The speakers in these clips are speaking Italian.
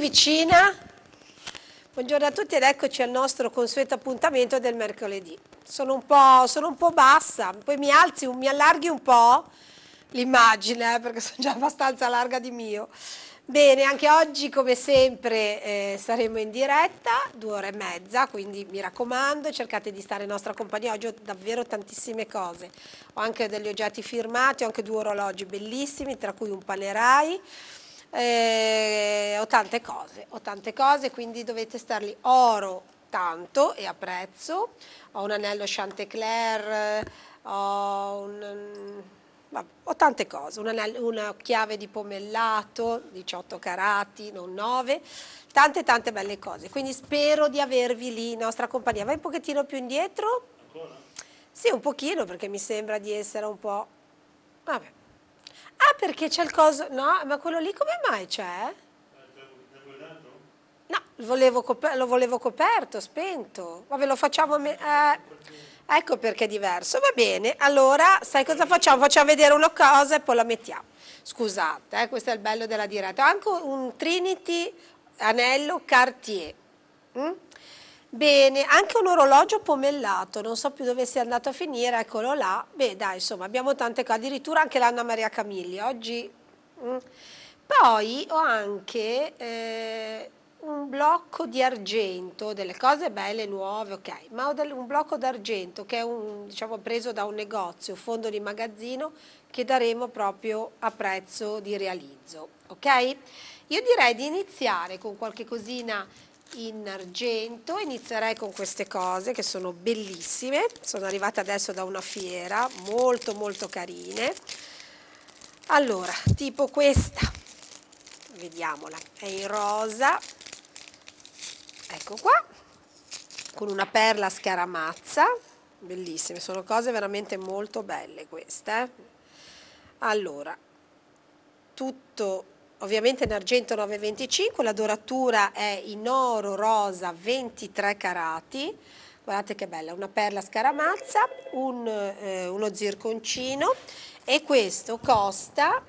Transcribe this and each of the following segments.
vicina. Buongiorno a tutti ed eccoci al nostro consueto appuntamento del mercoledì. Sono un po', sono un po bassa, poi mi alzi, mi allarghi un po' l'immagine, eh, perché sono già abbastanza larga di mio. Bene, anche oggi come sempre eh, saremo in diretta, due ore e mezza, quindi mi raccomando cercate di stare in nostra compagnia, oggi ho davvero tantissime cose, ho anche degli oggetti firmati, ho anche due orologi bellissimi, tra cui un Panerai, eh, ho tante cose, ho tante cose, quindi dovete starli oro tanto e a prezzo, ho un anello Chantecler, ho un mm, ho tante cose, una, una, chiave di pomellato, 18 carati, non 9, tante tante belle cose. Quindi spero di avervi lì in nostra compagnia. Vai un pochettino più indietro? Ancora? Sì, un pochino perché mi sembra di essere un po'... Vabbè. Ah, perché c'è il coso... No, ma quello lì come mai c'è? No, lo volevo, lo volevo coperto spento. Ma ve lo facciamo... Eh, ecco perché è diverso. Va bene, allora, sai cosa facciamo? Facciamo vedere una cosa e poi la mettiamo. Scusate, eh, questo è il bello della diretta. Ho anche un Trinity anello Cartier. Mm? Bene, anche un orologio pomellato, non so più dove sia andato a finire, eccolo là. Beh dai, insomma, abbiamo tante cose, addirittura anche l'Anna Maria Camilli, oggi. Mm. Poi ho anche eh, un blocco di argento, delle cose belle, nuove, ok, ma ho del, un blocco d'argento che è un, diciamo, preso da un negozio, fondo di magazzino, che daremo proprio a prezzo di realizzo, ok? Io direi di iniziare con qualche cosina in argento, inizierei con queste cose che sono bellissime, sono arrivate adesso da una fiera, molto molto carine. Allora, tipo questa, vediamola, è in rosa, ecco qua, con una perla scaramazza, bellissime, sono cose veramente molto belle queste. Eh. Allora, tutto ovviamente in argento 9,25, la doratura è in oro rosa 23 carati, guardate che bella, una perla scaramazza, un, eh, uno zirconcino e questo costa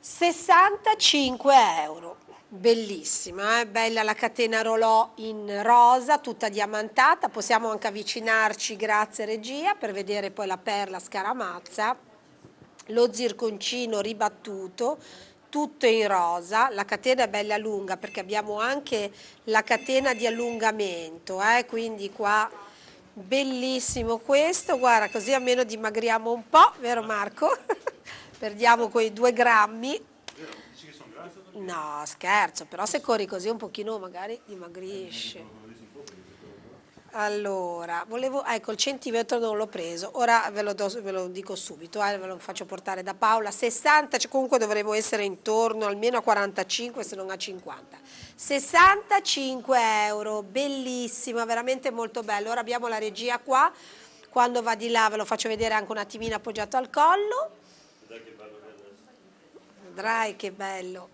65 euro. Bellissima, eh? bella la catena Rolò in rosa, tutta diamantata, possiamo anche avvicinarci, grazie regia, per vedere poi la perla scaramazza lo zirconcino ribattuto tutto in rosa, la catena è bella lunga perché abbiamo anche la catena di allungamento, eh? quindi qua bellissimo questo, guarda così almeno dimagriamo un po', vero Marco? Perdiamo quei due grammi. No, scherzo, però se corri così un pochino magari dimagrisci. Allora, volevo, ecco il centimetro non l'ho preso, ora ve lo, do, ve lo dico subito, eh, ve lo faccio portare da Paola, 60, comunque dovremmo essere intorno almeno a 45 se non a 50, 65 euro, bellissima, veramente molto bello, ora abbiamo la regia qua, quando va di là ve lo faccio vedere anche un attimino appoggiato al collo, vedrai che bello,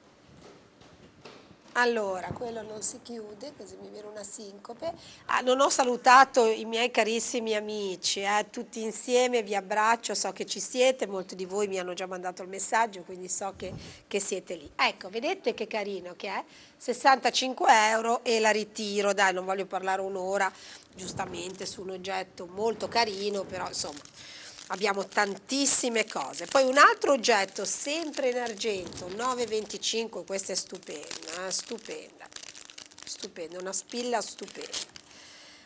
allora, quello non si chiude, così mi viene una sincope. Ah, non ho salutato i miei carissimi amici, eh, tutti insieme vi abbraccio, so che ci siete, molti di voi mi hanno già mandato il messaggio, quindi so che, che siete lì. Ecco, vedete che carino che è? 65 euro e la ritiro, dai, non voglio parlare un'ora, giustamente, su un oggetto molto carino, però insomma abbiamo tantissime cose. Poi un altro oggetto, sempre in argento, 9,25, questa è stupenda, eh, stupenda, stupenda, una spilla stupenda.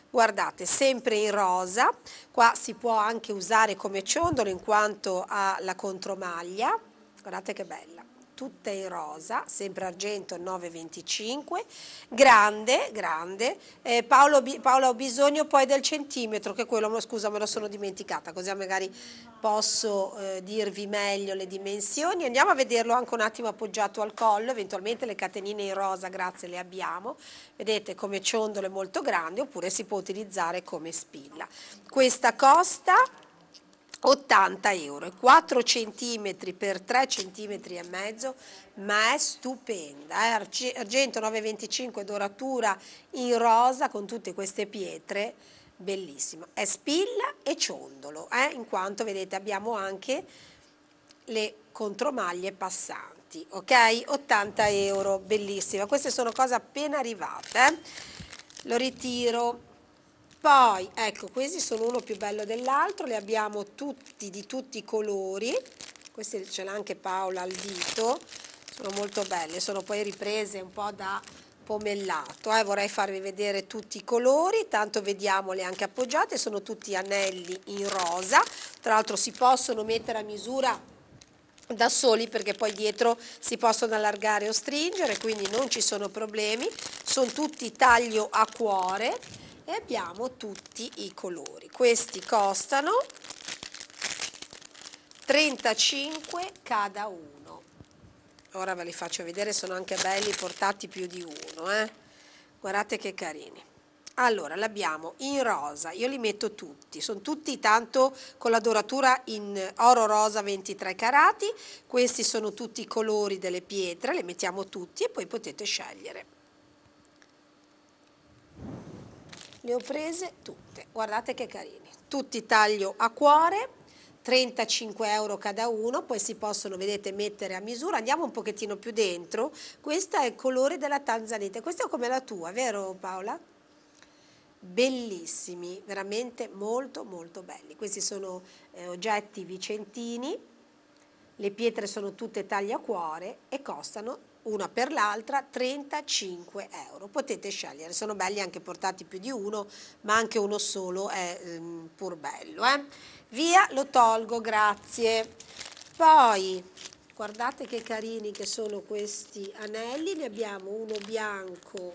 Guardate, sempre in rosa, qua si può anche usare come ciondolo in quanto ha la contromaglia, guardate che bella tutta in rosa, sempre argento 9,25, grande, grande, eh, Paolo, Paola ho bisogno poi del centimetro, che quello, scusa me lo sono dimenticata, così magari posso eh, dirvi meglio le dimensioni, andiamo a vederlo anche un attimo appoggiato al collo, eventualmente le catenine in rosa, grazie, le abbiamo, vedete come ciondolo è molto grande, oppure si può utilizzare come spilla. Questa costa 80 euro, 4 cm per 3 cm e mezzo, ma è stupenda, eh? argento 9,25 doratura in rosa con tutte queste pietre, bellissima, è spilla e ciondolo, eh? in quanto vedete abbiamo anche le contromaglie passanti, ok? 80 euro, bellissima, queste sono cose appena arrivate, eh? lo ritiro, poi, ecco, questi sono uno più bello dell'altro, li abbiamo tutti di tutti i colori. Questi ce l'ha anche Paola al dito, sono molto belle, sono poi riprese un po' da pomellato. Eh. Vorrei farvi vedere tutti i colori, tanto vediamole anche appoggiate, sono tutti anelli in rosa. Tra l'altro si possono mettere a misura da soli perché poi dietro si possono allargare o stringere, quindi non ci sono problemi. Sono tutti taglio a cuore e abbiamo tutti i colori. Questi costano 35 cada uno. Ora ve li faccio vedere, sono anche belli portati più di uno. Eh? Guardate che carini. Allora, l'abbiamo in rosa, io li metto tutti, sono tutti tanto con la doratura in oro rosa 23 carati, questi sono tutti i colori delle pietre, le mettiamo tutti e poi potete scegliere. le ho prese tutte, guardate che carini, tutti taglio a cuore, 35 euro cada uno, poi si possono, vedete, mettere a misura, andiamo un pochettino più dentro, questa è il colore della tanzanite, questa è come la tua, vero Paola? Bellissimi, veramente molto molto belli, questi sono eh, oggetti vicentini, le pietre sono tutte taglia a cuore e costano una per l'altra 35 euro. Potete scegliere, sono belli anche portati più di uno, ma anche uno solo è ehm, pur bello. Eh? Via, lo tolgo, grazie. Poi, guardate che carini che sono questi anelli, ne abbiamo uno bianco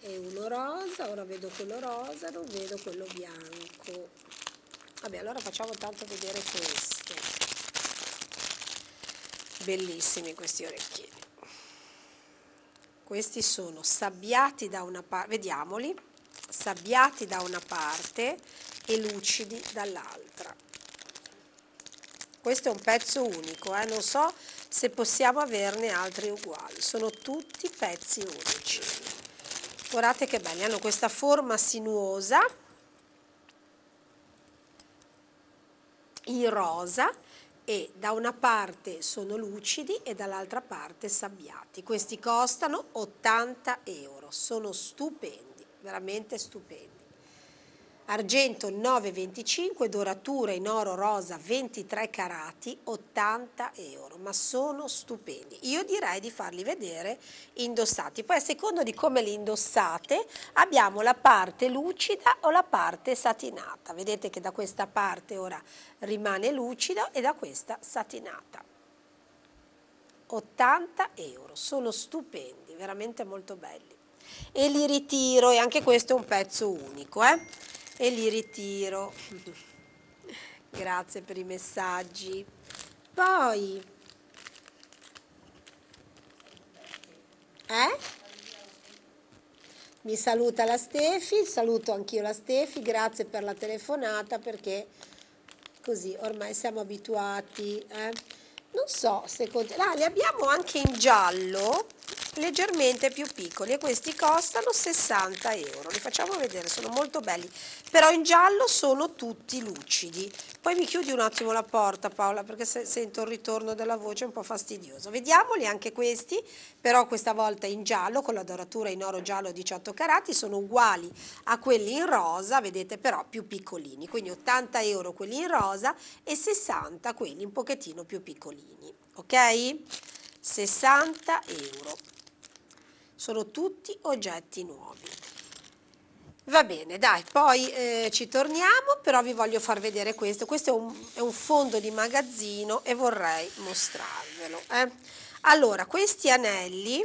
e uno rosa, ora vedo quello rosa, non vedo quello bianco. Vabbè, allora facciamo tanto vedere questo bellissimi questi orecchini questi sono sabbiati da una parte vediamoli sabbiati da una parte e lucidi dall'altra questo è un pezzo unico eh? non so se possiamo averne altri uguali sono tutti pezzi unici guardate che belli hanno questa forma sinuosa in rosa e da una parte sono lucidi e dall'altra parte sabbiati. Questi costano 80 euro, sono stupendi, veramente stupendi argento 9,25, doratura in oro rosa 23 carati, 80 euro, ma sono stupendi. Io direi di farli vedere indossati, poi a secondo di come li indossate abbiamo la parte lucida o la parte satinata, vedete che da questa parte ora rimane lucida e da questa satinata. 80 euro, sono stupendi, veramente molto belli e li ritiro e anche questo è un pezzo unico eh? e li ritiro. Grazie per i messaggi. Poi, eh? Mi saluta la Stefi, saluto anch'io la Stefi, grazie per la telefonata perché così ormai siamo abituati. Eh? Non so se... Cont- ah, li abbiamo anche in giallo, leggermente più piccoli e questi costano 60 euro li facciamo vedere sono molto belli però in giallo sono tutti lucidi poi mi chiudi un attimo la porta Paola perché se sento il ritorno della voce un po' fastidioso vediamoli anche questi però questa volta in giallo con la doratura in oro giallo 18 carati sono uguali a quelli in rosa vedete però più piccolini quindi 80 euro quelli in rosa e 60 quelli un pochettino più piccolini ok 60 euro sono tutti oggetti nuovi. Va bene, dai, poi eh, ci torniamo, però vi voglio far vedere questo. Questo è un, è un fondo di magazzino e vorrei mostrarvelo. Eh. Allora, questi anelli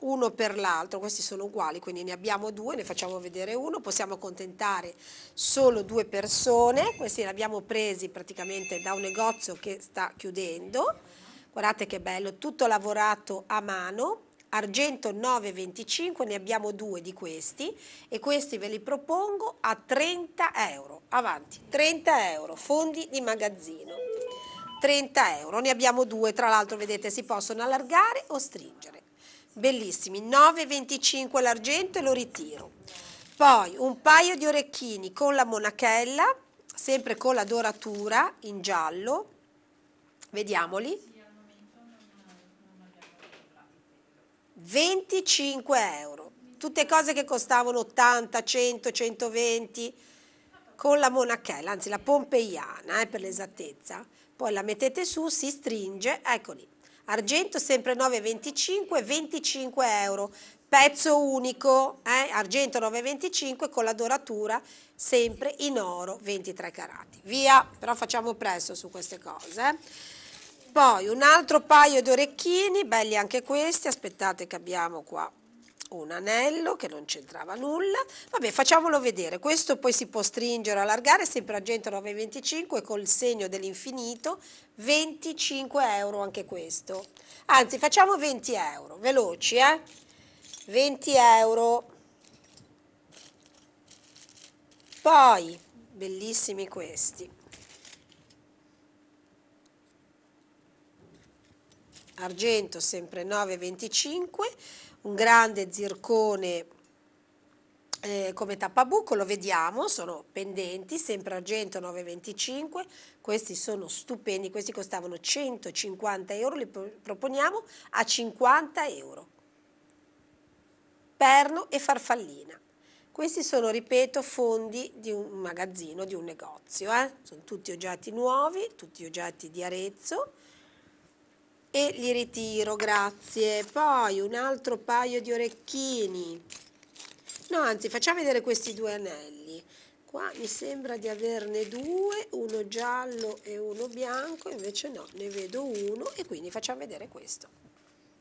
uno per l'altro, questi sono uguali, quindi ne abbiamo due, ne facciamo vedere uno, possiamo accontentare solo due persone, questi li abbiamo presi praticamente da un negozio che sta chiudendo, guardate che bello, tutto lavorato a mano, argento 9,25, ne abbiamo due di questi e questi ve li propongo a 30 euro, avanti, 30 euro, fondi di magazzino, 30 euro, ne abbiamo due, tra l'altro vedete si possono allargare o stringere, bellissimi, 9,25 l'argento e lo ritiro, poi un paio di orecchini con la monachella, sempre con la doratura in giallo, vediamoli, 25 euro. Tutte cose che costavano 80, 100, 120 con la monachella, anzi la pompeiana eh, per l'esattezza. Poi la mettete su, si stringe, eccoli. Argento sempre 9,25, 25 euro. Pezzo unico, eh, argento 9,25 con la doratura sempre in oro 23 carati. Via, però facciamo presto su queste cose. Eh. Poi un altro paio di orecchini, belli anche questi, aspettate che abbiamo qua un anello che non c'entrava nulla, vabbè facciamolo vedere, questo poi si può stringere o allargare, sempre argento 9,25 col segno dell'infinito, 25 euro anche questo, anzi facciamo 20 euro, veloci eh, 20 euro, poi bellissimi questi, argento sempre 9,25, un grande zircone eh, come tappabuco, lo vediamo, sono pendenti, sempre argento 9,25, questi sono stupendi, questi costavano 150 euro, li proponiamo a 50 euro. Perno e farfallina. Questi sono, ripeto, fondi di un magazzino, di un negozio, eh? sono tutti oggetti nuovi, tutti oggetti di Arezzo e li ritiro, grazie. Poi un altro paio di orecchini. No, anzi, facciamo vedere questi due anelli. Qua mi sembra di averne due, uno giallo e uno bianco, invece no, ne vedo uno e quindi facciamo vedere questo.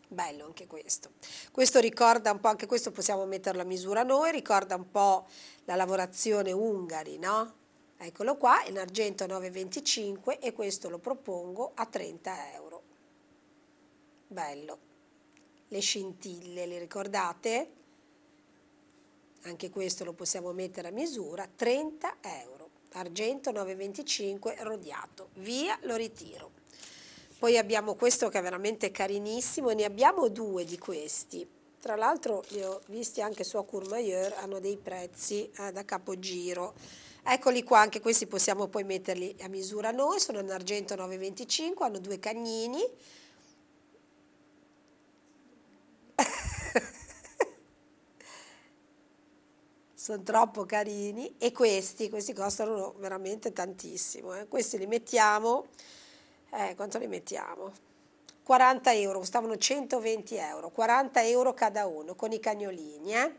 Bello anche questo. Questo ricorda un po', anche questo possiamo metterlo a misura noi, ricorda un po' la lavorazione ungari, no? Eccolo qua, in argento 9,25 e questo lo propongo a 30 euro. Bello. Le scintille, le ricordate? Anche questo lo possiamo mettere a misura, 30 euro. Argento 9,25 rodiato. Via, lo ritiro. Poi abbiamo questo che è veramente carinissimo, ne abbiamo due di questi. Tra l'altro li ho visti anche su Courmayeur, hanno dei prezzi eh, da capogiro. Eccoli qua, anche questi possiamo poi metterli a misura noi, sono in argento 9,25, hanno due cagnini, sono troppo carini e questi, questi costano veramente tantissimo, eh. questi li mettiamo, eh, quanto li mettiamo? 40 euro, costavano 120 euro, 40 euro cada uno con i cagnolini. Eh.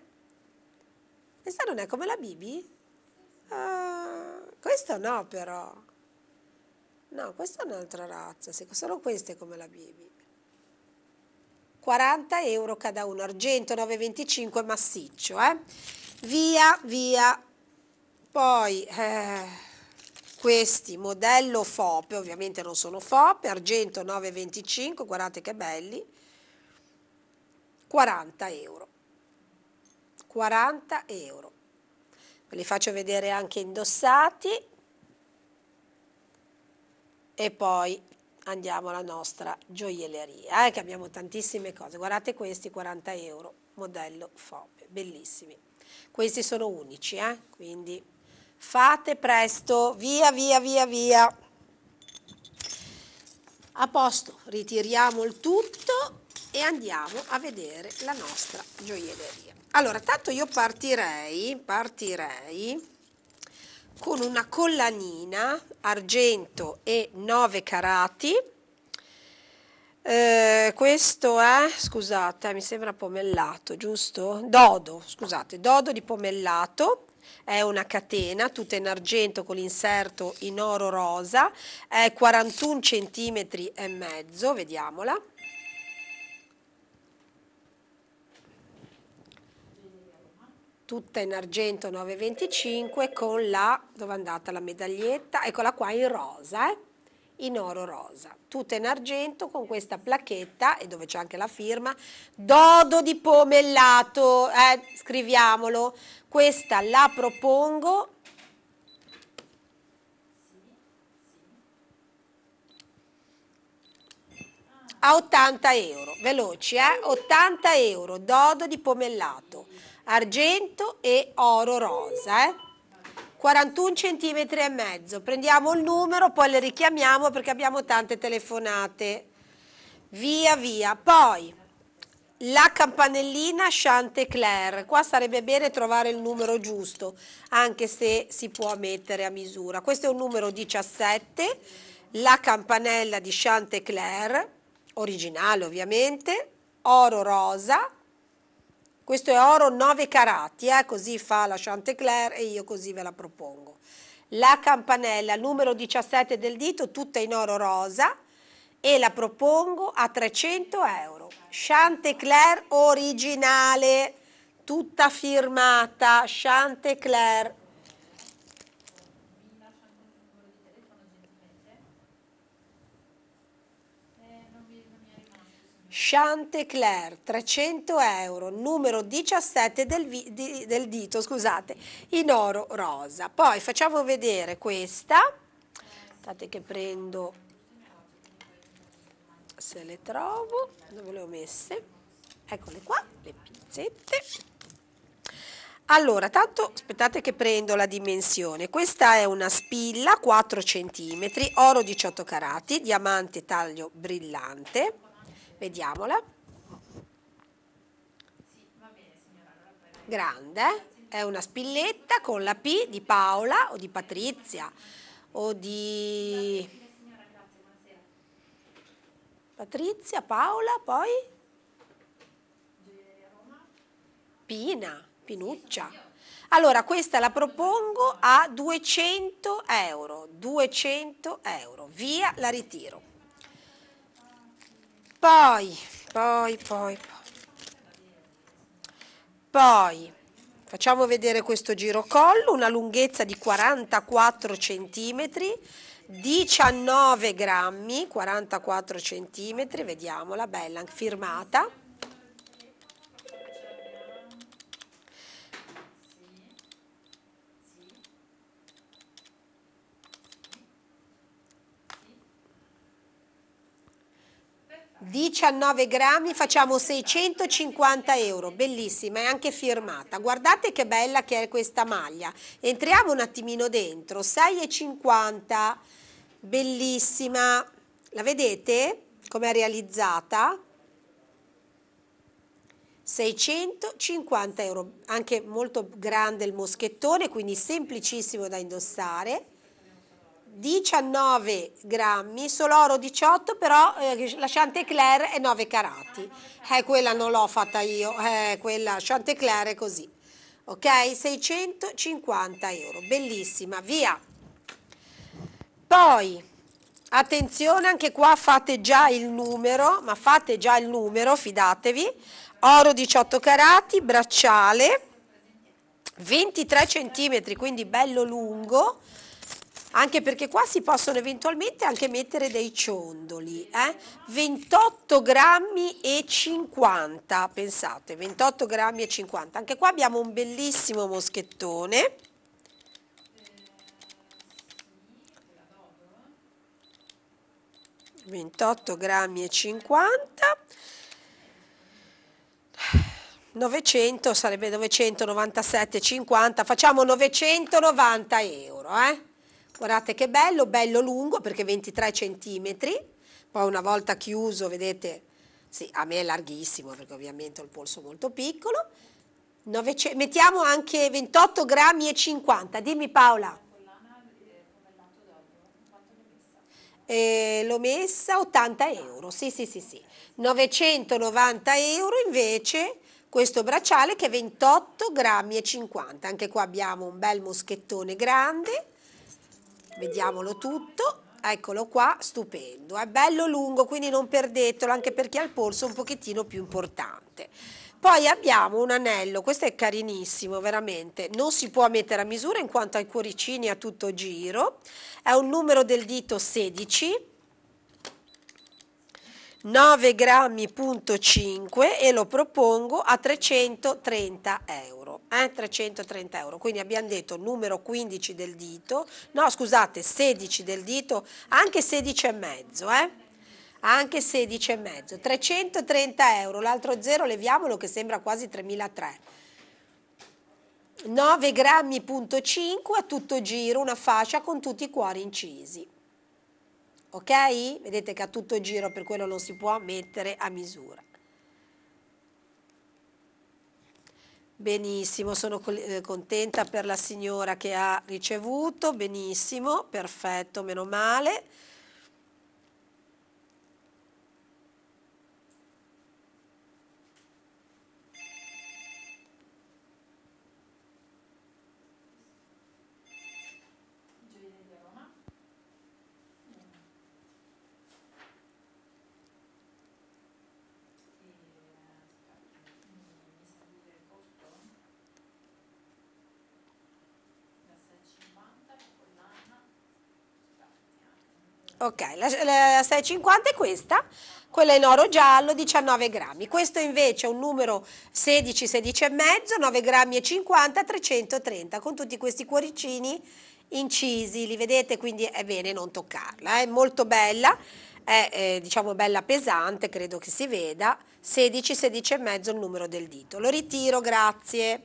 Questa non è come la Bibi? Uh, ah, questo no però, no questa è un'altra razza, solo queste come la Bibi. 40 euro cada uno, argento 9,25 massiccio. Eh? via via poi eh, questi modello fope ovviamente non sono fope argento 9,25 guardate che belli 40 euro 40 euro ve li faccio vedere anche indossati e poi andiamo alla nostra gioielleria eh, che abbiamo tantissime cose guardate questi 40 euro modello fope bellissimi questi sono unici, eh? quindi fate presto, via, via, via, via. A posto, ritiriamo il tutto e andiamo a vedere la nostra gioielleria. Allora, tanto io partirei, partirei con una collanina argento e 9 carati eh, questo è, scusate, mi sembra pomellato, giusto? Dodo, scusate, dodo di pomellato, è una catena tutta in argento con l'inserto in oro rosa, è 41 cm e mezzo, vediamola. Tutta in argento 9,25 con la, dove è andata la medaglietta? Eccola qua in rosa, eh? in oro rosa tutta in argento con questa placchetta e dove c'è anche la firma Dodo di Pomellato, eh, scriviamolo, questa la propongo a 80 euro, veloci eh, 80 euro, Dodo di Pomellato, argento e oro rosa eh. 41 cm e mezzo. Prendiamo il numero, poi le richiamiamo perché abbiamo tante telefonate. Via via. Poi la campanellina Chantecler. Qua sarebbe bene trovare il numero giusto, anche se si può mettere a misura. Questo è un numero 17, la campanella di Chantecler, originale ovviamente, oro rosa questo è oro 9 carati, eh? così fa la Chantecler e io così ve la propongo. La campanella numero 17 del dito, tutta in oro rosa e la propongo a 300 euro. Chantecler originale, tutta firmata, Chantecler Chantecler, 300 euro, numero 17 del, vi, di, del, dito, scusate, in oro rosa. Poi facciamo vedere questa, aspettate che prendo, se le trovo, dove le ho messe, eccole qua, le pinzette. Allora, tanto aspettate che prendo la dimensione. Questa è una spilla 4 cm, oro 18 carati, diamante taglio brillante Vediamola. Grande, è una spilletta con la P di Paola o di Patrizia o di Patrizia, Paola, poi Pina, Pinuccia. Allora, questa la propongo a 200 euro, 200 euro, via la ritiro. Poi, poi, poi, poi. Facciamo vedere questo girocollo, una lunghezza di 44 cm, 19 grammi, 44 cm, vediamola, bella, firmata. 19 grammi, facciamo 650 euro, bellissima, è anche firmata. Guardate che bella che è questa maglia. Entriamo un attimino dentro, 6,50, bellissima. La vedete come è realizzata? 650 euro, anche molto grande il moschettone, quindi semplicissimo da indossare. 19 grammi, solo oro 18, però eh, la Chantecler è 9 carati. Eh, quella non l'ho fatta io, eh, quella Chantecler è così. Ok? 650 euro, bellissima, via. Poi, attenzione, anche qua fate già il numero, ma fate già il numero, fidatevi. Oro 18 carati, bracciale, 23 centimetri, quindi bello lungo anche perché qua si possono eventualmente anche mettere dei ciondoli, eh? 28 grammi e 50, pensate, 28 grammi e 50, anche qua abbiamo un bellissimo moschettone, ventotto grammi e 50 900 sarebbe 997,50 facciamo 990 euro eh? Guardate che bello, bello lungo perché 23 cm, poi una volta chiuso, vedete, sì, a me è larghissimo perché ovviamente ho il polso molto piccolo. 9, mettiamo anche 28 grammi e 50, dimmi Paola. Eh, l'ho messa 80 euro, sì sì sì sì, 990 euro invece questo bracciale che è 28 grammi e 50, anche qua abbiamo un bel moschettone grande, Vediamolo tutto. Eccolo qua, stupendo. È bello lungo, quindi non perdetelo, anche perché ha il polso un pochettino più importante. Poi abbiamo un anello, questo è carinissimo veramente, non si può mettere a misura in quanto ai cuoricini a tutto giro, è un numero del dito 16 9 grammi.5 e lo propongo a 330 euro. Eh? 330 euro. Quindi abbiamo detto numero 15 del dito, no scusate 16 del dito, anche 16 e mezzo, eh? anche 16 e mezzo. 330 euro, l'altro zero leviamolo che sembra quasi 3.300. 9 grammi punto 5 a tutto giro, una fascia con tutti i cuori incisi ok? Vedete che a tutto giro, per quello non si può mettere a misura. Benissimo, sono eh, contenta per la signora che ha ricevuto, benissimo, perfetto, meno male. Ok, la, la 6,50 è questa, quella in oro giallo 19 grammi. Questo invece è un numero 16, 16,5, 9 grammi e 50, 330, con tutti questi cuoricini incisi, li vedete quindi è bene non toccarla, è molto bella, è eh, diciamo bella pesante, credo che si veda, 16, 16,5 il numero del dito. Lo ritiro, grazie.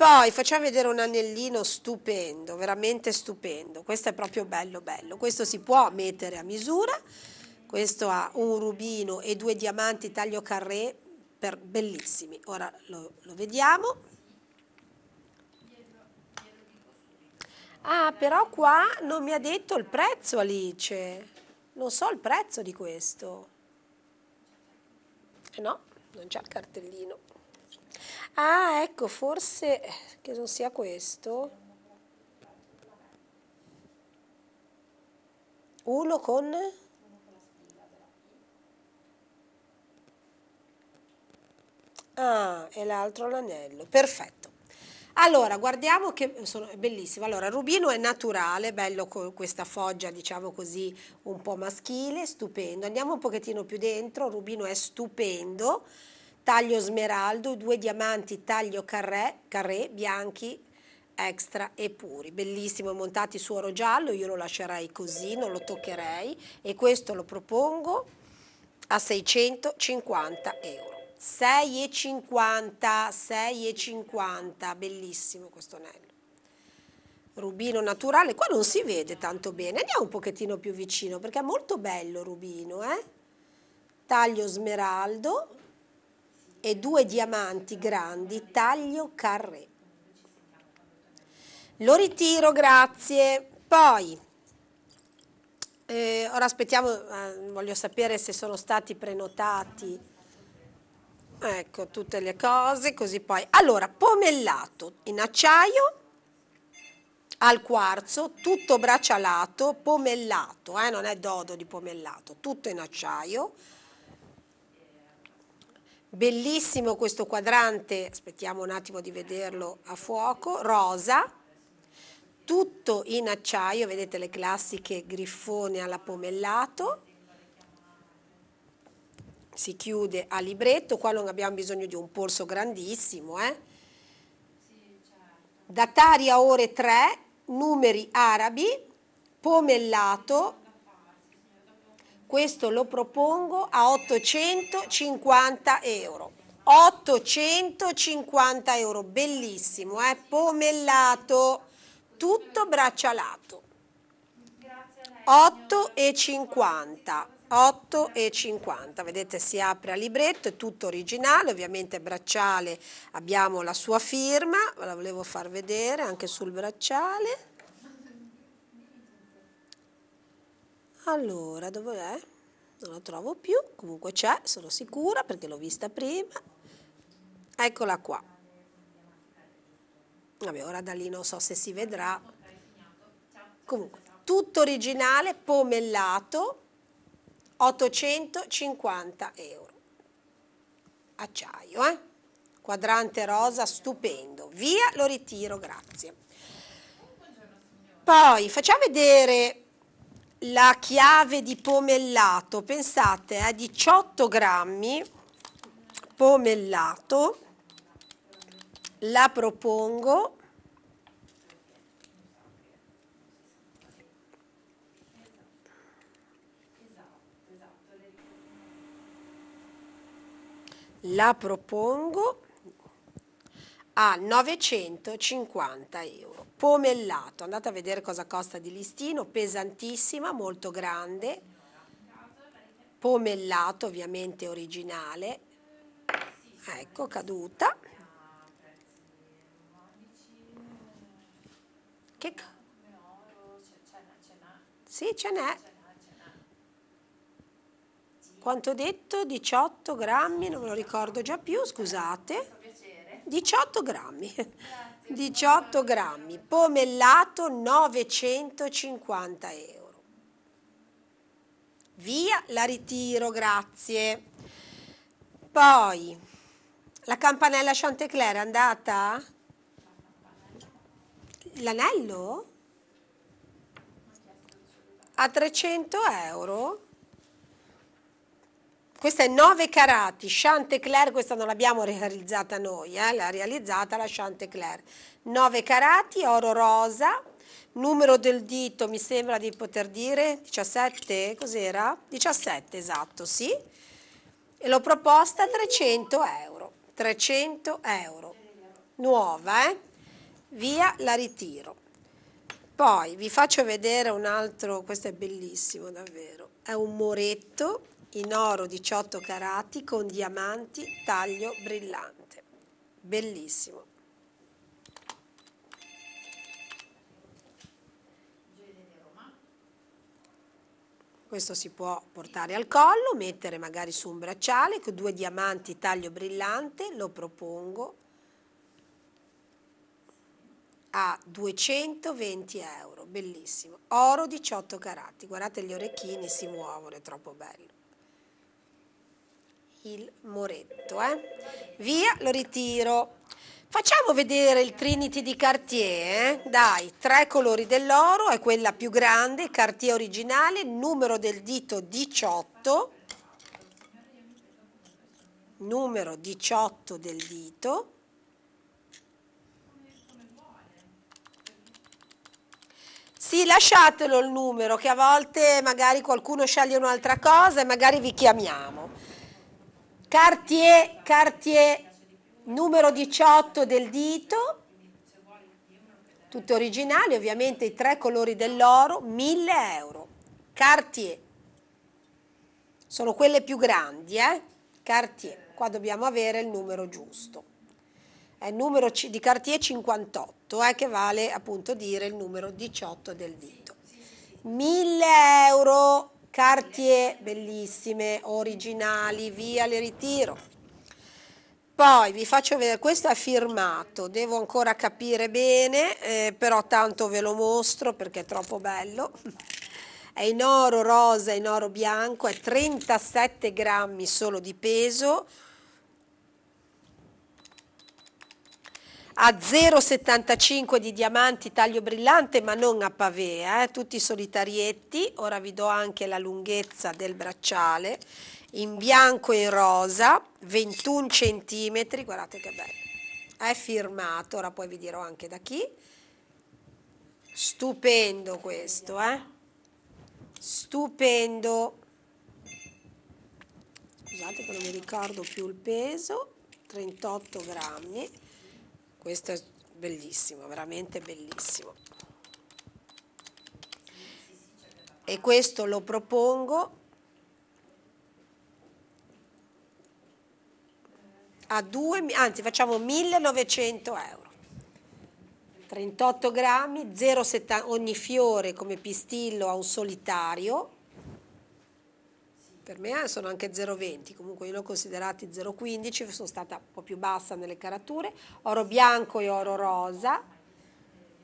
Poi facciamo vedere un anellino stupendo, veramente stupendo. Questo è proprio bello bello. Questo si può mettere a misura. Questo ha un rubino e due diamanti taglio carré per, bellissimi. Ora lo, lo vediamo. Ah, però qua non mi ha detto il prezzo Alice. Non so il prezzo di questo. Eh no, non c'è il cartellino. Ah, ecco, forse che non sia questo. Uno con... Ah, e l'altro l'anello. Perfetto. Allora, guardiamo che sono, bellissimo. Allora, Rubino è naturale, bello con questa foggia, diciamo così, un po' maschile, stupendo. Andiamo un pochettino più dentro, Rubino è stupendo taglio smeraldo, due diamanti taglio carré, carré bianchi extra e puri, bellissimo, montati su oro giallo, io lo lascerei così, non lo toccherei e questo lo propongo a 650 euro. 6,50, 6,50, bellissimo questo anello. Rubino naturale, qua non si vede tanto bene, andiamo un pochettino più vicino perché è molto bello rubino, eh? Taglio smeraldo, e due diamanti grandi taglio carré. Lo ritiro, grazie. Poi, eh, ora aspettiamo, eh, voglio sapere se sono stati prenotati. Ecco, tutte le cose, così poi. Allora, pomellato in acciaio al quarzo, tutto braccialato, pomellato, eh, non è dodo di pomellato, tutto in acciaio Bellissimo questo quadrante, aspettiamo un attimo di vederlo a fuoco, rosa, tutto in acciaio, vedete le classiche griffone alla pomellato, si chiude a libretto, qua non abbiamo bisogno di un polso grandissimo, eh? datari a ore 3, numeri arabi, pomellato, questo lo propongo a 850 euro. 850 euro, bellissimo, eh? pomellato, tutto braccialato. 8,50. 8,50 vedete si apre a libretto è tutto originale ovviamente bracciale abbiamo la sua firma ve la volevo far vedere anche sul bracciale Allora, dove è? Non la trovo più, comunque c'è, sono sicura perché l'ho vista prima. Eccola qua. Vabbè, ora da lì non so se si vedrà. Comunque, tutto originale, pomellato, 850 euro. Acciaio, eh? Quadrante rosa, stupendo. Via, lo ritiro, grazie. Poi facciamo vedere la chiave di pomellato, pensate, a eh, 18 grammi pomellato, la propongo la propongo a 950 euro pomellato, andate a vedere cosa costa di listino, pesantissima, molto grande, pomellato ovviamente originale, ecco caduta. Che ca- sì, ce n'è. Quanto ho detto? 18 grammi, non me lo ricordo già più, scusate. 18 grammi. 18 grammi, pomellato 950 euro. Via, la ritiro, grazie. Poi, la campanella Chantecler è andata? L'anello? A 300 euro? questa è 9 carati, Chantecler, questa non l'abbiamo realizzata noi, eh, l'ha realizzata la Chantecler. 9 carati, oro rosa, numero del dito mi sembra di poter dire 17, cos'era? 17 esatto, sì. E l'ho proposta a 300 euro, 300 euro, nuova, eh? Via, la ritiro. Poi vi faccio vedere un altro, questo è bellissimo davvero, è un moretto in oro 18 carati con diamanti taglio brillante. Bellissimo. Questo si può portare al collo, mettere magari su un bracciale con due diamanti taglio brillante, lo propongo a 220 euro, bellissimo, oro 18 carati, guardate gli orecchini si muovono, è troppo bello il muretto, eh? Via, lo ritiro. Facciamo vedere il Trinity di Cartier, eh? dai, tre colori dell'oro, è quella più grande, Cartier originale, numero del dito 18, numero 18 del dito, Sì, lasciatelo il numero, che a volte magari qualcuno sceglie un'altra cosa e magari vi chiamiamo. Cartier, Cartier numero 18 del dito, tutto originale, ovviamente i tre colori dell'oro, 1000 euro. Cartier, sono quelle più grandi, eh? Cartier, qua dobbiamo avere il numero giusto. È il numero di Cartier 58, eh, che vale appunto dire il numero 18 del dito. 1000 euro. Cartier, bellissime, originali, via le ritiro. Poi vi faccio vedere, questo è firmato, devo ancora capire bene, eh, però tanto ve lo mostro perché è troppo bello. È in oro rosa, in oro bianco, è 37 grammi solo di peso, a 0,75 di diamanti, taglio brillante ma non a pavea, eh, tutti solitarietti, ora vi do anche la lunghezza del bracciale, in bianco e in rosa, 21 cm, guardate che bello, è firmato, ora poi vi dirò anche da chi, stupendo questo, eh? stupendo, scusate che non mi ricordo più il peso, 38 grammi, questo è bellissimo, veramente bellissimo. E questo lo propongo a 2, anzi facciamo 1900 euro. 38 grammi, 0,70, ogni fiore come pistillo ha un solitario, per me eh, sono anche 0,20, comunque io li ho considerati 0,15, sono stata un po' più bassa nelle carature, oro bianco e oro rosa,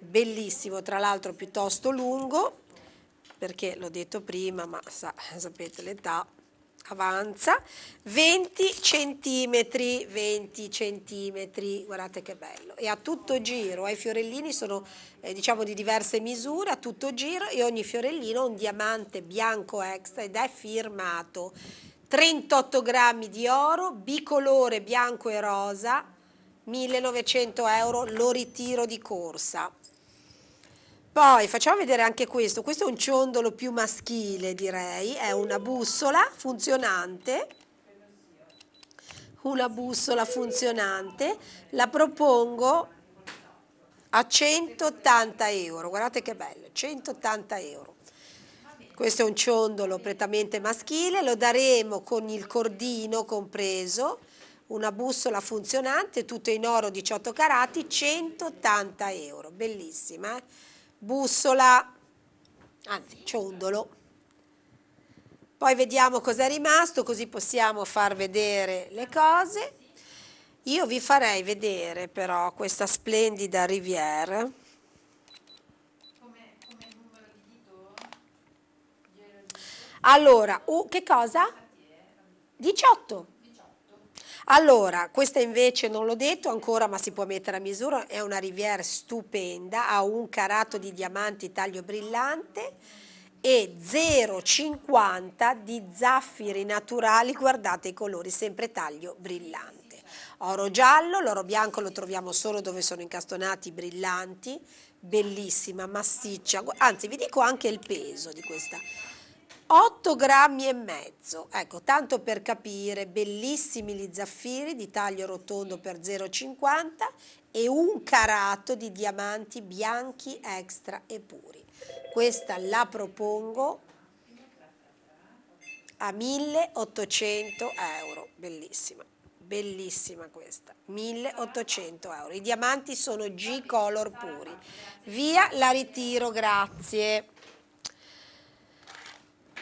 bellissimo tra l'altro piuttosto lungo, perché l'ho detto prima, ma sa, sapete l'età, avanza 20 centimetri 20 centimetri guardate che bello e a tutto giro eh, i fiorellini sono eh, diciamo di diverse misure a tutto giro e ogni fiorellino un diamante bianco extra ed è firmato 38 grammi di oro bicolore bianco e rosa 1900 euro lo ritiro di corsa poi facciamo vedere anche questo, questo è un ciondolo più maschile direi, è una bussola funzionante, una bussola funzionante, la propongo a 180 euro, guardate che bello, 180 euro. Questo è un ciondolo prettamente maschile, lo daremo con il cordino compreso, una bussola funzionante, tutto in oro 18 carati, 180 euro, bellissima. Eh? bussola, anzi ciondolo. Poi vediamo cos'è rimasto, così possiamo far vedere le cose. Io vi farei vedere però questa splendida Rivière. Allora, uh, che cosa? 18. Allora, questa invece non l'ho detto ancora, ma si può mettere a misura, è una Rivière stupenda, ha un carato di diamanti taglio brillante e 0,50 di zaffiri naturali, guardate i colori, sempre taglio brillante. Oro giallo, l'oro bianco lo troviamo solo dove sono incastonati i brillanti, bellissima, massiccia, anzi vi dico anche il peso di questa 8 grammi e mezzo, ecco tanto per capire, bellissimi gli zaffiri di taglio rotondo per 0,50 e un carato di diamanti bianchi extra e puri. Questa la propongo a 1800 euro, bellissima, bellissima questa, 1800 euro. I diamanti sono G-Color puri. Via, la ritiro, grazie.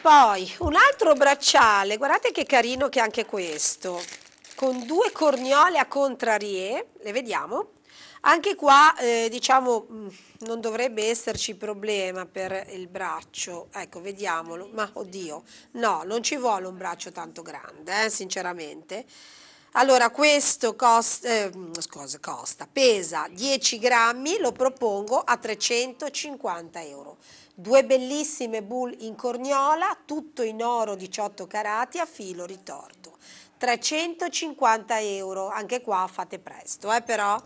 Poi un altro bracciale, guardate che carino che è anche questo, con due corniole a contrarie, le vediamo. Anche qua eh, diciamo mm, non dovrebbe esserci problema per il braccio, ecco vediamolo, ma oddio, no non ci vuole un braccio tanto grande eh, sinceramente. Allora questo costa, eh, mm, scusa, costa, pesa 10 grammi, lo propongo a 350 euro. Due bellissime bull in corniola, tutto in oro 18 carati a filo ritorto. 350 euro, anche qua fate presto, eh però.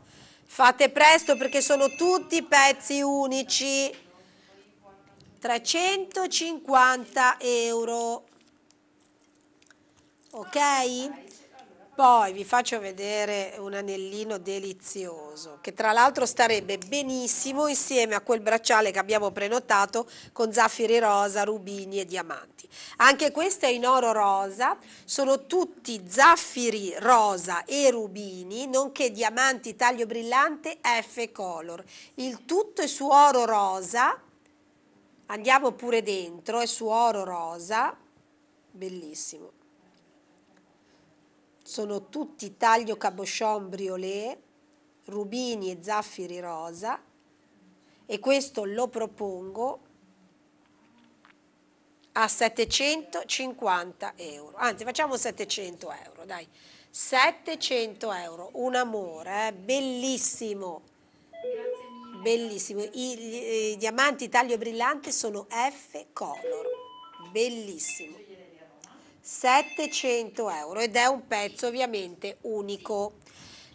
Fate presto perché sono tutti pezzi unici. 350 euro. Ok? Poi vi faccio vedere un anellino delizioso che tra l'altro starebbe benissimo insieme a quel bracciale che abbiamo prenotato con zaffiri rosa, rubini e diamanti. Anche questo è in oro rosa, sono tutti zaffiri rosa e rubini, nonché diamanti taglio brillante F color. Il tutto è su oro rosa, andiamo pure dentro, è su oro rosa, bellissimo sono tutti taglio cabochon briolet, rubini e zaffiri rosa e questo lo propongo a 750 euro, anzi facciamo 700 euro, dai, 700 euro, un amore, eh? bellissimo, bellissimo, I, i, i diamanti taglio brillante sono F color, bellissimo. 700 euro ed è un pezzo ovviamente unico.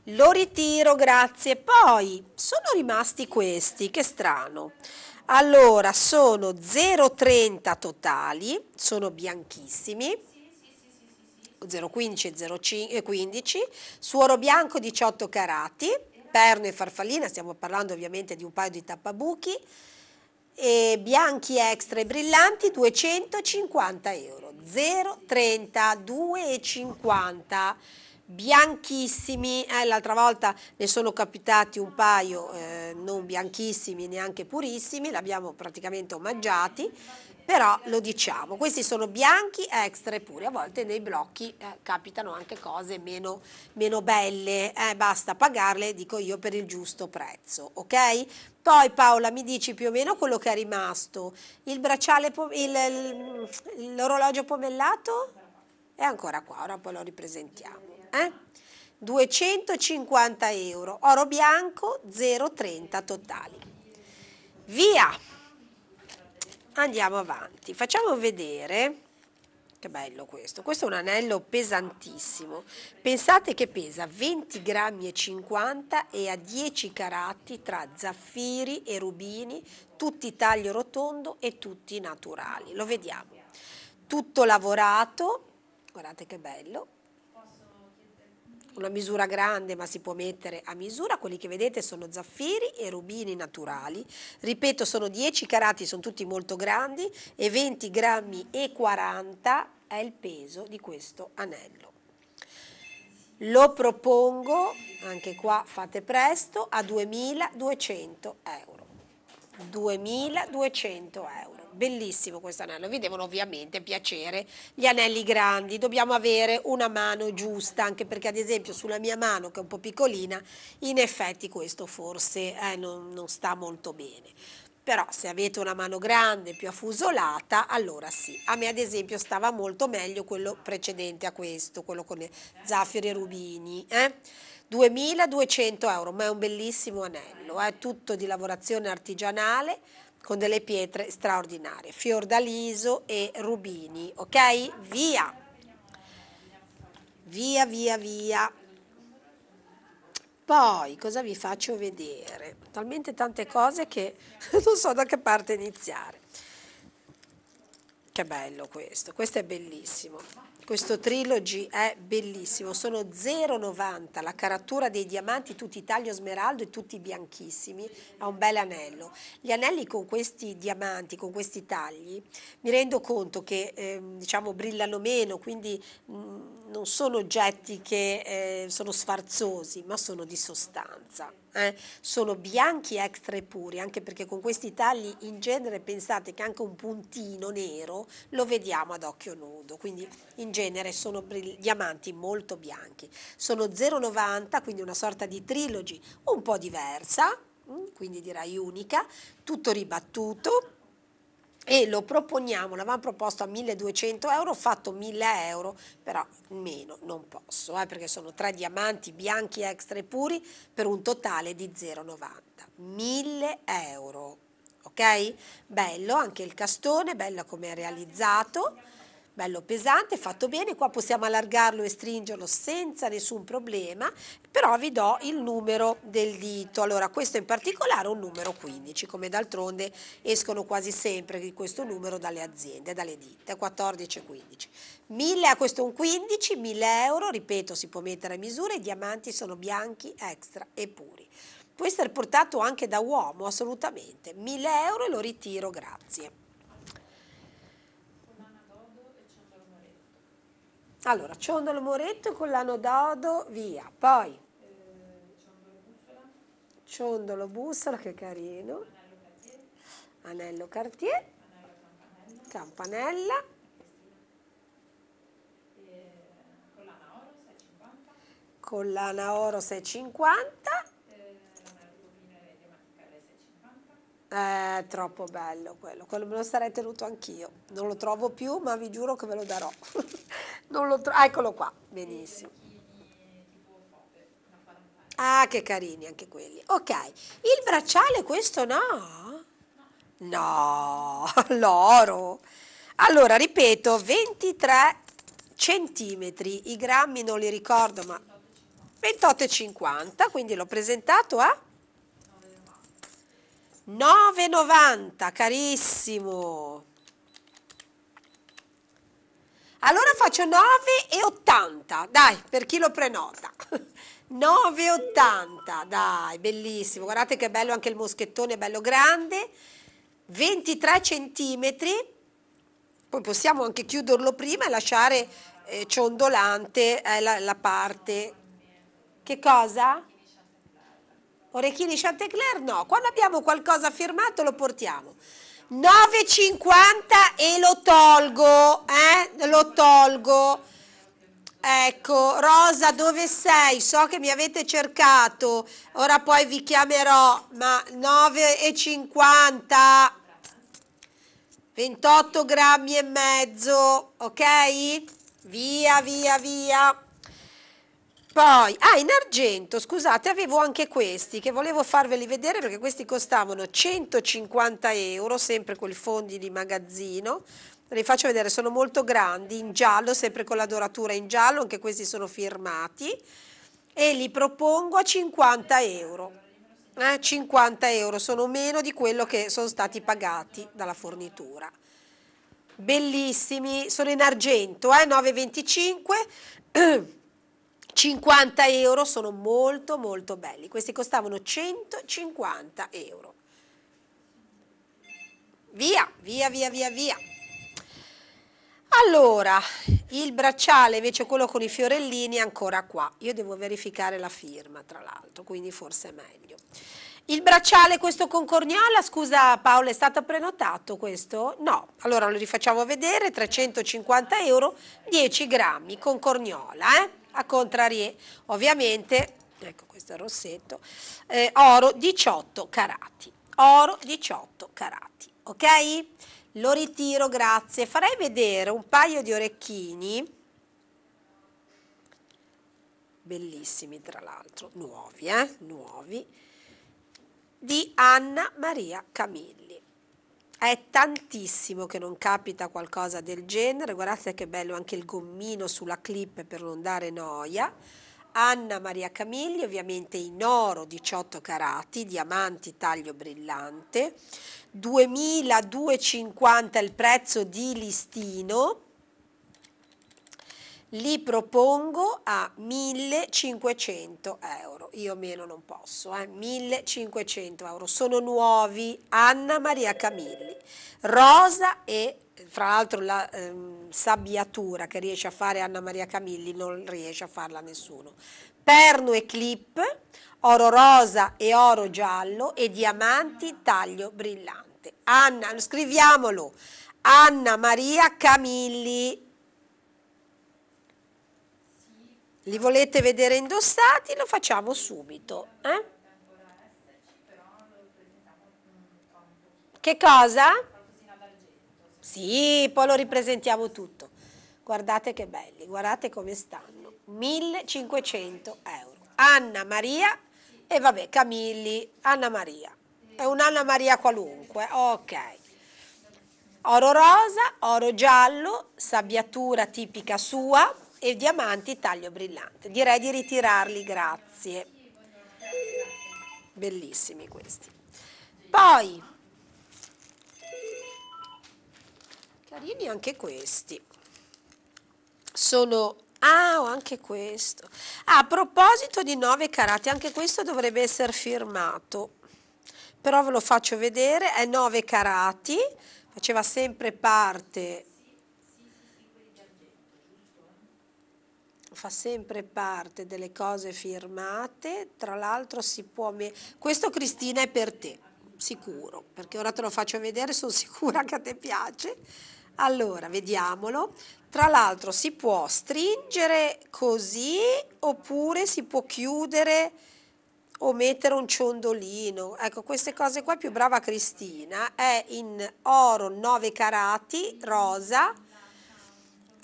Lo ritiro, grazie. Poi sono rimasti questi, che strano. Allora, sono 0,30 totali, sono bianchissimi, 0,15 e 0,15, suoro bianco 18 carati, perno e farfallina, stiamo parlando ovviamente di un paio di tappabuchi, e bianchi extra e brillanti 250 euro 0,30 2,50 bianchissimi, eh, l'altra volta ne sono capitati un paio eh, non bianchissimi neanche purissimi, li abbiamo praticamente omaggiati, però lo diciamo, questi sono bianchi extra e puri, a volte nei blocchi eh, capitano anche cose meno, meno belle, eh, basta pagarle, dico io, per il giusto prezzo, ok? Poi Paola mi dici più o meno quello che è rimasto, il bracciale, l'orologio pomellato? È ancora qua, ora poi lo ripresentiamo eh? 250 euro, oro bianco 0,30 totali. Via! Andiamo avanti, facciamo vedere, che bello questo, questo è un anello pesantissimo, pensate che pesa 20 grammi e 50 e ha 10 carati tra zaffiri e rubini, tutti taglio rotondo e tutti naturali, lo vediamo. Tutto lavorato, guardate che bello, una misura grande ma si può mettere a misura, quelli che vedete sono zaffiri e rubini naturali, ripeto sono 10 carati, sono tutti molto grandi e 20 grammi e 40 è il peso di questo anello. Lo propongo, anche qua fate presto, a 2200 euro. 2200 euro bellissimo questo anello, vi devono ovviamente piacere gli anelli grandi, dobbiamo avere una mano giusta, anche perché ad esempio sulla mia mano che è un po' piccolina, in effetti questo forse eh, non, non sta molto bene però se avete una mano grande, più affusolata, allora sì. A me ad esempio stava molto meglio quello precedente a questo, quello con zaffiri e rubini. Eh? 2200 euro, ma è un bellissimo anello, è eh? tutto di lavorazione artigianale, con delle pietre straordinarie, Fiordaliso e Rubini, ok? Via! Via, via, via. Poi cosa vi faccio vedere? Talmente tante cose che non so da che parte iniziare. Che bello questo, questo è bellissimo. Questo trilogy è bellissimo, sono 0,90, la caratura dei diamanti, tutti taglio smeraldo e tutti bianchissimi, ha un bel anello. Gli anelli con questi diamanti, con questi tagli, mi rendo conto che eh, diciamo, brillano meno, quindi mh, mm, non sono oggetti che eh, sono sfarzosi, ma sono di sostanza eh, sono bianchi extra e puri, anche perché con questi tagli in genere pensate che anche un puntino nero lo vediamo ad occhio nudo, quindi in genere sono diamanti molto bianchi. Sono 0,90, quindi una sorta di trilogy un po' diversa, mm, quindi direi unica, tutto ribattuto, e lo proponiamo, l'avevamo proposto a 1200 euro, ho fatto 1000 euro, però meno non posso, eh, perché sono tre diamanti bianchi extra e puri per un totale di 0,90, 1000 euro, ok? Bello anche il castone, bello come è realizzato bello pesante, fatto bene, qua possiamo allargarlo e stringerlo senza nessun problema, però vi do il numero del dito, allora questo in particolare è un numero 15, come d'altronde escono quasi sempre questo numero dalle aziende, dalle ditte, 14 e 15. 1000, a questo è un 15, 1000 euro, ripeto si può mettere a misura, i diamanti sono bianchi, extra e puri. Può essere portato anche da uomo, assolutamente, 1000 euro e lo ritiro, grazie. Allora, ciondolo moretto con l'ano d'odo, via. Poi, ciondolo bussola, che carino. Anello cartier. Campanella. Collana oro 650. È troppo bello quello, quello me lo sarei tenuto anch'io. Non lo trovo più, ma vi giuro che ve lo darò. lo ah, eccolo qua, benissimo. Ah, che carini anche quelli. Ok, il bracciale questo no? No, l'oro. Allora, ripeto, 23 centimetri, i grammi non li ricordo, ma 28,50, quindi l'ho presentato a 9,90 carissimo allora faccio 9,80 dai per chi lo prenota 9,80 dai bellissimo guardate che bello anche il moschettone bello grande 23 centimetri poi possiamo anche chiuderlo prima e lasciare eh, ciondolante eh, la, la parte che cosa? Orecchini Chantecler no, quando abbiamo qualcosa firmato lo portiamo. 9,50 e lo tolgo, eh? lo tolgo. Ecco, Rosa dove sei? So che mi avete cercato, ora poi vi chiamerò, ma 9,50, 28 grammi e mezzo, ok? Via, via, via. Poi, ah, in argento, scusate, avevo anche questi che volevo farveli vedere perché questi costavano 150 euro, sempre quei fondi di magazzino. Li faccio vedere, sono molto grandi, in giallo, sempre con la doratura in giallo, anche questi sono firmati. E li propongo a 50 euro. Eh, 50 euro sono meno di quello che sono stati pagati dalla fornitura. Bellissimi, sono in argento, eh, 9,25. 50 euro sono molto molto belli, questi costavano 150 euro. Via, via, via, via, via. Allora, il bracciale invece quello con i fiorellini è ancora qua. Io devo verificare la firma, tra l'altro, quindi forse è meglio. Il bracciale questo con corniola, scusa Paolo, è stato prenotato questo? No, allora lo rifacciamo vedere, 350 euro, 10 grammi con corniola, eh? a contrarie, ovviamente, ecco questo è il rossetto, eh, oro 18 carati, oro 18 carati, ok? Lo ritiro, grazie. Farei vedere un paio di orecchini, bellissimi tra l'altro, nuovi, eh? nuovi, di Anna Maria Camilla. È tantissimo che non capita qualcosa del genere, guardate che bello anche il gommino sulla clip per non dare noia. Anna Maria Camilli, ovviamente in oro 18 carati, diamanti taglio brillante, 2250 il prezzo di listino, li propongo a 1500 euro, io meno non posso, eh? 1500 euro, sono nuovi, Anna Maria Camilli, rosa e fra l'altro la ehm, sabbiatura che riesce a fare Anna Maria Camilli non riesce a farla nessuno, perno e clip, oro rosa e oro giallo e diamanti taglio brillante, Anna, scriviamolo, Anna Maria Camilli, Li volete vedere indossati? Lo facciamo subito. Eh? Che cosa? Sì, poi lo ripresentiamo tutto. Guardate che belli, guardate come stanno. 1500 euro. Anna Maria e vabbè Camilli, Anna Maria. È un Anna Maria qualunque, ok. Oro rosa, oro giallo, sabbiatura tipica sua, e diamanti taglio brillante. Direi di ritirarli, grazie. Bellissimi questi. Poi, carini anche questi. Sono Ah, ho anche questo. Ah, a proposito di 9 carati, anche questo dovrebbe essere firmato. Però ve lo faccio vedere, è 9 carati, faceva sempre parte fa sempre parte delle cose firmate, tra l'altro si può... Me- questo Cristina è per te, sicuro, perché ora te lo faccio vedere, sono sicura che a te piace. Allora, vediamolo. Tra l'altro si può stringere così oppure si può chiudere o mettere un ciondolino. Ecco, queste cose qua più brava Cristina è in oro 9 carati, rosa,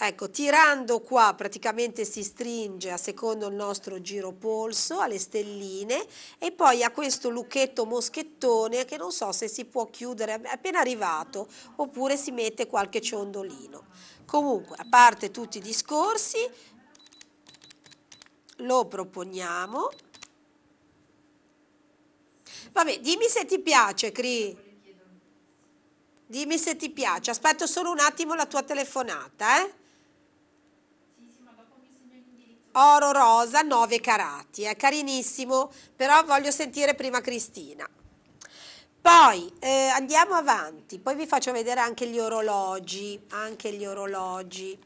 Ecco, tirando qua praticamente si stringe a secondo il nostro giro polso, alle stelline e poi a questo lucchetto moschettone che non so se si può chiudere è appena arrivato oppure si mette qualche ciondolino. Comunque, a parte tutti i discorsi, lo proponiamo. Vabbè, dimmi se ti piace, Cri. Dimmi se ti piace. Aspetto solo un attimo la tua telefonata, eh? oro rosa 9 carati, è eh, carinissimo, però voglio sentire prima Cristina. Poi eh, andiamo avanti, poi vi faccio vedere anche gli orologi, anche gli orologi.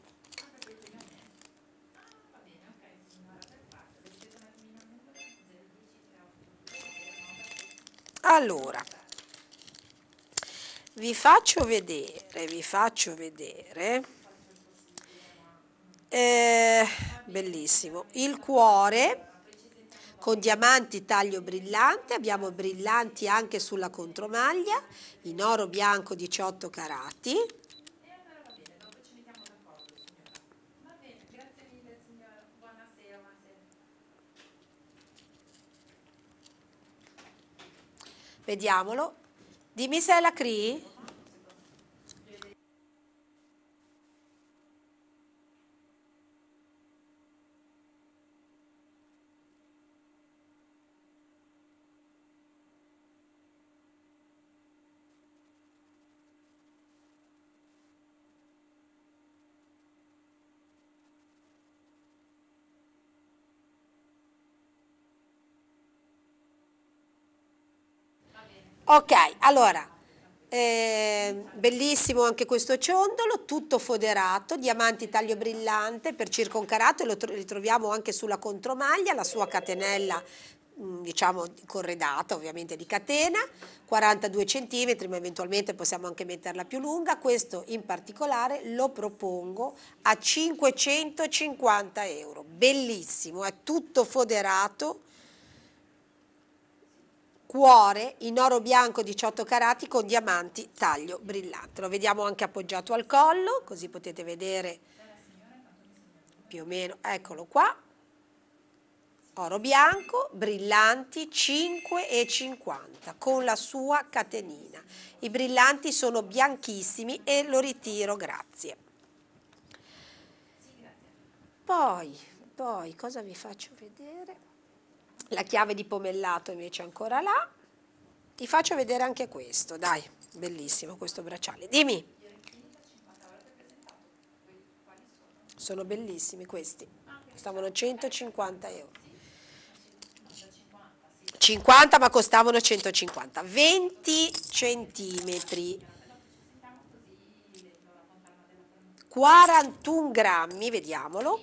Allora, vi faccio vedere, vi faccio vedere eh, bellissimo il cuore con diamanti taglio brillante, abbiamo brillanti anche sulla contromaglia, in oro bianco 18 carati. Vediamolo. Dimmi se è la CRI? Ok, allora, eh, bellissimo anche questo ciondolo, tutto foderato, diamanti taglio brillante per circa un carato lo ritroviamo anche sulla contromaglia, la sua catenella diciamo corredata ovviamente di catena 42 cm ma eventualmente possiamo anche metterla più lunga questo in particolare lo propongo a 550 euro bellissimo è tutto foderato cuore in oro bianco 18 carati con diamanti taglio brillante. Lo vediamo anche appoggiato al collo, così potete vedere più o meno, eccolo qua, oro bianco, brillanti 5,50 con la sua catenina. I brillanti sono bianchissimi e lo ritiro, grazie. Poi, poi cosa vi faccio vedere? La chiave di pomellato invece è ancora là. Ti faccio vedere anche questo, dai, bellissimo questo bracciale. Dimmi. Sono bellissimi questi. Costavano 150 euro. 50 ma costavano 150. 20 centimetri. 41 grammi, vediamolo.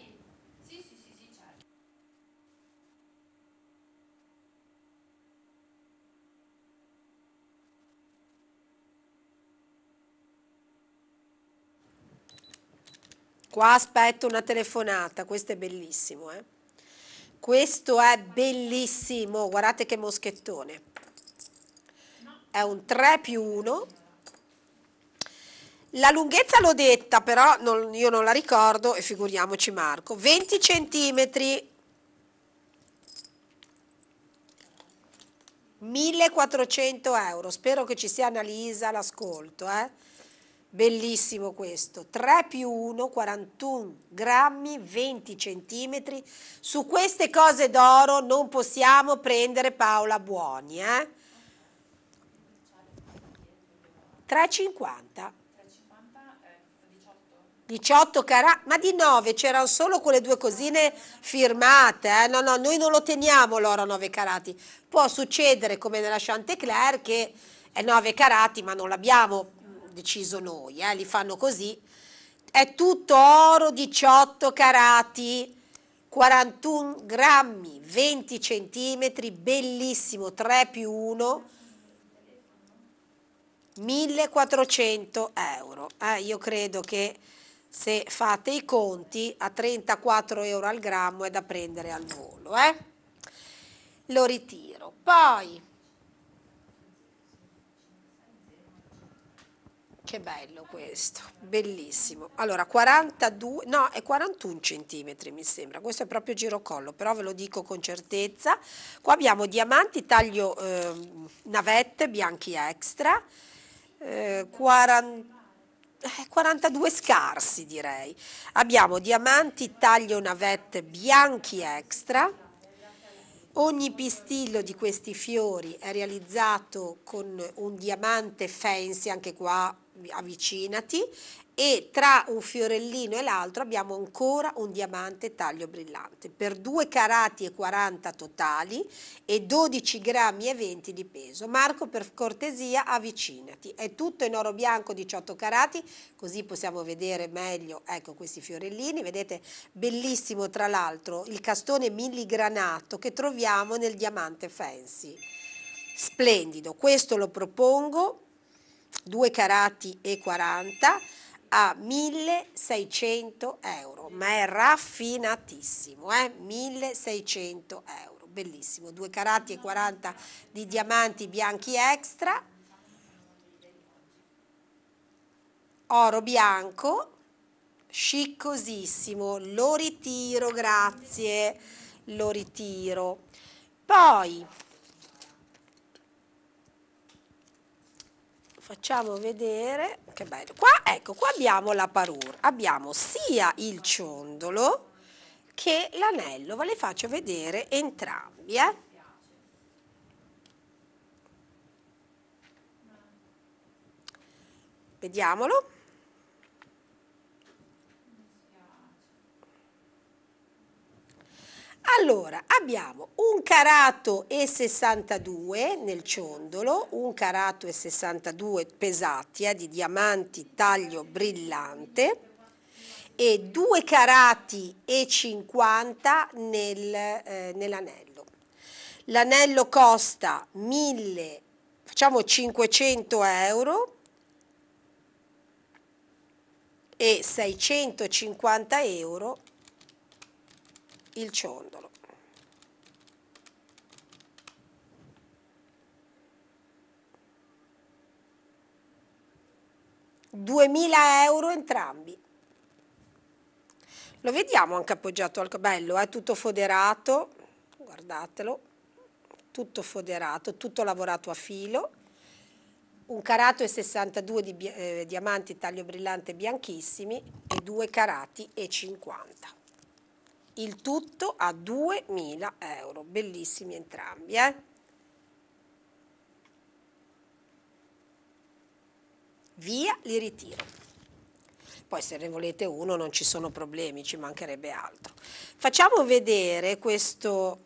Qua aspetto una telefonata, questo è bellissimo, eh? Questo è bellissimo, guardate che moschettone. È un 3 più 1. La lunghezza l'ho detta, però non, io non la ricordo e figuriamoci Marco. 20 centimetri. 1400 euro. Spero che ci sia Annalisa all'ascolto, eh? Bellissimo questo, 3 più 1, 41 grammi, 20 centimetri. Su queste cose d'oro non possiamo prendere Paola Buoni. Eh? 3,50. 18 carati, ma di 9 c'erano solo quelle due cosine firmate, eh? no no, noi non lo teniamo l'oro a 9 carati, può succedere come nella Chantecler che è 9 carati ma non l'abbiamo deciso noi, eh, li fanno così, è tutto oro 18 carati, 41 grammi, 20 centimetri, bellissimo, 3 più 1, 1400 euro. Eh, io credo che se fate i conti a 34 euro al grammo è da prendere al volo. Eh? Lo ritiro. Poi Che bello questo, bellissimo. Allora, 42, no, è 41 centimetri mi sembra, questo è proprio girocollo, però ve lo dico con certezza. Qua abbiamo diamanti, taglio eh, navette, bianchi extra, eh, 40, eh, 42 scarsi direi. Abbiamo diamanti, taglio navette, bianchi extra. Ogni pistillo di questi fiori è realizzato con un diamante fancy, anche qua avvicinati e tra un fiorellino e l'altro abbiamo ancora un diamante taglio brillante per 2 carati e 40 totali e 12 grammi e 20 di peso. Marco per cortesia avvicinati, è tutto in oro bianco 18 carati così possiamo vedere meglio ecco questi fiorellini, vedete bellissimo tra l'altro il castone milligranato che troviamo nel diamante fancy. Splendido, questo lo propongo 2 carati e 40 a 1600 euro, ma è raffinatissimo, eh? 1600 euro, bellissimo, 2 carati e 40 di diamanti bianchi extra, oro bianco, sciccosissimo, lo ritiro, grazie, lo ritiro. Poi facciamo vedere che bello qua ecco qua abbiamo la parure abbiamo sia il ciondolo che l'anello ve le faccio vedere entrambi eh? vediamolo Allora, abbiamo un carato e 62 nel ciondolo, un carato e 62 pesati eh, di diamanti taglio brillante e due carati e 50 nel, eh, nell'anello. L'anello costa 1000, facciamo 500 euro e 650 euro il ciondolo duemila euro entrambi lo vediamo anche appoggiato al cabello è tutto foderato guardatelo tutto foderato tutto lavorato a filo un carato e 62 di eh, diamanti taglio brillante bianchissimi e due carati e 50 il tutto a 2000 euro, bellissimi entrambi eh? Via, li ritiro. Poi se ne volete uno non ci sono problemi, ci mancherebbe altro. Facciamo vedere questo,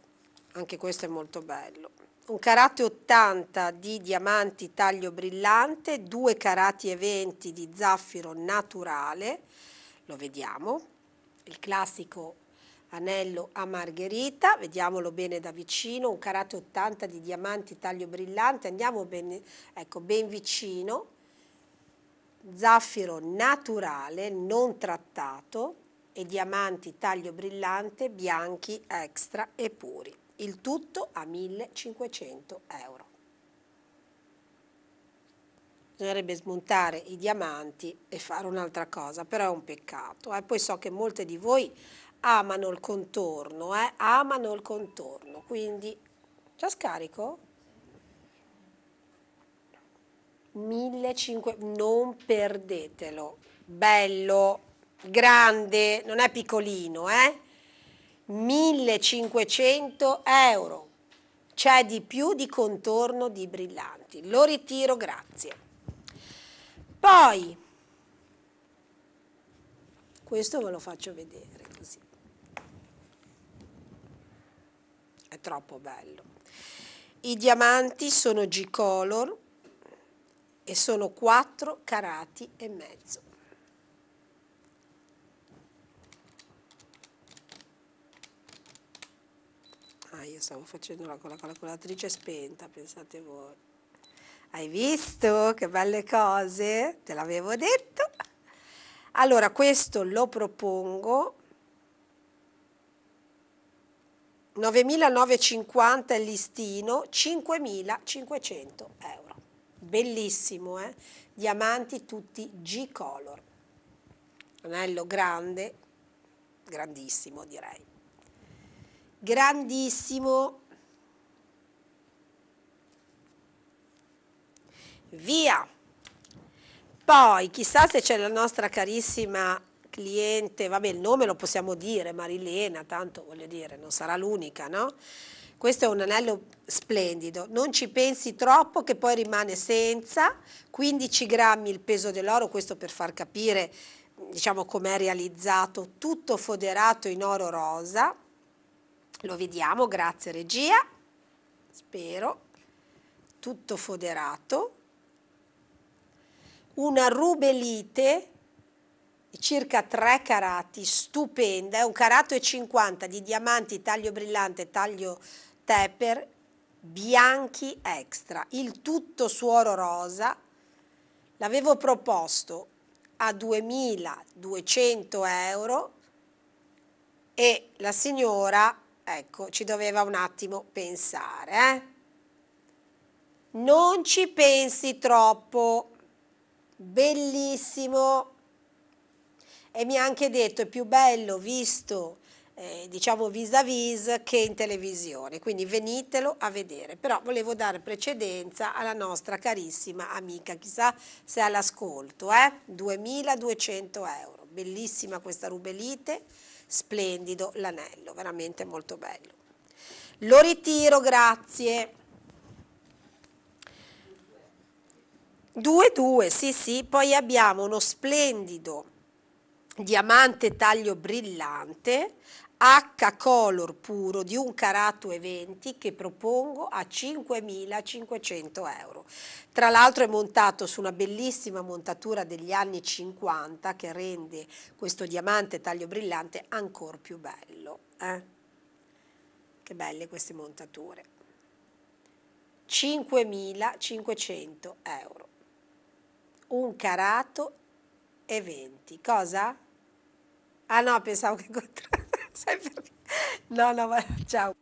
anche questo è molto bello, un carate 80 di diamanti taglio brillante, due carati e 20 di zaffiro naturale, lo vediamo, il classico anello a margherita, vediamolo bene da vicino, un carate 80 di diamanti taglio brillante, andiamo ben, ecco, ben vicino, zaffiro naturale, non trattato e diamanti taglio brillante, bianchi extra e puri. Il tutto a 1500 euro. Bisognerebbe smontare i diamanti e fare un'altra cosa, però è un peccato. Eh? Poi so che molte di voi amano il contorno, eh? amano il contorno, quindi già scarico? 1500, non perdetelo, bello, grande, non è piccolino, eh? 1500 euro. C'è di più di contorno di brillanti. Lo ritiro, grazie. Poi, questo ve lo faccio vedere. è troppo bello. I diamanti sono G-Color e sono 4 carati e mezzo. Ah, io stavo facendo la, con la calcolatrice spenta, pensate voi. Hai visto che belle cose? Te l'avevo detto. Allora, questo lo propongo 9.950 il listino, 5.500 euro. Bellissimo, eh? Diamanti tutti G-Color. Anello grande, grandissimo direi. Grandissimo. Via. Poi, chissà se c'è la nostra carissima cliente, vabbè il nome lo possiamo dire, Marilena, tanto voglio dire, non sarà l'unica, no? Questo è un anello splendido, non ci pensi troppo che poi rimane senza, 15 grammi il peso dell'oro, questo per far capire diciamo com'è realizzato, tutto foderato in oro rosa, lo vediamo, grazie regia, spero, tutto foderato, una rubelite circa tre carati, stupenda, è un carato e 50 di diamanti taglio brillante, taglio tepper, bianchi extra, il tutto su oro rosa, l'avevo proposto a 2.200 euro e la signora, ecco, ci doveva un attimo pensare, eh? Non ci pensi troppo, bellissimo, e mi ha anche detto è più bello visto eh, diciamo vis a vis che in televisione, quindi venitelo a vedere. Però volevo dare precedenza alla nostra carissima amica, chissà se all'ascolto, eh? 2200 euro, bellissima questa rubelite, splendido l'anello, veramente molto bello. Lo ritiro, grazie. 2-2, sì sì, poi abbiamo uno splendido diamante taglio brillante H color puro di un carato e 20 che propongo a 5.500 euro. Tra l'altro è montato su una bellissima montatura degli anni 50 che rende questo diamante taglio brillante ancora più bello. Eh? Che belle queste montature. 5.500 euro. Un carato e 20. Cosa? Ah no, pensavo che incontrare. No, no, ma... ciao.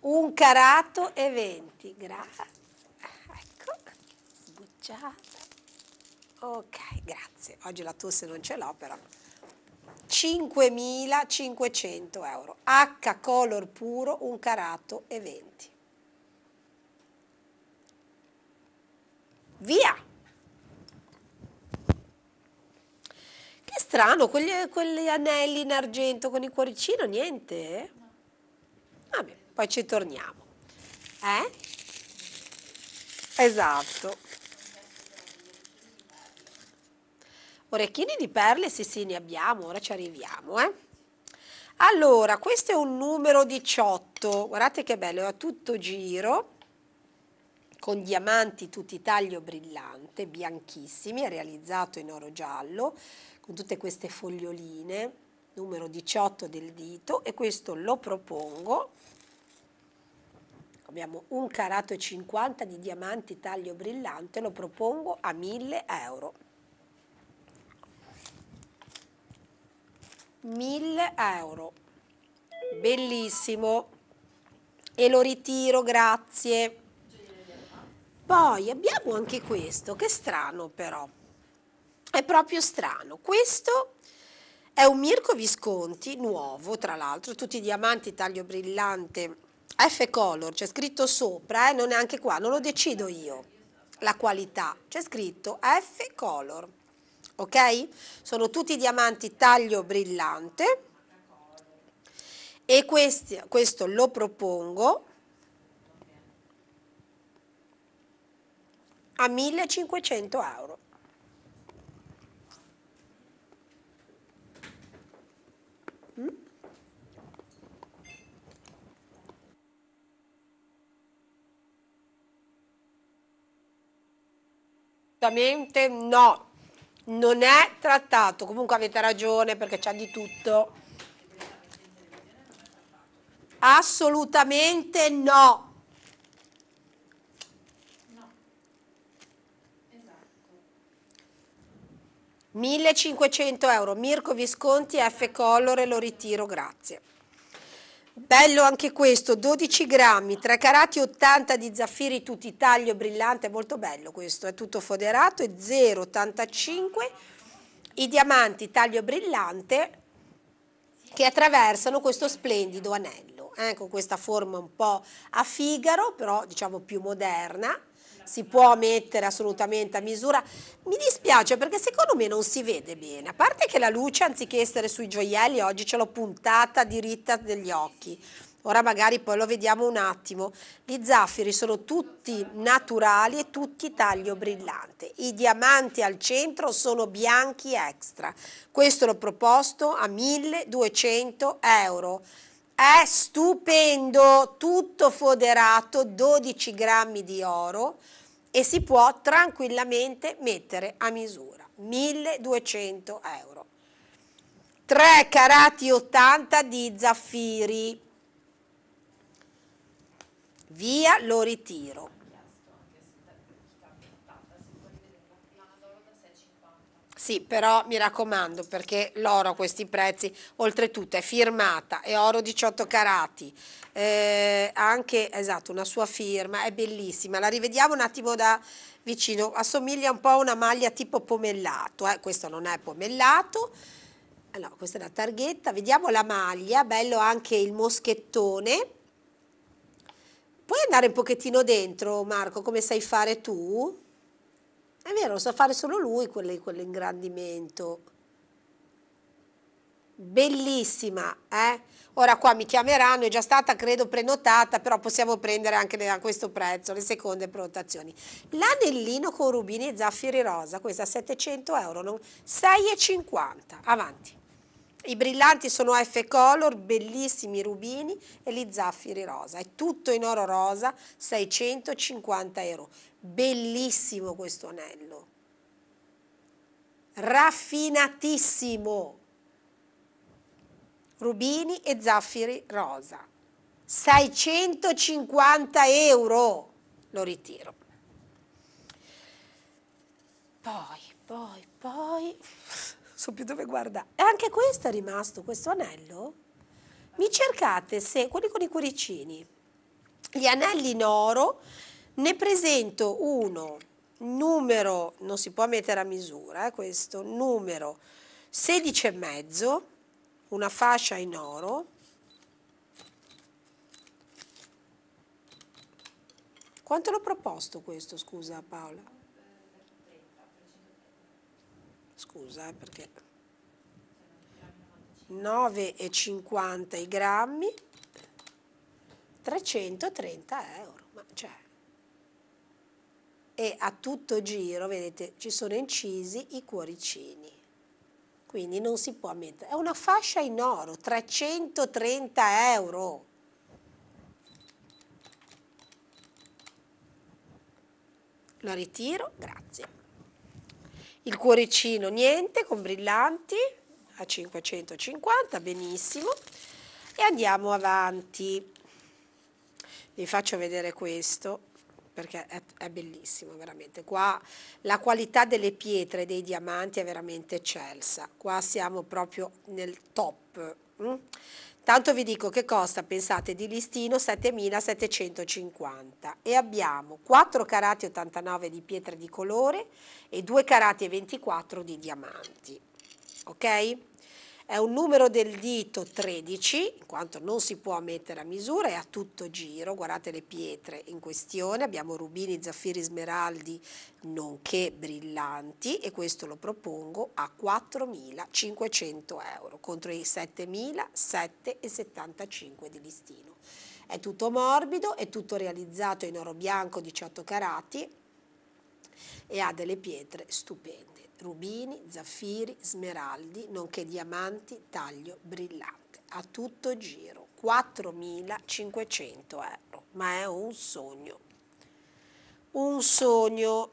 Un carato e venti, grazie. Ecco, sbucciata. Ok, grazie. Oggi la tosse non ce l'ho però. 5.500 euro. H color puro, un carato e 20. Via! Che strano, quegli, quegli, anelli in argento con il cuoricino, niente? Eh? Vabbè, poi ci torniamo. Eh? Esatto. Orecchini di perle, sì sì, ne abbiamo, ora ci arriviamo, eh. Allora, questo è un numero 18, guardate che bello, è a tutto giro, con diamanti tutti taglio brillante, bianchissimi, è realizzato in oro giallo, con tutte queste foglioline, numero 18 del dito, e questo lo propongo, abbiamo un carato e 50 di diamanti taglio brillante, lo propongo a 1000 euro. 1000 euro. Bellissimo. E lo ritiro, grazie. Poi abbiamo anche questo, che strano però. È proprio strano. Questo è un Mirko Visconti, nuovo tra l'altro, tutti diamanti, taglio brillante, F Color, c'è scritto sopra, eh, non è anche qua, non lo decido io la qualità, c'è scritto F Color ok? Sono tutti diamanti taglio brillante e questi, questo lo propongo a 1500 euro. Mm? no non è trattato. Comunque avete ragione perché c'è di tutto. Assolutamente no. no. Esatto. 1500 euro, Mirko Visconti, F Collore, lo ritiro, grazie. Bello anche questo, 12 grammi, 3 carati 80 di zaffiri tutti taglio brillante, molto bello questo, è tutto foderato, è 0,85, i diamanti taglio brillante che attraversano questo splendido anello, eh, con questa forma un po' a figaro, però diciamo più moderna, si può mettere assolutamente a misura. Mi dispiace perché secondo me non si vede bene, a parte che la luce anziché essere sui gioielli oggi ce l'ho puntata diritta negli occhi. Ora magari poi lo vediamo un attimo. Gli zaffiri sono tutti naturali e tutti taglio brillante. I diamanti al centro sono bianchi extra. Questo l'ho proposto a 1200 euro. È stupendo, tutto foderato, 12 grammi di oro e si può tranquillamente mettere a misura, 1200 euro. 3 carati 80 di zaffiri. Via, lo ritiro. Sì, però mi raccomando perché l'oro a questi prezzi oltretutto è firmata, è oro 18 carati, eh, anche esatto una sua firma, è bellissima, la rivediamo un attimo da vicino, assomiglia un po' a una maglia tipo pomellato, eh? questo non è pomellato, allora, eh, questa è la targhetta, vediamo la maglia, bello anche il moschettone, puoi andare un pochettino dentro Marco come sai fare tu? È vero, lo sa fare solo lui quell'ingrandimento. Bellissima, eh? Ora qua mi chiameranno, è già stata credo prenotata, però possiamo prendere anche a questo prezzo le seconde prenotazioni. L'anellino con rubini e zaffiri rosa, questa a 700 euro, 6,50, avanti. I brillanti sono F Color, bellissimi rubini e gli zaffiri rosa. È tutto in oro rosa, 650 euro. Bellissimo questo anello. Raffinatissimo. Rubini e zaffiri rosa. 650 euro. Lo ritiro. Poi, poi, poi so più dove guardare. E anche questo è rimasto, questo anello? Mi cercate se, quelli con i cuoricini, gli anelli in oro, ne presento uno, numero, non si può mettere a misura, eh, questo, numero 16 e mezzo, una fascia in oro, Quanto l'ho proposto questo, scusa Paola? scusa, eh, perché 9,50 i grammi, 330 euro, ma cioè. E a tutto giro, vedete, ci sono incisi i cuoricini quindi non si può mettere. È una fascia in oro, 330 euro. Lo ritiro, grazie il cuoricino niente con brillanti a 550 benissimo e andiamo avanti vi faccio vedere questo perché è, è, bellissimo veramente qua la qualità delle pietre dei diamanti è veramente eccelsa qua siamo proprio nel top mm? Tanto vi dico che costa, pensate, di listino 7.750 e abbiamo 4 carati 89 di pietre di colore e 2 carati e 24 di diamanti. Ok? è un numero del dito 13, in quanto non si può mettere a misura, è a tutto giro, guardate le pietre in questione, abbiamo rubini, zaffiri, smeraldi, nonché brillanti e questo lo propongo a 4.500 euro contro i 7.775 di listino. È tutto morbido, è tutto realizzato in oro bianco 18 carati e ha delle pietre stupende rubini, zaffiri, smeraldi, nonché diamanti taglio brillante, a tutto giro 4.500 euro, ma è un sogno. Un sogno.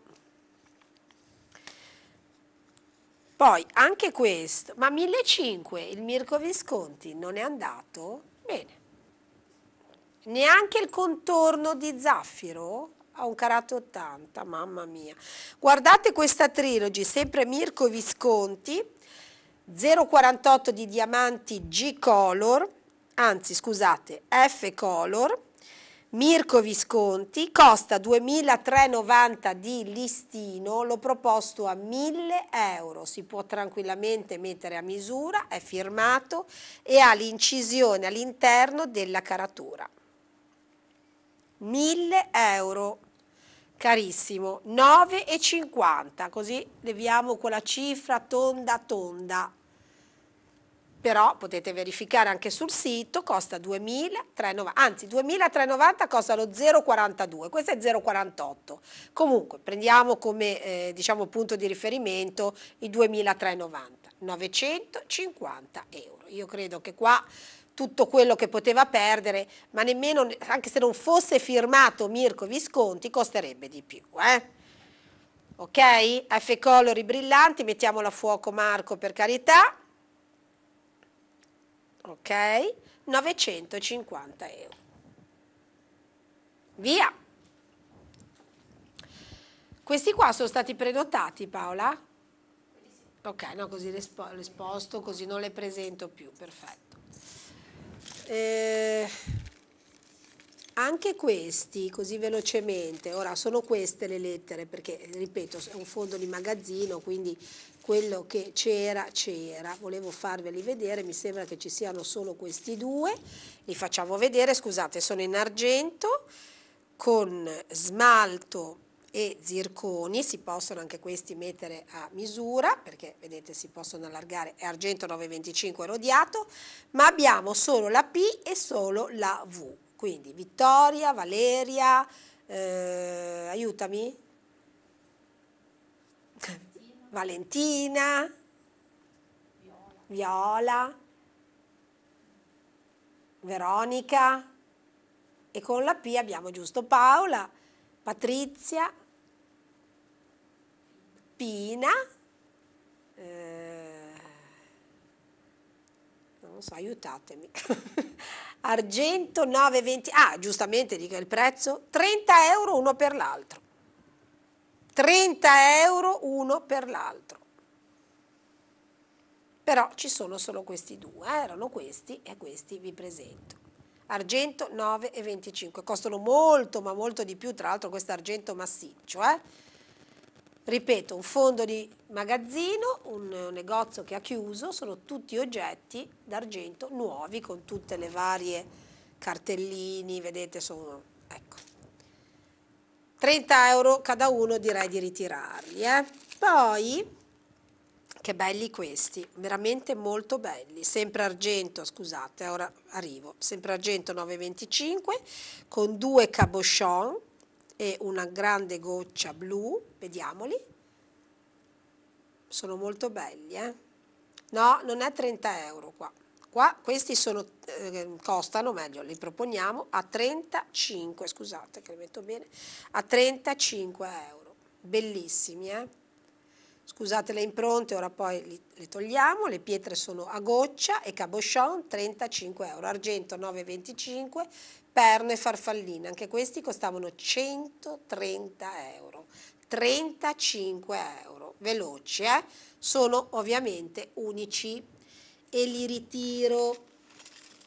Poi anche questo, ma 1.500 il Mirko Visconti non è andato? Bene. Neanche il contorno di zaffiro? ha un carato 80, mamma mia. Guardate questa trilogy, sempre Mirko Visconti, 0,48 di diamanti G-Color, anzi scusate, F-Color, Mirko Visconti, costa 2.390 di listino, l'ho proposto a 1.000 euro, si può tranquillamente mettere a misura, è firmato e ha l'incisione all'interno della caratura. 1.000 euro. Carissimo, 9,50, così leviamo quella cifra tonda tonda. Però potete verificare anche sul sito, costa 2.390, anzi 2.390 costa lo 0,42, questo è 0,48. Comunque prendiamo come eh, diciamo, punto di riferimento i 2.390, 950 euro. Io credo che qua tutto quello che poteva perdere, ma nemmeno, anche se non fosse firmato Mirko Visconti, costerebbe di più. Eh? Ok? F colori brillanti, mettiamolo a fuoco Marco per carità. Ok? 950 euro. Via! Questi qua sono stati prenotati Paola? Ok, no, così le, spo le sposto, così non le presento più, perfetto eh, anche questi, così velocemente, ora sono queste le lettere perché, ripeto, è un fondo di magazzino, quindi quello che c'era, c'era. Volevo farveli vedere, mi sembra che ci siano solo questi due. Li facciamo vedere, scusate, sono in argento con smalto e zirconi, si possono anche questi mettere a misura perché vedete si possono allargare, è argento 9,25 rodiato, ma abbiamo solo la P e solo la V, quindi Vittoria, Valeria, eh, aiutami, Valentina, Valentina Viola. Veronica e con la P abbiamo giusto Paola, Patrizia, Pina, eh, non so, aiutatemi, argento 9,20, ah giustamente dica il prezzo, 30 euro uno per l'altro, 30 euro uno per l'altro. Però ci sono solo questi due, eh? erano questi e questi vi presento argento 9,25, costano molto ma molto di più tra l'altro questo argento massiccio, eh? ripeto, un fondo di magazzino, un negozio che ha chiuso, sono tutti oggetti d'argento nuovi con tutte le varie cartellini, vedete sono, ecco, 30 euro cada uno direi di ritirarli, eh. poi che belli questi, veramente molto belli, sempre argento, scusate, ora arrivo, sempre argento 9,25 con due cabochon e una grande goccia blu, vediamoli. Sono molto belli, eh? No, non è 30 euro qua. Qua questi sono, eh, costano, meglio, li proponiamo a 35, scusate che li metto bene, a 35 euro. Bellissimi, eh? Scusate le impronte, ora poi li, le togliamo, le pietre sono a goccia e cabochon 35 euro, argento 9,25, perno e farfallina, anche questi costavano 130 euro, 35 euro, veloci, eh? sono ovviamente unici e li ritiro.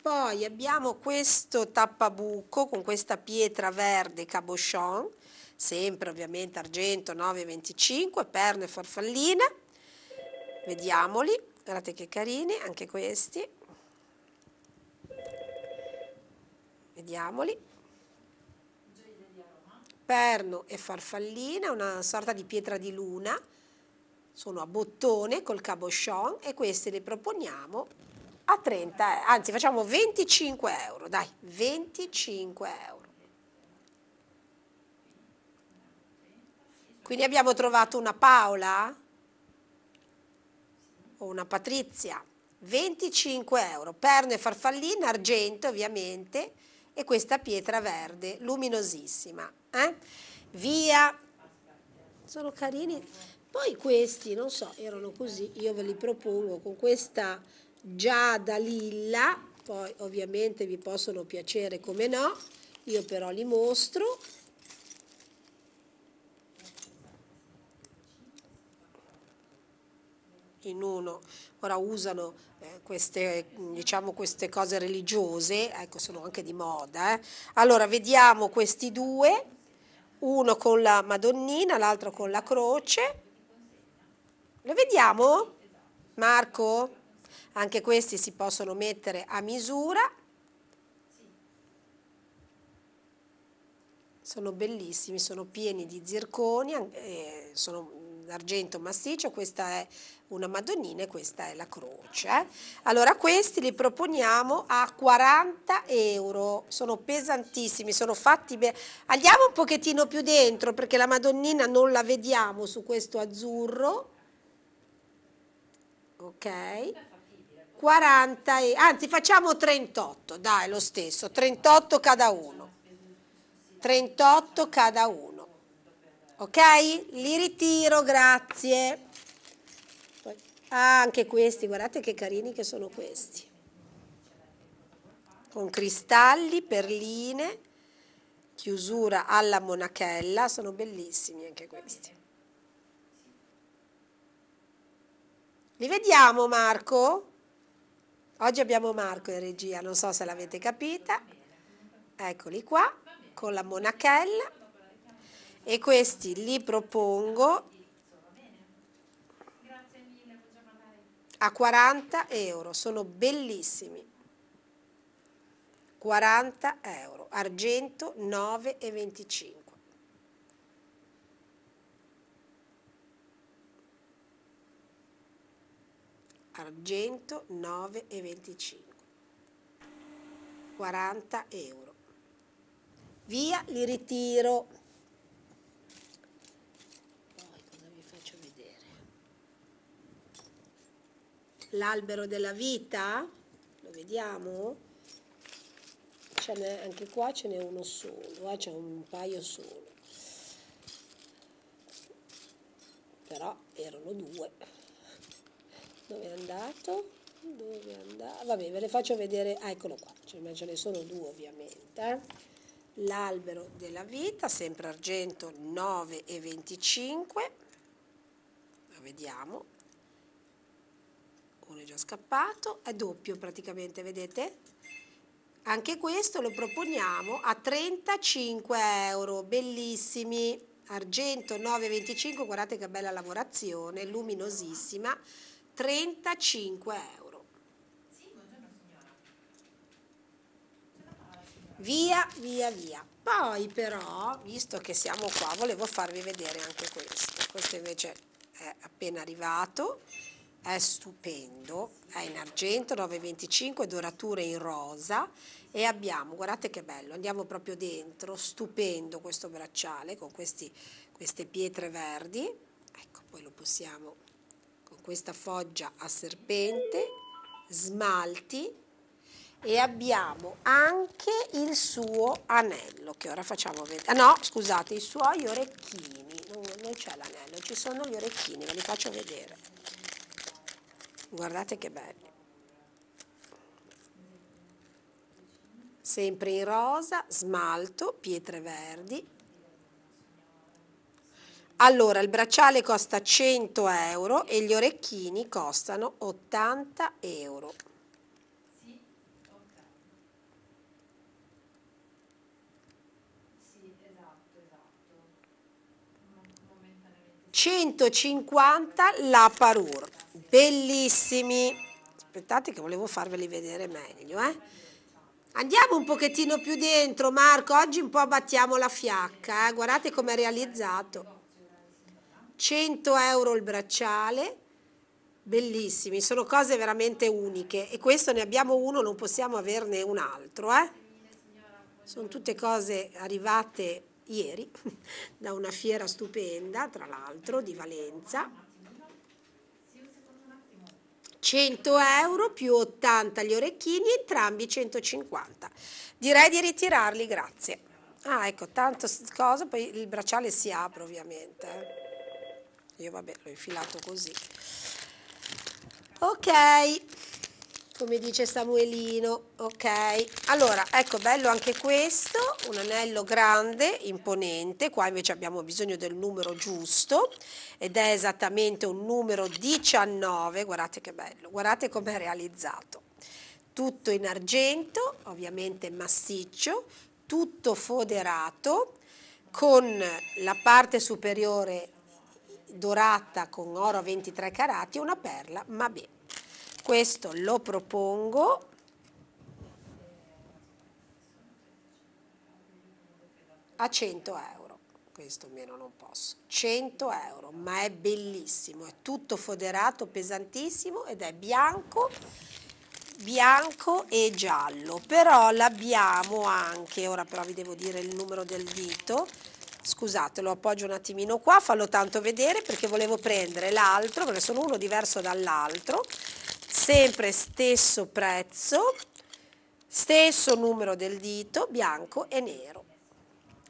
Poi abbiamo questo tappabuco con questa pietra verde cabochon, sempre ovviamente argento 9,25, perno e farfallina, vediamoli, guardate che carini anche questi, guardiamoli. Perno e farfallina, una sorta di pietra di luna, sono a bottone col cabochon e queste le proponiamo a 30, anzi facciamo 25 euro, dai, 25 euro. Quindi abbiamo trovato una Paola o una Patrizia, 25 euro, perno e farfallina, argento ovviamente, e questa pietra verde, luminosissima. Eh? Via, sono carini. Poi questi, non so, erano così, io ve li propongo con questa giada lilla, poi ovviamente vi possono piacere come no, io però li mostro in uno, ora usano eh, queste, diciamo, queste, cose religiose, ecco sono anche di moda. Eh. Allora vediamo questi due, uno con la Madonnina, l'altro con la croce. Lo vediamo? Marco? Anche questi si possono mettere a misura. Sono bellissimi, sono pieni di zirconi, eh, sono argento massiccio, questa è una Madonnina e questa è la croce. Allora questi li proponiamo a 40 euro, sono pesantissimi, sono fatti bene. Andiamo un pochettino più dentro perché la Madonnina non la vediamo su questo azzurro. Ok. 40 e, anzi facciamo 38, dai lo stesso, 38 cada uno. 38 cada uno ok? Li ritiro, grazie. Ah, anche questi, guardate che carini che sono questi. Con cristalli, perline, chiusura alla monachella, sono bellissimi anche questi. Li vediamo Marco? Oggi abbiamo Marco in regia, non so se l'avete capita. Eccoli qua, con la monachella e questi li propongo a 40 euro, sono bellissimi. 40 euro, argento 9,25. Argento e 9,25. 40 euro. Via, li ritiro. l'albero della vita, lo vediamo? anche qua ce n'è uno solo, eh? c'è un paio solo, però erano due. Dove è andato? Dove è andato? Vabbè, ve le faccio vedere, ah, eccolo qua, ce cioè, ne, ce ne sono due ovviamente. Eh? L'albero della vita, sempre argento 9 e 25 lo vediamo, uno è già scappato, è doppio praticamente, vedete? Anche questo lo proponiamo a 35 euro, bellissimi, argento 9,25, guardate che bella lavorazione, luminosissima, 35 euro. Via, via, via. Poi però, visto che siamo qua, volevo farvi vedere anche questo. Questo invece è appena arrivato è stupendo, è in argento 9,25, dorature in rosa e abbiamo, guardate che bello, andiamo proprio dentro, stupendo questo bracciale con questi, queste pietre verdi, ecco poi lo possiamo con questa foggia a serpente, smalti e abbiamo anche il suo anello che ora facciamo vedere, ah no scusate i suoi orecchini, non, non c'è l'anello, ci sono gli orecchini, ve li faccio vedere, Guardate che belli. Sempre in rosa, smalto, pietre verdi. Allora, il bracciale costa 100 euro e gli orecchini costano 80 euro. 150 la parure, bellissimi. Aspettate che volevo farveli vedere meglio, eh. Andiamo un pochettino più dentro, Marco, oggi un po' battiamo la fiacca, eh? guardate com'è realizzato. 100 euro il bracciale, bellissimi, sono cose veramente uniche e questo ne abbiamo uno, non possiamo averne un altro. Eh? Sono tutte cose arrivate ieri da una fiera stupenda, tra l'altro, di Valenza. 100 euro più 80 gli orecchini, entrambi 150. Direi di ritirarli, grazie. Ah, ecco, tanto cosa, poi il bracciale si apre ovviamente. Eh. Io vabbè, l'ho infilato così. Ok come dice Samuelino, ok? Allora, ecco, bello anche questo, un anello grande, imponente, qua invece abbiamo bisogno del numero giusto, ed è esattamente un numero 19, guardate che bello, guardate com'è realizzato. Tutto in argento, ovviamente massiccio, tutto foderato, con la parte superiore dorata con oro 23 carati e una perla, ma bene questo lo propongo a 100 euro, questo meno non posso, 100 euro, ma è bellissimo, è tutto foderato, pesantissimo ed è bianco, bianco e giallo, però l'abbiamo anche, ora però vi devo dire il numero del dito, scusate lo appoggio un attimino qua, fallo tanto vedere perché volevo prendere l'altro, perché sono uno diverso dall'altro, sempre stesso prezzo, stesso numero del dito, bianco e nero,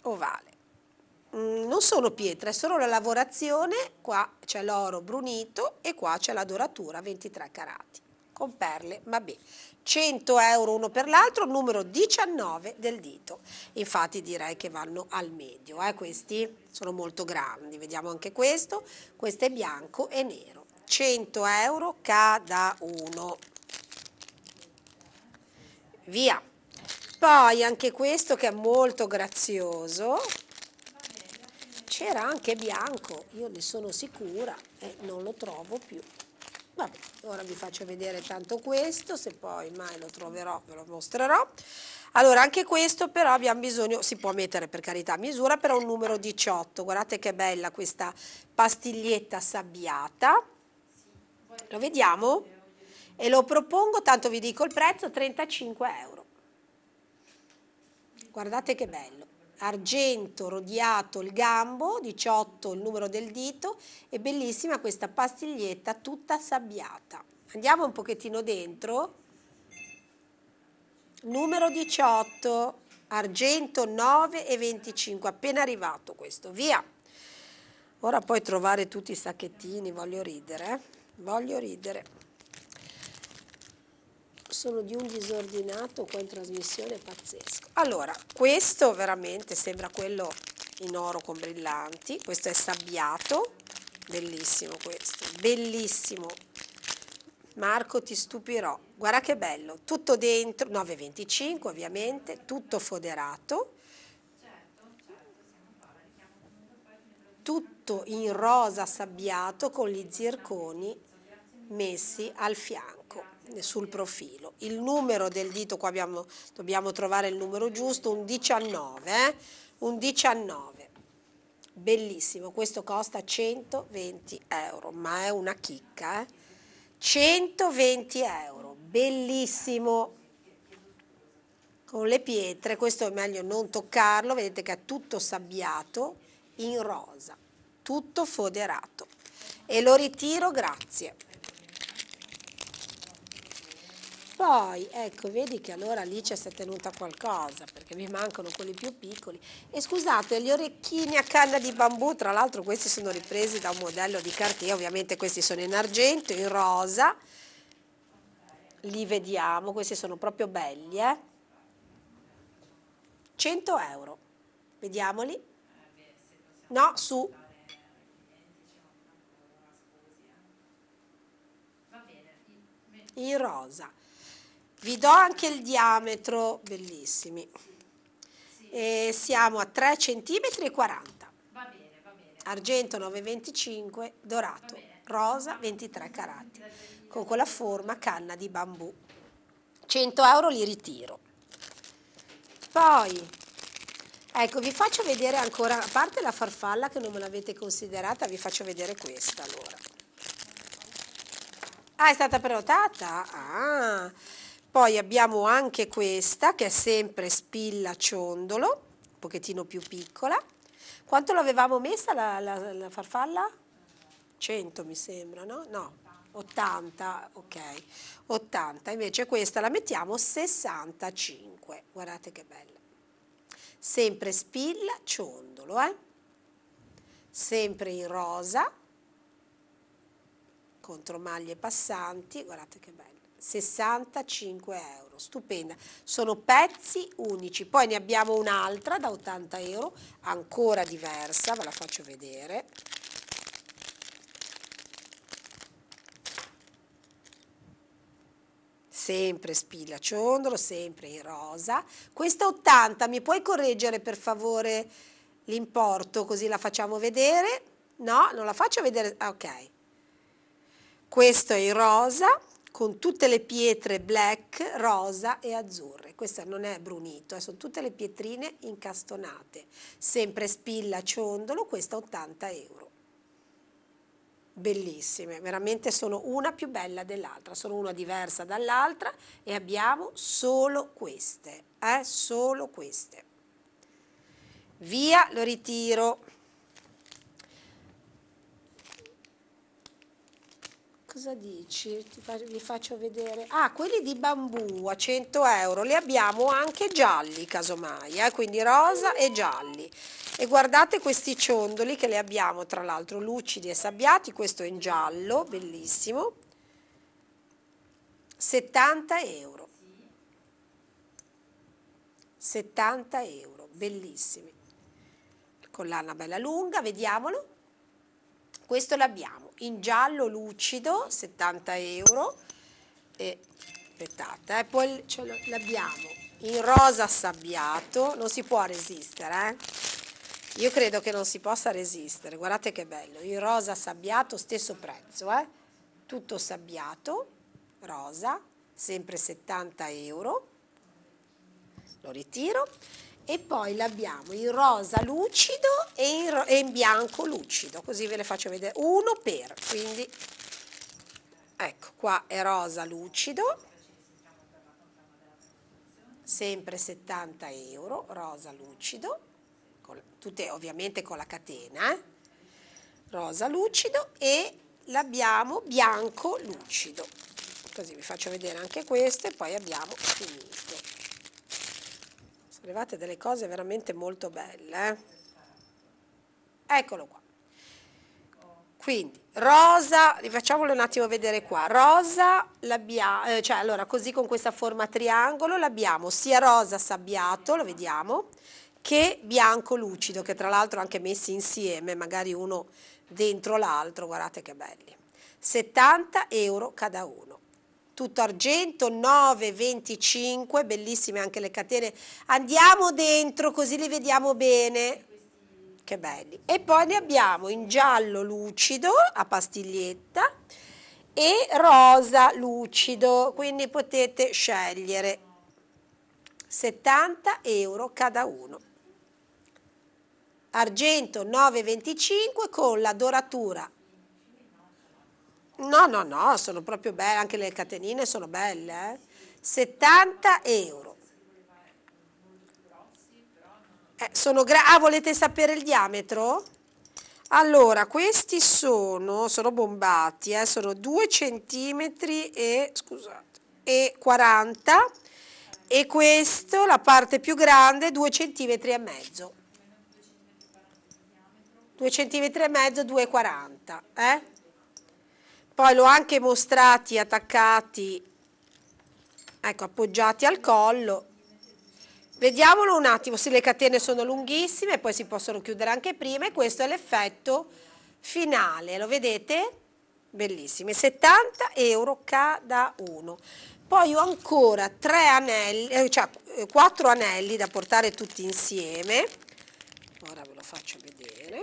ovale. Mm, non sono pietre, è solo la lavorazione, qua c'è l'oro brunito e qua c'è la doratura 23 carati, con perle, vabbè, 100 euro uno per l'altro, numero 19 del dito. Infatti direi che vanno al medio, eh? questi sono molto grandi, vediamo anche questo, questo è bianco e nero. 100 euro cada uno. Via. Poi anche questo che è molto grazioso. C'era anche bianco, io ne sono sicura e non lo trovo più. Vabbè, ora vi faccio vedere tanto questo, se poi mai lo troverò ve lo mostrerò. Allora, anche questo però abbiamo bisogno, si può mettere per carità, misura però un numero 18. Guardate che bella questa pastiglietta sabbiata lo vediamo? E lo propongo, tanto vi dico il prezzo, 35 euro. Guardate che bello. Argento rodiato il gambo, 18 il numero del dito e bellissima questa pastiglietta tutta sabbiata. Andiamo un pochettino dentro. Numero 18, argento 9 e 25, appena arrivato questo, via. Ora puoi trovare tutti i sacchettini, voglio ridere. Eh voglio ridere. Sono di un disordinato qua in trasmissione pazzesco. Allora, questo veramente sembra quello in oro con brillanti, questo è sabbiato, bellissimo questo, bellissimo. Marco ti stupirò, guarda che bello, tutto dentro, 9,25 ovviamente, tutto foderato. tutto in rosa sabbiato con gli zirconi messi al fianco sul profilo. Il numero del dito, qua abbiamo, dobbiamo trovare il numero giusto, un 19, eh? un 19, bellissimo, questo costa 120 euro, ma è una chicca, eh? 120 euro, bellissimo, con le pietre, questo è meglio non toccarlo, vedete che è tutto sabbiato in rosa, tutto foderato e lo ritiro, grazie. poi ecco vedi che allora lì si è tenuta qualcosa perché mi mancano quelli più piccoli e scusate gli orecchini a canna di bambù tra l'altro questi sono ripresi da un modello di Cartier ovviamente questi sono in argento in rosa li vediamo questi sono proprio belli eh? 100 euro vediamoli no su in rosa vi do anche il diametro, bellissimi. E siamo a 3 cm e 40. Va bene, va bene. Argento 9,25, dorato, rosa 23 carati, con quella forma canna di bambù. 100 euro li ritiro. Poi, ecco, vi faccio vedere ancora, a parte la farfalla che non me l'avete considerata, vi faccio vedere questa allora. Ah, è stata prenotata? Ah! Poi abbiamo anche questa che è sempre spilla ciondolo, un pochettino più piccola. Quanto l'avevamo messa la, la, la farfalla? 100 mi sembra, no? No, 80, ok, 80, invece questa la mettiamo 65, guardate che bella, sempre spilla, ciondolo, eh? sempre in rosa, contro maglie passanti, guardate che bella. 65 euro, stupenda, sono pezzi unici, poi ne abbiamo un'altra da 80 euro, ancora diversa, ve la faccio vedere, sempre spillacciondolo, sempre in rosa, questa 80, mi puoi correggere per favore l'importo così la facciamo vedere? No, non la faccio vedere, ah, ok, questo è in rosa, con tutte le pietre black, rosa e azzurre. Questa non è brunito, eh, sono tutte le pietrine incastonate. Sempre spilla ciondolo, questa 80 euro. Bellissime, veramente sono una più bella dell'altra, sono una diversa dall'altra e abbiamo solo queste, eh, solo queste. Via, lo ritiro. cosa dici? Fa, vi faccio vedere. Ah, quelli di bambù a 100 euro li abbiamo anche gialli, casomai, eh? quindi rosa e gialli. E guardate questi ciondoli che li abbiamo tra l'altro lucidi e sabbiati, questo in giallo, bellissimo, 70 euro. 70 euro, bellissimi. Collana bella lunga, vediamolo. Questo l'abbiamo in giallo lucido 70 euro e aspettate, eh, poi ce l'abbiamo in rosa sabbiato, non si può resistere, eh? io credo che non si possa resistere, guardate che bello, in rosa sabbiato stesso prezzo, eh? tutto sabbiato, rosa, sempre 70 euro, lo ritiro e poi l'abbiamo in rosa lucido e in, ro e in, bianco lucido, così ve le faccio vedere uno per, quindi ecco qua è rosa lucido, sempre 70 euro, rosa lucido, con, tutte ovviamente con la catena, eh? rosa lucido e l'abbiamo bianco lucido, così vi faccio vedere anche questo e poi abbiamo finito. Arrivate delle cose veramente molto belle. Eh. Eccolo qua. Quindi, rosa, facciamolo un attimo vedere qua, rosa, eh, cioè allora così con questa forma triangolo l'abbiamo sia rosa sabbiato, lo vediamo, che bianco lucido, che tra l'altro anche messi insieme, magari uno dentro l'altro, guardate che belli. 70 euro cada uno tutto argento, 9,25, bellissime anche le catene. Andiamo dentro così li vediamo bene. Che belli. E poi ne abbiamo in giallo lucido a pastiglietta e rosa lucido, quindi potete scegliere 70 euro cada uno. Argento 9,25 con la doratura No, no, no, sono proprio belle, anche le catenine sono belle. Eh? 70 euro. Eh, sono gra ah, volete sapere il diametro? Allora, questi sono, sono bombati, eh? sono 2 cm e, scusate, e 40 e questo, la parte più grande, 2 cm e mezzo. 2 cm e mezzo, 2,40. Eh? poi l'ho anche mostrati attaccati, ecco, appoggiati al collo. Vediamolo un attimo, se le catene sono lunghissime, poi si possono chiudere anche prima e questo è l'effetto finale, lo vedete? Bellissime, 70 euro cada uno. Poi ho ancora 3 anelli, eh, cioè 4 eh, anelli da portare tutti insieme, ora ve lo faccio vedere.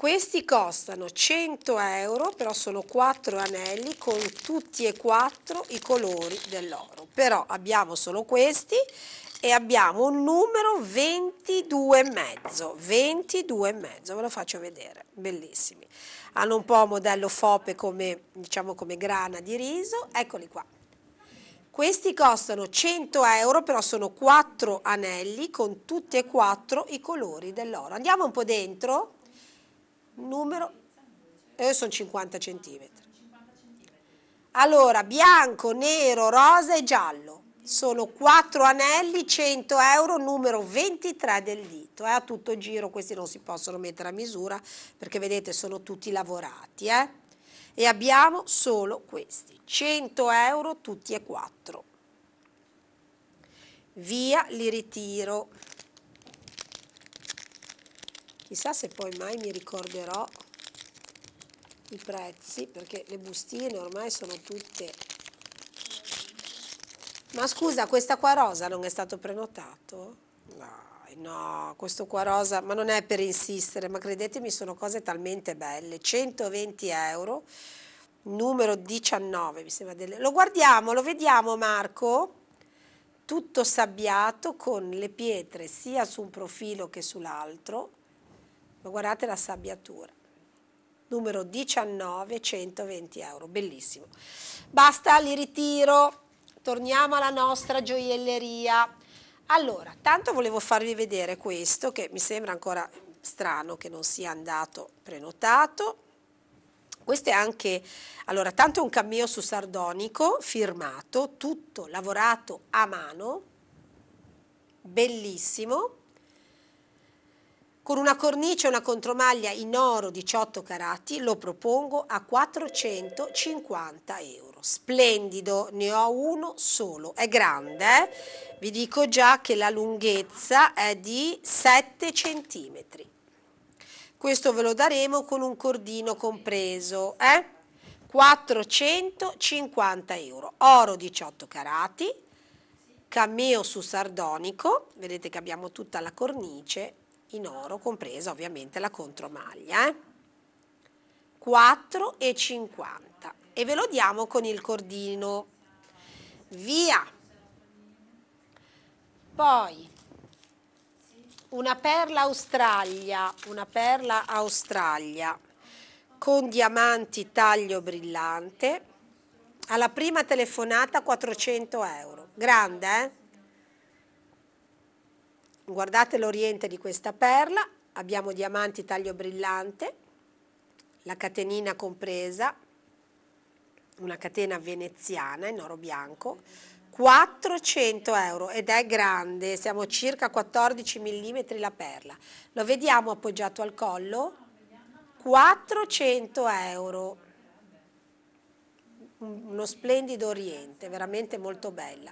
Questi costano 100 euro, però sono 4 anelli con tutti e quattro i colori dell'oro. Però abbiamo solo questi e abbiamo un numero 22,5, 22,5, ve lo faccio vedere, bellissimi. Hanno un po' modello fope come, diciamo, come grana di riso, eccoli qua. Questi costano 100 euro, però sono 4 anelli con tutti e quattro i colori dell'oro. Andiamo un po' dentro numero, eh, sono 50 centimetri. Allora, bianco, nero, rosa e giallo. Sono 4 anelli, 100 euro, numero 23 del dito. Eh, a tutto giro questi non si possono mettere a misura perché vedete sono tutti lavorati. Eh? E abbiamo solo questi, 100 euro tutti e quattro. Via, li ritiro chissà se poi mai mi ricorderò i prezzi perché le bustine ormai sono tutte ma scusa questa qua rosa non è stato prenotato? no no, questo qua rosa, ma non è per insistere, ma credetemi sono cose talmente belle, 120 euro, numero 19 mi sembra, delle... lo guardiamo, lo vediamo Marco, tutto sabbiato con le pietre sia su un profilo che sull'altro, ma guardate la sabbiatura numero 19 120 euro bellissimo basta li ritiro torniamo alla nostra gioielleria allora tanto volevo farvi vedere questo che mi sembra ancora strano che non sia andato prenotato questo è anche allora tanto è un cameo su sardonico firmato tutto lavorato a mano bellissimo con una cornice e una contromaglia in oro 18 carati lo propongo a 450 euro. Splendido, ne ho uno solo, è grande, eh? vi dico già che la lunghezza è di 7 cm. Questo ve lo daremo con un cordino compreso, eh? 450 euro, oro 18 carati, cameo su sardonico, vedete che abbiamo tutta la cornice in oro, compresa ovviamente la contromaglia. Eh? 4,50 e ve lo diamo con il cordino. Via! Poi una perla australia, una perla australia con diamanti taglio brillante alla prima telefonata 400 euro. Grande, eh? Guardate l'oriente di questa perla, abbiamo diamanti taglio brillante, la catenina compresa, una catena veneziana in oro bianco, 400 euro ed è grande, siamo circa 14 mm la perla. Lo vediamo appoggiato al collo? 400 euro, uno splendido oriente, veramente molto bella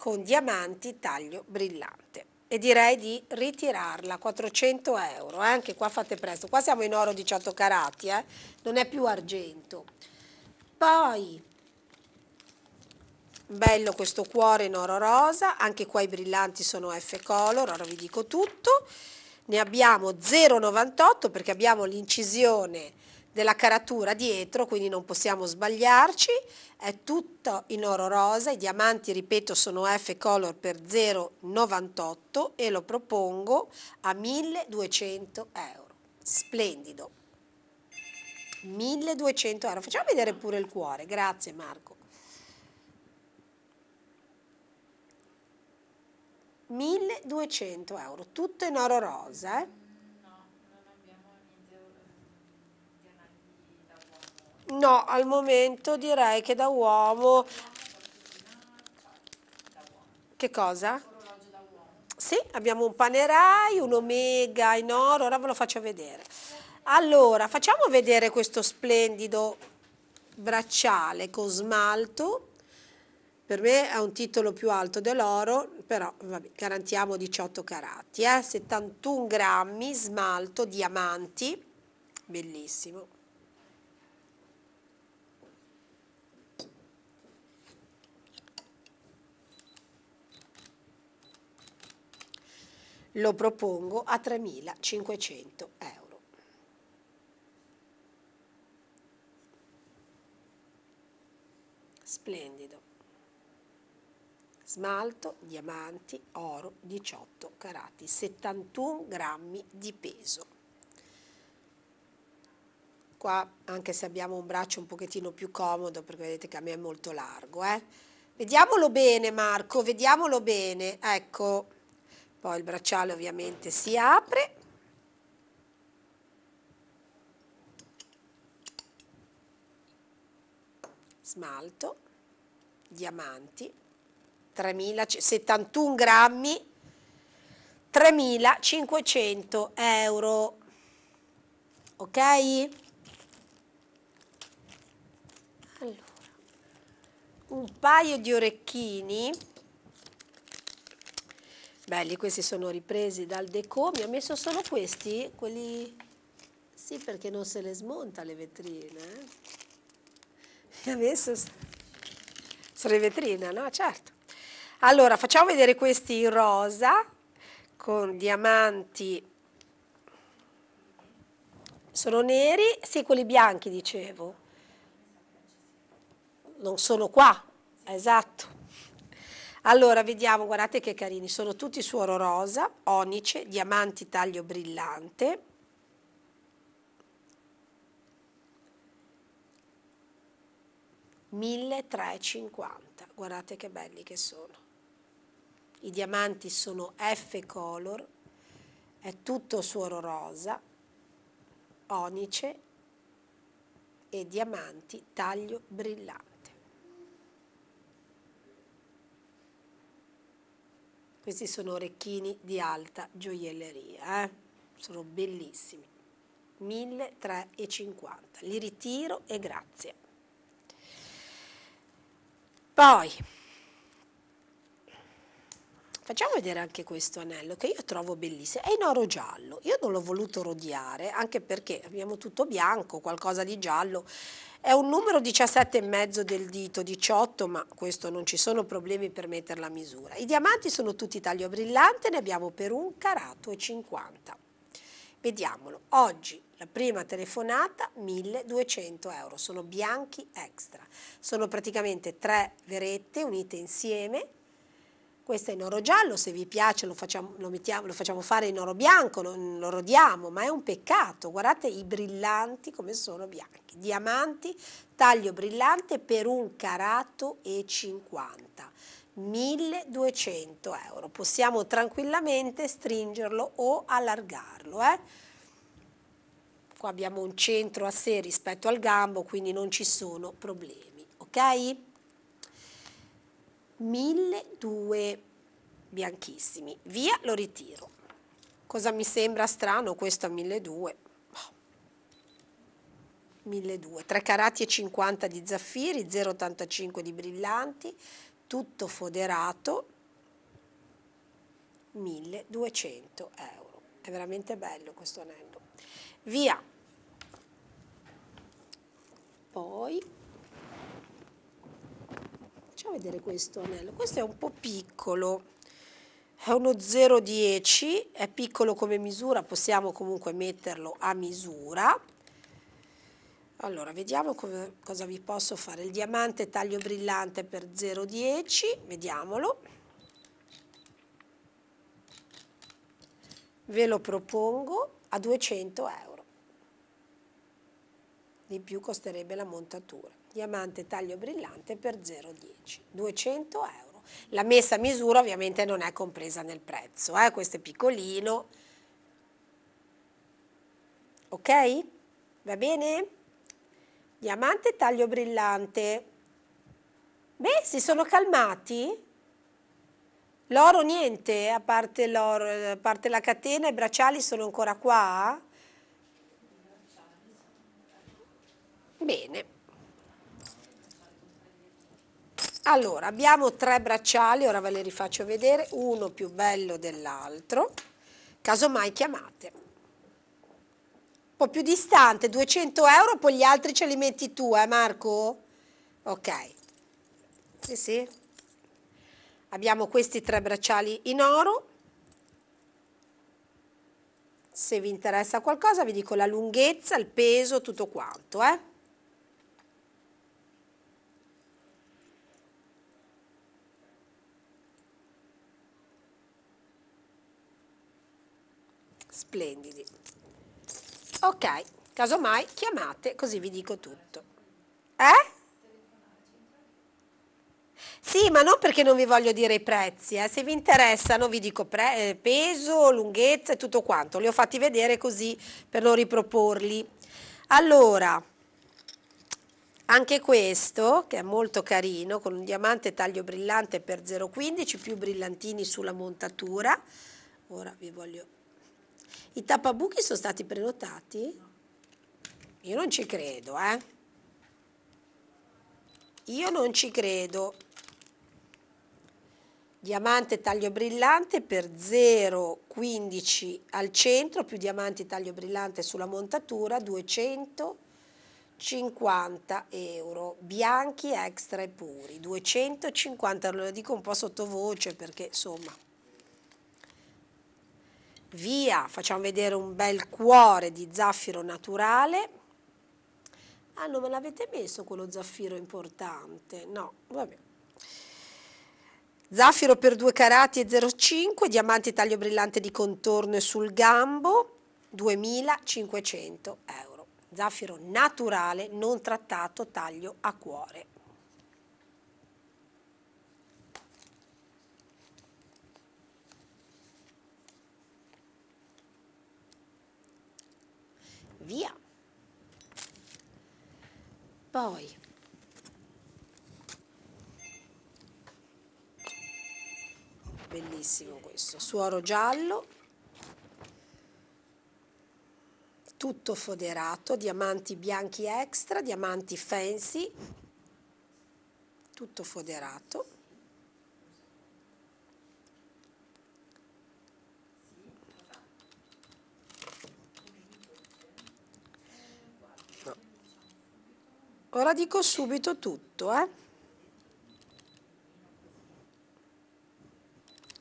con diamanti taglio brillante e direi di ritirarla 400 euro eh? anche qua fate presto qua siamo in oro 18 carati eh? non è più argento poi bello questo cuore in oro rosa anche qua i brillanti sono F color ora vi dico tutto ne abbiamo 0,98 perché abbiamo l'incisione della caratura dietro quindi non possiamo sbagliarci è tutto in oro rosa, i diamanti ripeto sono F Color per 0,98 e lo propongo a 1200 euro, splendido, 1200 euro, facciamo vedere pure il cuore, grazie Marco. 1200 euro, tutto in oro rosa, eh? No, al momento direi che da uomo... Che cosa? Sì, abbiamo un Panerai, un Omega in oro, ora ve lo faccio vedere. Allora, facciamo vedere questo splendido bracciale con smalto. Per me è un titolo più alto dell'oro, però vabbè, garantiamo 18 carati, eh? 71 grammi, smalto, diamanti, bellissimo. Lo propongo a 3.500 euro. Splendido. Smalto, diamanti, oro 18 carati, 71 grammi di peso qua anche se abbiamo un braccio un pochettino più comodo perché vedete che a me è molto largo eh? vediamolo bene Marco vediamolo bene ecco poi il bracciale ovviamente si apre smalto diamanti 3071 grammi 3500 euro ok allora un paio di orecchini Belli, questi sono ripresi dal Deco, mi ha messo solo questi, quelli... Sì, perché non se le smonta le vetrine. Eh? Mi ha messo... Sono le vetrine, no? Certo. Allora, facciamo vedere questi in rosa, con diamanti... Sono neri, sì, quelli bianchi, dicevo. Non sono qua, esatto. Allora, vediamo, guardate che carini, sono tutti su oro rosa, onice, diamanti taglio brillante. $1.350, guardate che belli che sono. I diamanti sono F color, è tutto su oro rosa, onice e diamanti taglio brillante. Questi sono orecchini di alta gioielleria, eh? sono bellissimi. 1.350, li ritiro e grazie. Poi facciamo vedere anche questo anello che io trovo bellissimo, è in oro giallo, io non l'ho voluto rodiare anche perché abbiamo tutto bianco, qualcosa di giallo è un numero 17,5 del dito, 18, ma questo non ci sono problemi per metterla a misura. I diamanti sono tutti taglio brillante, ne abbiamo per un carato e 50. Vediamolo. Oggi la prima telefonata 1200 euro, sono bianchi extra. Sono praticamente tre verette unite insieme questo è in oro giallo, se vi piace lo facciamo, lo mettiamo, lo facciamo fare in oro bianco, lo, lo rodiamo, ma è un peccato, guardate i brillanti come sono bianchi, diamanti, taglio brillante per un carato e 50. 1200 euro possiamo tranquillamente stringerlo o allargarlo eh? qua abbiamo un centro a sé rispetto al gambo quindi non ci sono problemi ok 1200 bianchissimi. Via lo ritiro. Cosa mi sembra strano questo a 1200? Oh. 1200, 3 carati e 50 di zaffiri, 0,85 di brillanti, tutto foderato, 1200 euro. È veramente bello questo anello. Via. Poi Facciamo vedere questo anello. Questo è un po' piccolo, è uno 0,10, è piccolo come misura, possiamo comunque metterlo a misura. Allora, vediamo come, cosa vi posso fare. Il diamante taglio brillante per 0,10, vediamolo. Ve lo propongo a 200 euro. Di più costerebbe la montatura diamante taglio brillante per 0,10, 200 euro. La messa a misura ovviamente non è compresa nel prezzo, eh? questo è piccolino. Ok? Va bene? Diamante taglio brillante. Beh, si sono calmati? L'oro niente, a parte, a parte la catena, i bracciali sono ancora qua? Bene. Allora, abbiamo tre bracciali, ora ve li rifaccio vedere, uno più bello dell'altro, casomai chiamate. Un po' più distante, 200 euro, poi gli altri ce li metti tu, eh Marco? Ok, sì sì. Abbiamo questi tre bracciali in oro, se vi interessa qualcosa vi dico la lunghezza, il peso, tutto quanto, eh? splendidi. Ok, casomai chiamate così vi dico tutto. Eh? Sì, ma non perché non vi voglio dire i prezzi, eh. se vi interessano vi dico pre- eh, peso, lunghezza e tutto quanto, li ho fatti vedere così per non riproporli. Allora, anche questo, che è molto carino, con un diamante taglio brillante per 0,15, più brillantini sulla montatura. Ora vi voglio i tappabuchi sono stati prenotati? Io non ci credo, eh. Io non ci credo. Diamante taglio brillante per 0,15 al centro, più diamanti taglio brillante sulla montatura, 250 euro. Bianchi extra e puri, 250, lo dico un po' sottovoce perché insomma via, facciamo vedere un bel cuore di zaffiro naturale. Ah, non me l'avete messo quello zaffiro importante? No, vabbè. Zaffiro per 2 carati e 0,5, diamante taglio brillante di contorno e sul gambo, 2500 euro. Zaffiro naturale, non trattato, taglio a cuore. via. Poi bellissimo questo, suoro giallo, tutto foderato, diamanti bianchi extra, diamanti fancy, tutto foderato. Ora dico subito tutto, eh?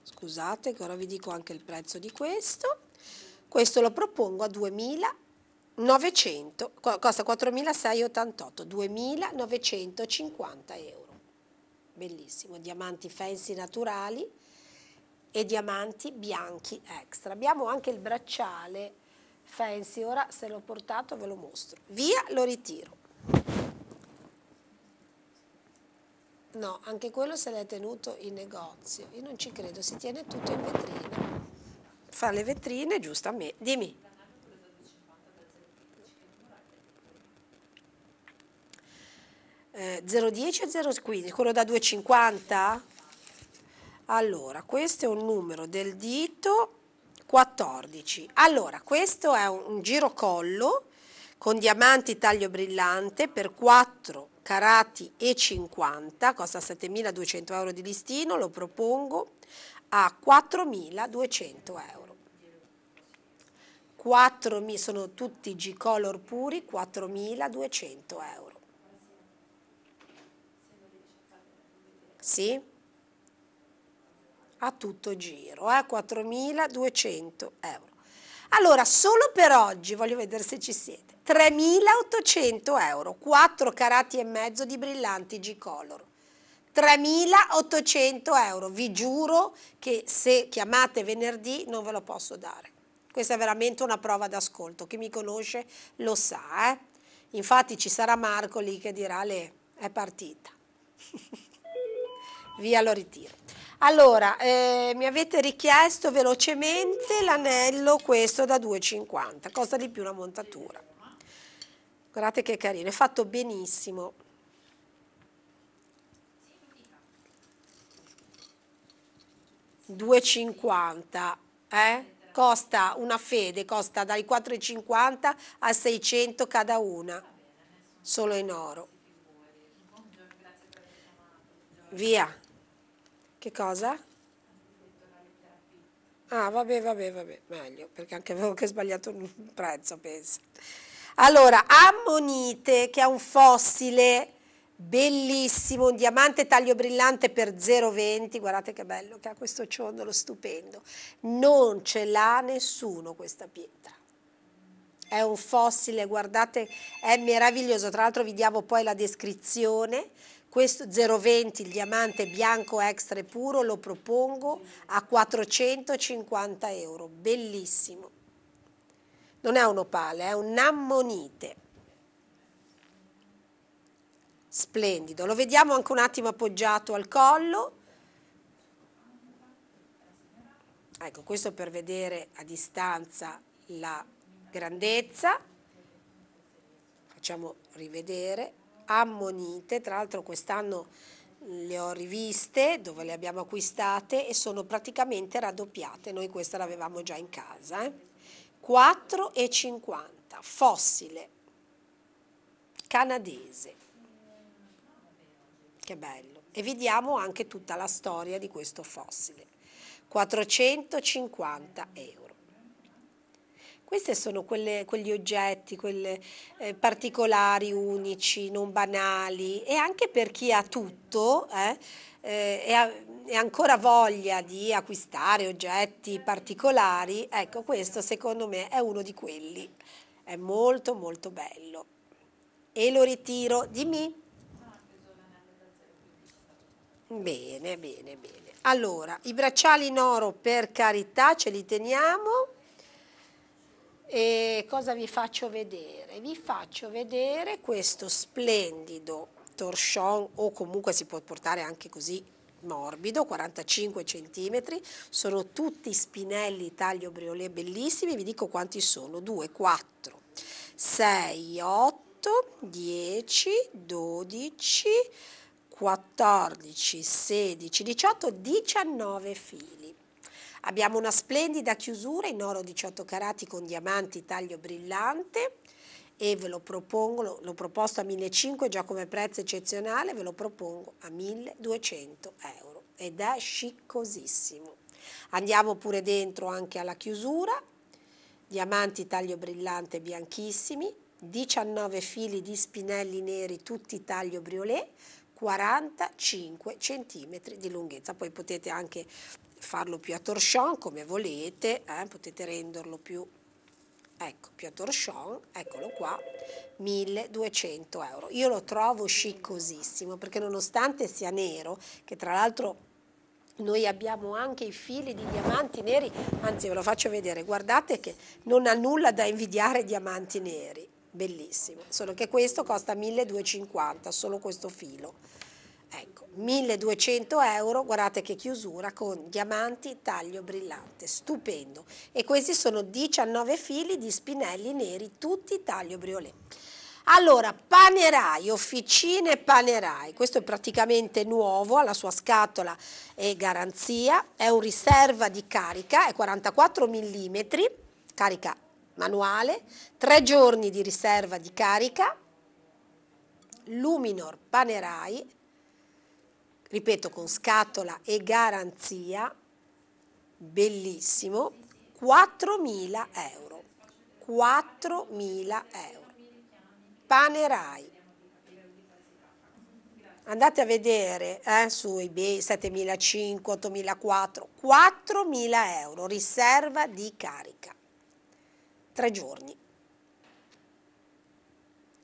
Scusate che ora vi dico anche il prezzo di questo. Questo lo propongo a 2.900, costa 4.688, 2.950 euro. Bellissimo, diamanti fancy naturali e diamanti bianchi extra. Abbiamo anche il bracciale fancy, ora se l'ho portato ve lo mostro. Via, lo ritiro. No, anche quello se l'è tenuto in negozio. Io non ci credo, si tiene tutto in vetrina. Fa le vetrine, giusto a me. Dimmi. Eh, 0,10 o 0,15? Quello da 2,50? Allora, questo è un numero del dito 14. Allora, questo è un, un girocollo con diamanti taglio brillante per 4 carati e 50, costa 7.200 euro di listino, lo propongo a 4.200 euro. 4, sono tutti G-Color puri, 4.200 euro. Sì? A tutto giro, eh? 4.200 euro. Allora, solo per oggi, voglio vedere se ci siete. 3.800 euro, 4 carati e mezzo di brillanti G-Color. 3.800 euro, vi giuro che se chiamate venerdì non ve lo posso dare. Questa è veramente una prova d'ascolto, chi mi conosce lo sa. Eh? Infatti ci sarà Marco lì che dirà le è partita. Via lo ritiro. Allora, eh, mi avete richiesto velocemente l'anello questo da 2,50, costa di più la montatura. Guardate che carino, è fatto benissimo. Sì, 2,50 eh? costa una fede, costa dai 4,50 a 600 cada una, solo in oro. Via. Che cosa? Ah, vabbè, vabbè, vabbè, meglio, perché anche avevo che sbagliato il prezzo, penso. Allora, ammonite che è un fossile bellissimo, un diamante taglio brillante per 0,20, guardate che bello che ha questo ciondolo stupendo, non ce l'ha nessuno questa pietra. È un fossile, guardate, è meraviglioso, tra l'altro vi diamo poi la descrizione, questo 0,20, il diamante bianco extra e puro, lo propongo a 450 euro, bellissimo non è un opale, è un ammonite. Splendido, lo vediamo anche un attimo appoggiato al collo. Ecco, questo per vedere a distanza la grandezza. Facciamo rivedere. Ammonite, tra l'altro quest'anno le ho riviste dove le abbiamo acquistate e sono praticamente raddoppiate. Noi questa l'avevamo già in casa. Eh? 4,50, fossile, canadese. Che bello. E vediamo anche tutta la storia di questo fossile. 450 euro. Questi sono quelle, quegli oggetti, quelle, eh, particolari, unici, non banali e anche per chi ha tutto, eh, eh, e, ha, e ancora voglia di acquistare oggetti particolari, ecco questo secondo me è uno di quelli, è molto molto bello. E lo ritiro, dimmi. Bene, bene, bene. Allora, i bracciali in oro per carità ce li teniamo. E cosa vi faccio vedere? Vi faccio vedere questo splendido torchon o comunque si può portare anche così morbido, 45 cm, sono tutti spinelli taglio briolet bellissimi, vi dico quanti sono, 2, 4, 6, 8, 10, 12, 14, 16, 18, 19 fili. Abbiamo una splendida chiusura in oro 18 carati con diamanti taglio brillante, e ve lo propongo, l'ho proposto a 1.500 già come prezzo eccezionale, ve lo propongo a 1.200 euro ed è sciccosissimo. Andiamo pure dentro anche alla chiusura, diamanti taglio brillante bianchissimi, 19 fili di spinelli neri tutti taglio briolet, 45 cm di lunghezza, poi potete anche farlo più a torchon come volete, eh? potete renderlo più ecco Piotr Sean, eccolo qua, 1200 euro. Io lo trovo chiccosissimo perché nonostante sia nero, che tra l'altro noi abbiamo anche i fili di diamanti neri, anzi ve lo faccio vedere, guardate che non ha nulla da invidiare diamanti neri, bellissimo, solo che questo costa 1250, solo questo filo. Ecco, 1200 euro, guardate che chiusura, con diamanti taglio brillante, stupendo. E questi sono 19 fili di spinelli neri, tutti taglio briolet. Allora, panerai, officine panerai, questo è praticamente nuovo, alla sua scatola e garanzia, è un riserva di carica, è 44 mm, carica manuale, 3 giorni di riserva di carica, Luminor Panerai, ripeto con scatola e garanzia, bellissimo, 4.000 euro, 4.000 euro, Panerai. Andate a vedere eh, su eBay 7.500, 8.004, 4.000 euro, riserva di carica, tre giorni,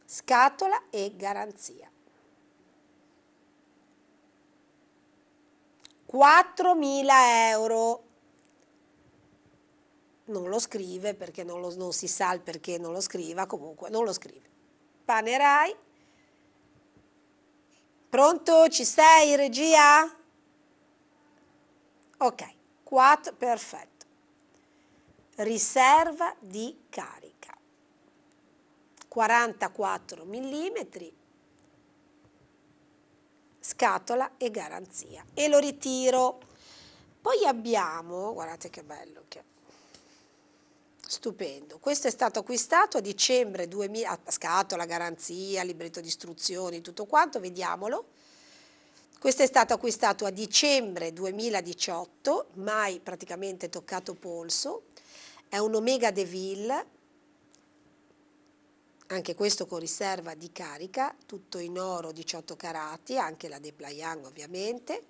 scatola e garanzia. 4.000 euro. Non lo scrive perché non, lo, non si sa il perché non lo scriva, comunque non lo scrive. Panerai. Pronto? Ci sei, regia? Ok, 4, perfetto. Riserva di carica. 44 mm scatola e garanzia e lo ritiro. Poi abbiamo, guardate che bello che Stupendo. Questo è stato acquistato a dicembre 2000, scatola, garanzia, libretto di istruzioni, tutto quanto, vediamolo. Questo è stato acquistato a dicembre 2018, mai praticamente toccato polso. È un Omega Deville anche questo con riserva di carica, tutto in oro 18 carati, anche la De Playang ovviamente,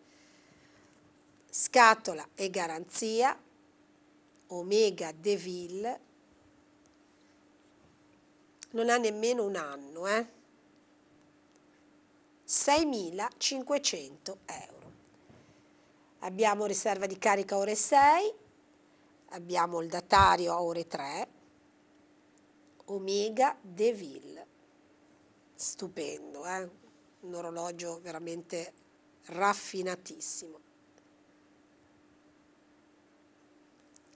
scatola e garanzia, Omega Deville, non ha nemmeno un anno, eh? 6.500 euro. Abbiamo riserva di carica ore 6, abbiamo il datario a ore 3, Omega Deville. Stupendo, eh? un orologio veramente raffinatissimo.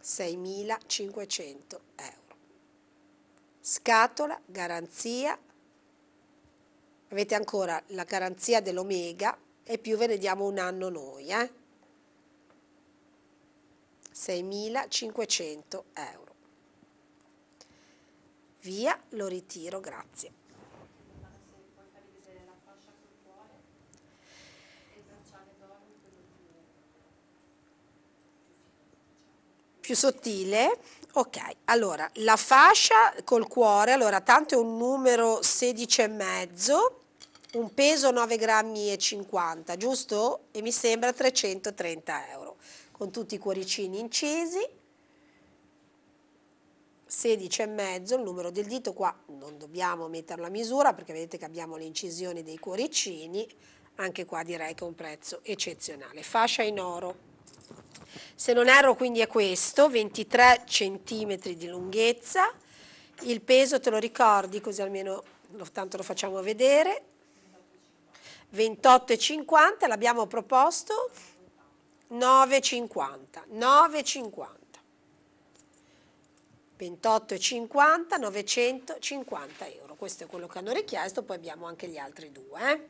6.500 euro. Scatola, garanzia, avete ancora la garanzia dell'Omega e più ve ne diamo un anno noi, eh? 6.500 euro via, lo ritiro, grazie. Più sottile, ok, allora la fascia col cuore, allora tanto è un numero 16,5, un peso 9 grammi e 50, giusto? E mi sembra 330 euro, con tutti i cuoricini incisi, 16,5 il numero del dito, qua non dobbiamo metterlo a misura perché vedete che abbiamo le incisioni dei cuoricini, anche qua direi che è un prezzo eccezionale. Fascia in oro, se non erro quindi è questo, 23 cm di lunghezza, il peso te lo ricordi così almeno tanto lo facciamo vedere, 28,50 l'abbiamo proposto 9,50, 9,50 e 28,50, 950 euro. Questo è quello che hanno richiesto, poi abbiamo anche gli altri due. Eh.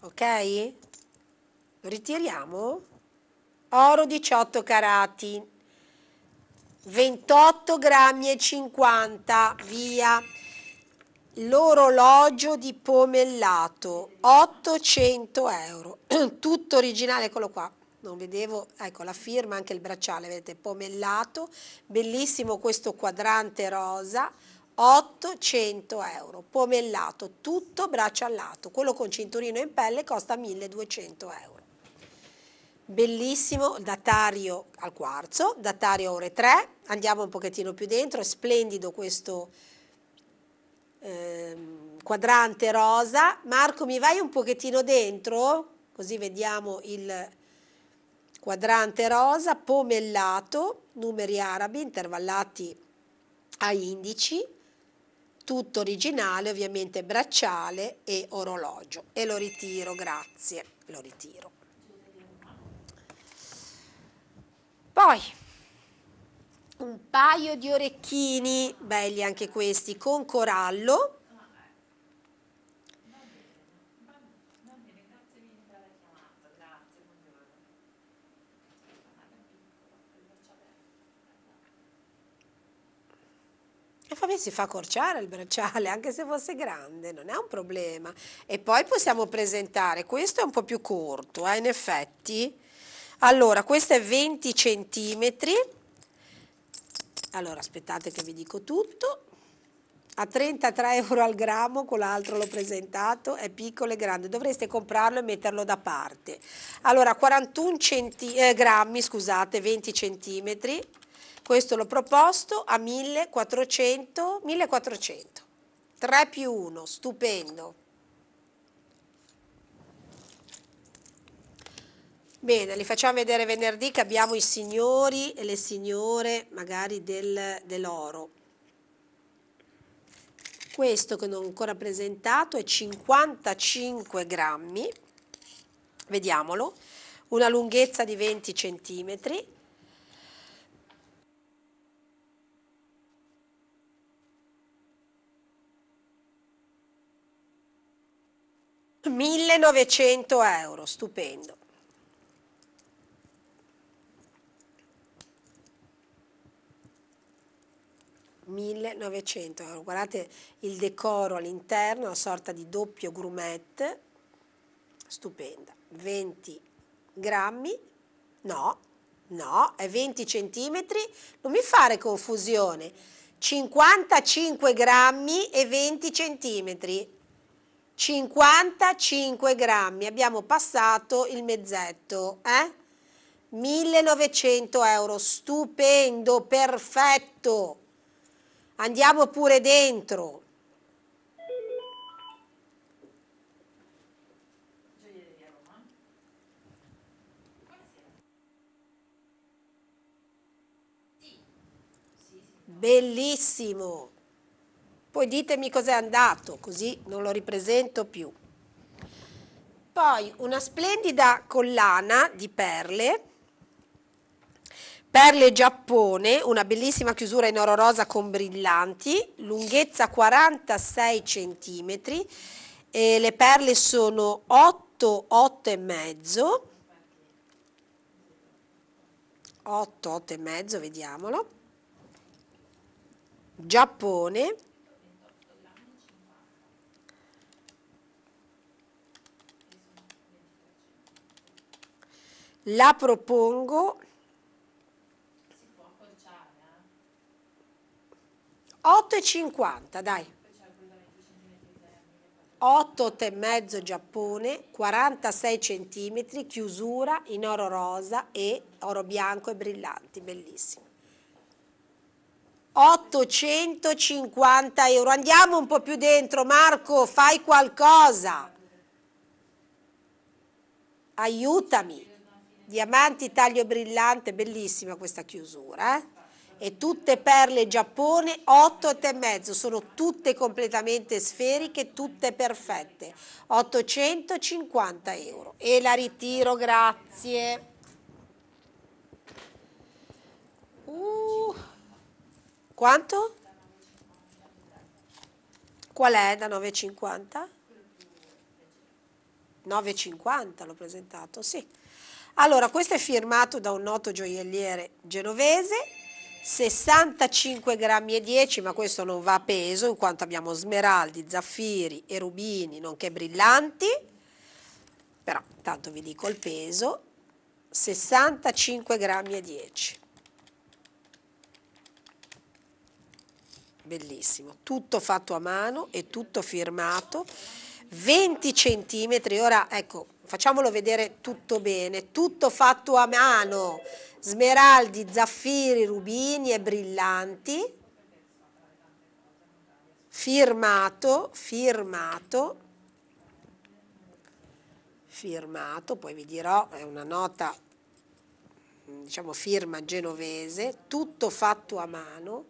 ok? Lo ritiriamo. Oro 18 carati, 28 grammi e 50, via l'orologio di pomellato 800 euro tutto originale eccolo qua non vedevo ecco la firma anche il bracciale vedete pomellato bellissimo questo quadrante rosa 800 euro pomellato tutto braccio quello con cinturino in pelle costa 1200 euro bellissimo datario al quarzo datario ore 3 andiamo un pochettino più dentro è splendido questo ehm, quadrante rosa. Marco, mi vai un pochettino dentro, così vediamo il quadrante rosa, pomellato, numeri arabi intervallati a indici, tutto originale, ovviamente bracciale e orologio. E lo ritiro, grazie, lo ritiro. Poi un paio di orecchini, belli anche questi, con corallo. E Fabio si fa accorciare il bracciale, anche se fosse grande, non è un problema. E poi possiamo presentare, questo è un po' più corto, eh, in effetti. Allora, questo è 20 centimetri. Allora aspettate che vi dico tutto. A 33 euro al grammo, con l'altro l'ho presentato, è piccolo e grande, dovreste comprarlo e metterlo da parte. Allora 41 centi- eh, grammi, scusate, 20 centimetri, questo l'ho proposto a 1400, 1400, 3 più 1, stupendo. Bene, li facciamo vedere venerdì che abbiamo i signori e le signore magari del, dell'oro. Questo che non ho ancora presentato è 55 grammi, vediamolo, una lunghezza di 20 centimetri, €1.900 euro, stupendo. 1900. Guardate il decoro all'interno, una sorta di doppio grumette, stupenda. 20 grammi, no, no, è 20 centimetri, non mi fare confusione. 55 grammi e 20 centimetri. 55 grammi, abbiamo passato il mezzetto, eh? 1900 euro, stupendo, perfetto! Andiamo pure dentro. Bellissimo. Poi ditemi cos'è andato, così non lo ripresento più. Poi una splendida collana di perle Perle Giappone, una bellissima chiusura in oro rosa con brillanti, lunghezza 46 cm, e le perle sono 8, 8 e mezzo, 8, 8 e mezzo, vediamolo, Giappone, la propongo 8,50 dai. 8,5 Giappone, 46 cm, chiusura in oro rosa e oro bianco e brillanti, bellissimo. 850 euro, andiamo un po' più dentro Marco, fai qualcosa. Aiutami. Diamanti taglio brillante, bellissima questa chiusura, eh? e tutte perle Giappone 8 e mezzo, sono tutte completamente sferiche, tutte perfette, 850 euro e la ritiro, grazie. Uh, quanto? Qual è da 9,50? 9,50 l'ho presentato, sì. Allora, questo è firmato da un noto gioielliere genovese 65 grammi e 10, ma questo non va a peso in quanto abbiamo smeraldi, zaffiri e rubini, nonché brillanti, però tanto vi dico il peso, 65 grammi e 10. Bellissimo, tutto fatto a mano e tutto firmato, 20 centimetri, ora ecco facciamolo vedere tutto bene, tutto fatto a mano, smeraldi, zaffiri, rubini e brillanti, firmato, firmato, firmato, poi vi dirò, è una nota, diciamo firma genovese, tutto fatto a mano,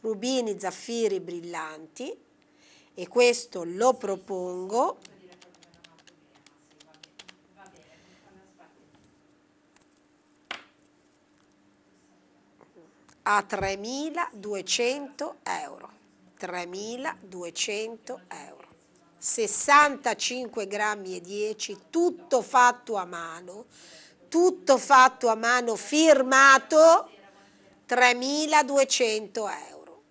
rubini, zaffiri, brillanti, e questo lo propongo a 3.200 euro. 3.200 euro. 65 grammi e 10, tutto fatto a mano, tutto fatto a mano, firmato 3.200 euro,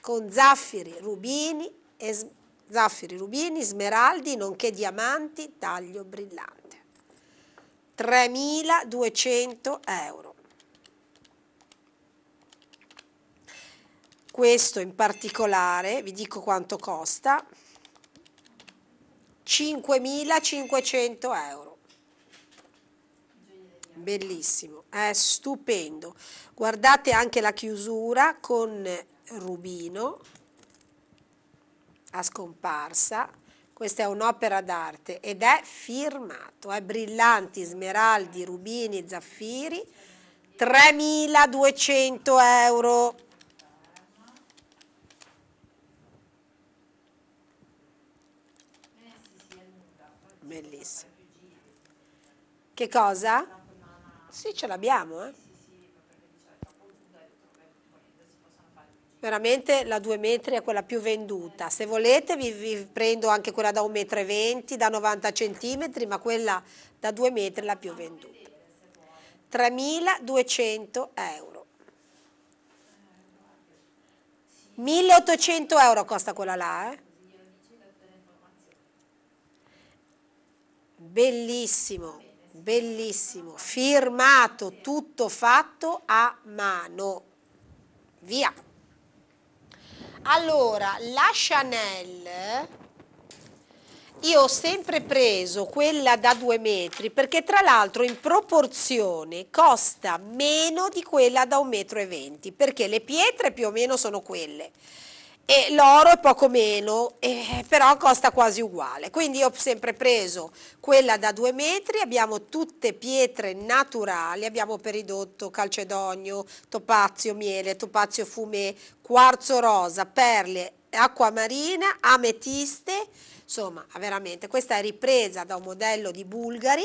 con zaffiri, rubini, e, zaffiri, rubini, smeraldi, nonché diamanti, taglio brillante. 3.200 euro. questo in particolare, vi dico quanto costa, 5.500 euro. Bellissimo, è stupendo. Guardate anche la chiusura con rubino a scomparsa. Questa è un'opera d'arte ed è firmato, è brillanti, smeraldi, rubini, zaffiri, 3.200 euro. bellissimo. Che cosa? Sì, ce l'abbiamo, eh. Veramente la 2 metri è quella più venduta. Se volete vi, vi prendo anche quella da 1,20 m, da 90 cm, ma quella da 2 metri è la più venduta. 3.200 euro. 1.800 euro costa quella là, eh? bellissimo, bellissimo, firmato, tutto fatto a mano. Via. Allora, la Chanel, io ho sempre preso quella da due metri perché tra l'altro in proporzione costa meno di quella da un metro e venti perché le pietre più o meno sono quelle e l'oro è poco meno, eh, però costa quasi uguale. Quindi ho sempre preso quella da due metri, abbiamo tutte pietre naturali, abbiamo peridotto, calcedonio, topazio miele, topazio fumé, quarzo rosa, perle, acqua marina, ametiste, insomma veramente questa è ripresa da un modello di Bulgari,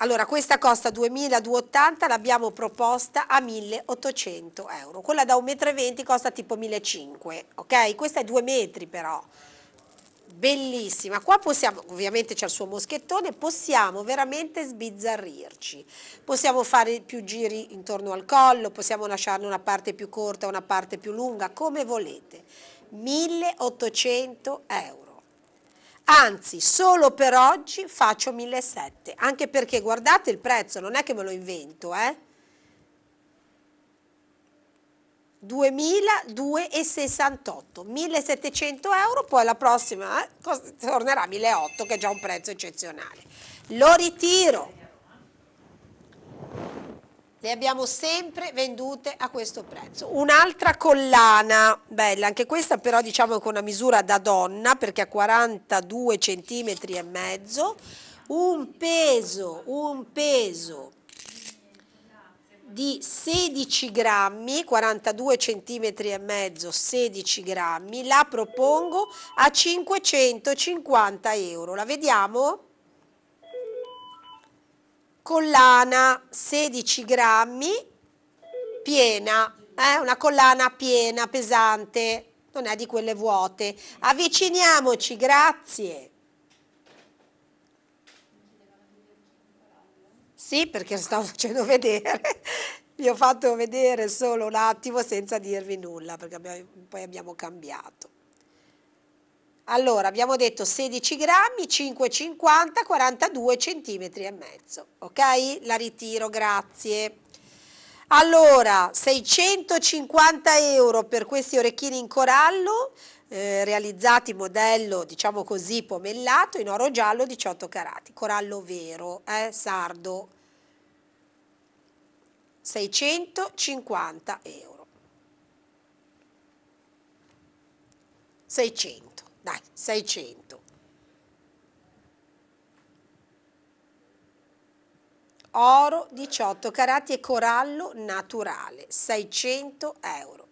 allora, questa costa 2.280, l'abbiamo proposta a 1.800 euro. Quella da 1,20 m costa tipo 1.500, ok? Questa è 2 metri però. Bellissima, qua possiamo, ovviamente c'è il suo moschettone, possiamo veramente sbizzarrirci, possiamo fare più giri intorno al collo, possiamo lasciarne una parte più corta, una parte più lunga, come volete, 1800 euro anzi solo per oggi faccio 1.700, anche perché guardate il prezzo, non è che me lo invento, eh? 2.268, 1.700 euro, poi la prossima eh, tornerà a 1.800 che è già un prezzo eccezionale. Lo ritiro le abbiamo sempre vendute a questo prezzo. Un'altra collana, bella, anche questa però diciamo con una misura da donna perché ha 42 cm e mezzo, un peso, un peso di 16 grammi, 42 cm e mezzo, 16 grammi, la propongo a 550 euro. La vediamo? collana 16 grammi piena, eh? una collana piena, pesante, non è di quelle vuote. Avviciniamoci, grazie. Sì, perché stavo facendo vedere. Vi ho fatto vedere solo un attimo senza dirvi nulla, perché abbiamo, poi abbiamo cambiato. Allora, abbiamo detto 16 grammi, 5,50, 42 centimetri e mezzo, ok? La ritiro, grazie. Allora, 650 euro per questi orecchini in corallo, eh, realizzati modello, diciamo così, pomellato, in oro giallo, 18 carati, corallo vero, eh, sardo, 650 euro. 600. Dai, 600. oro 18 carati e corallo naturale 600 euro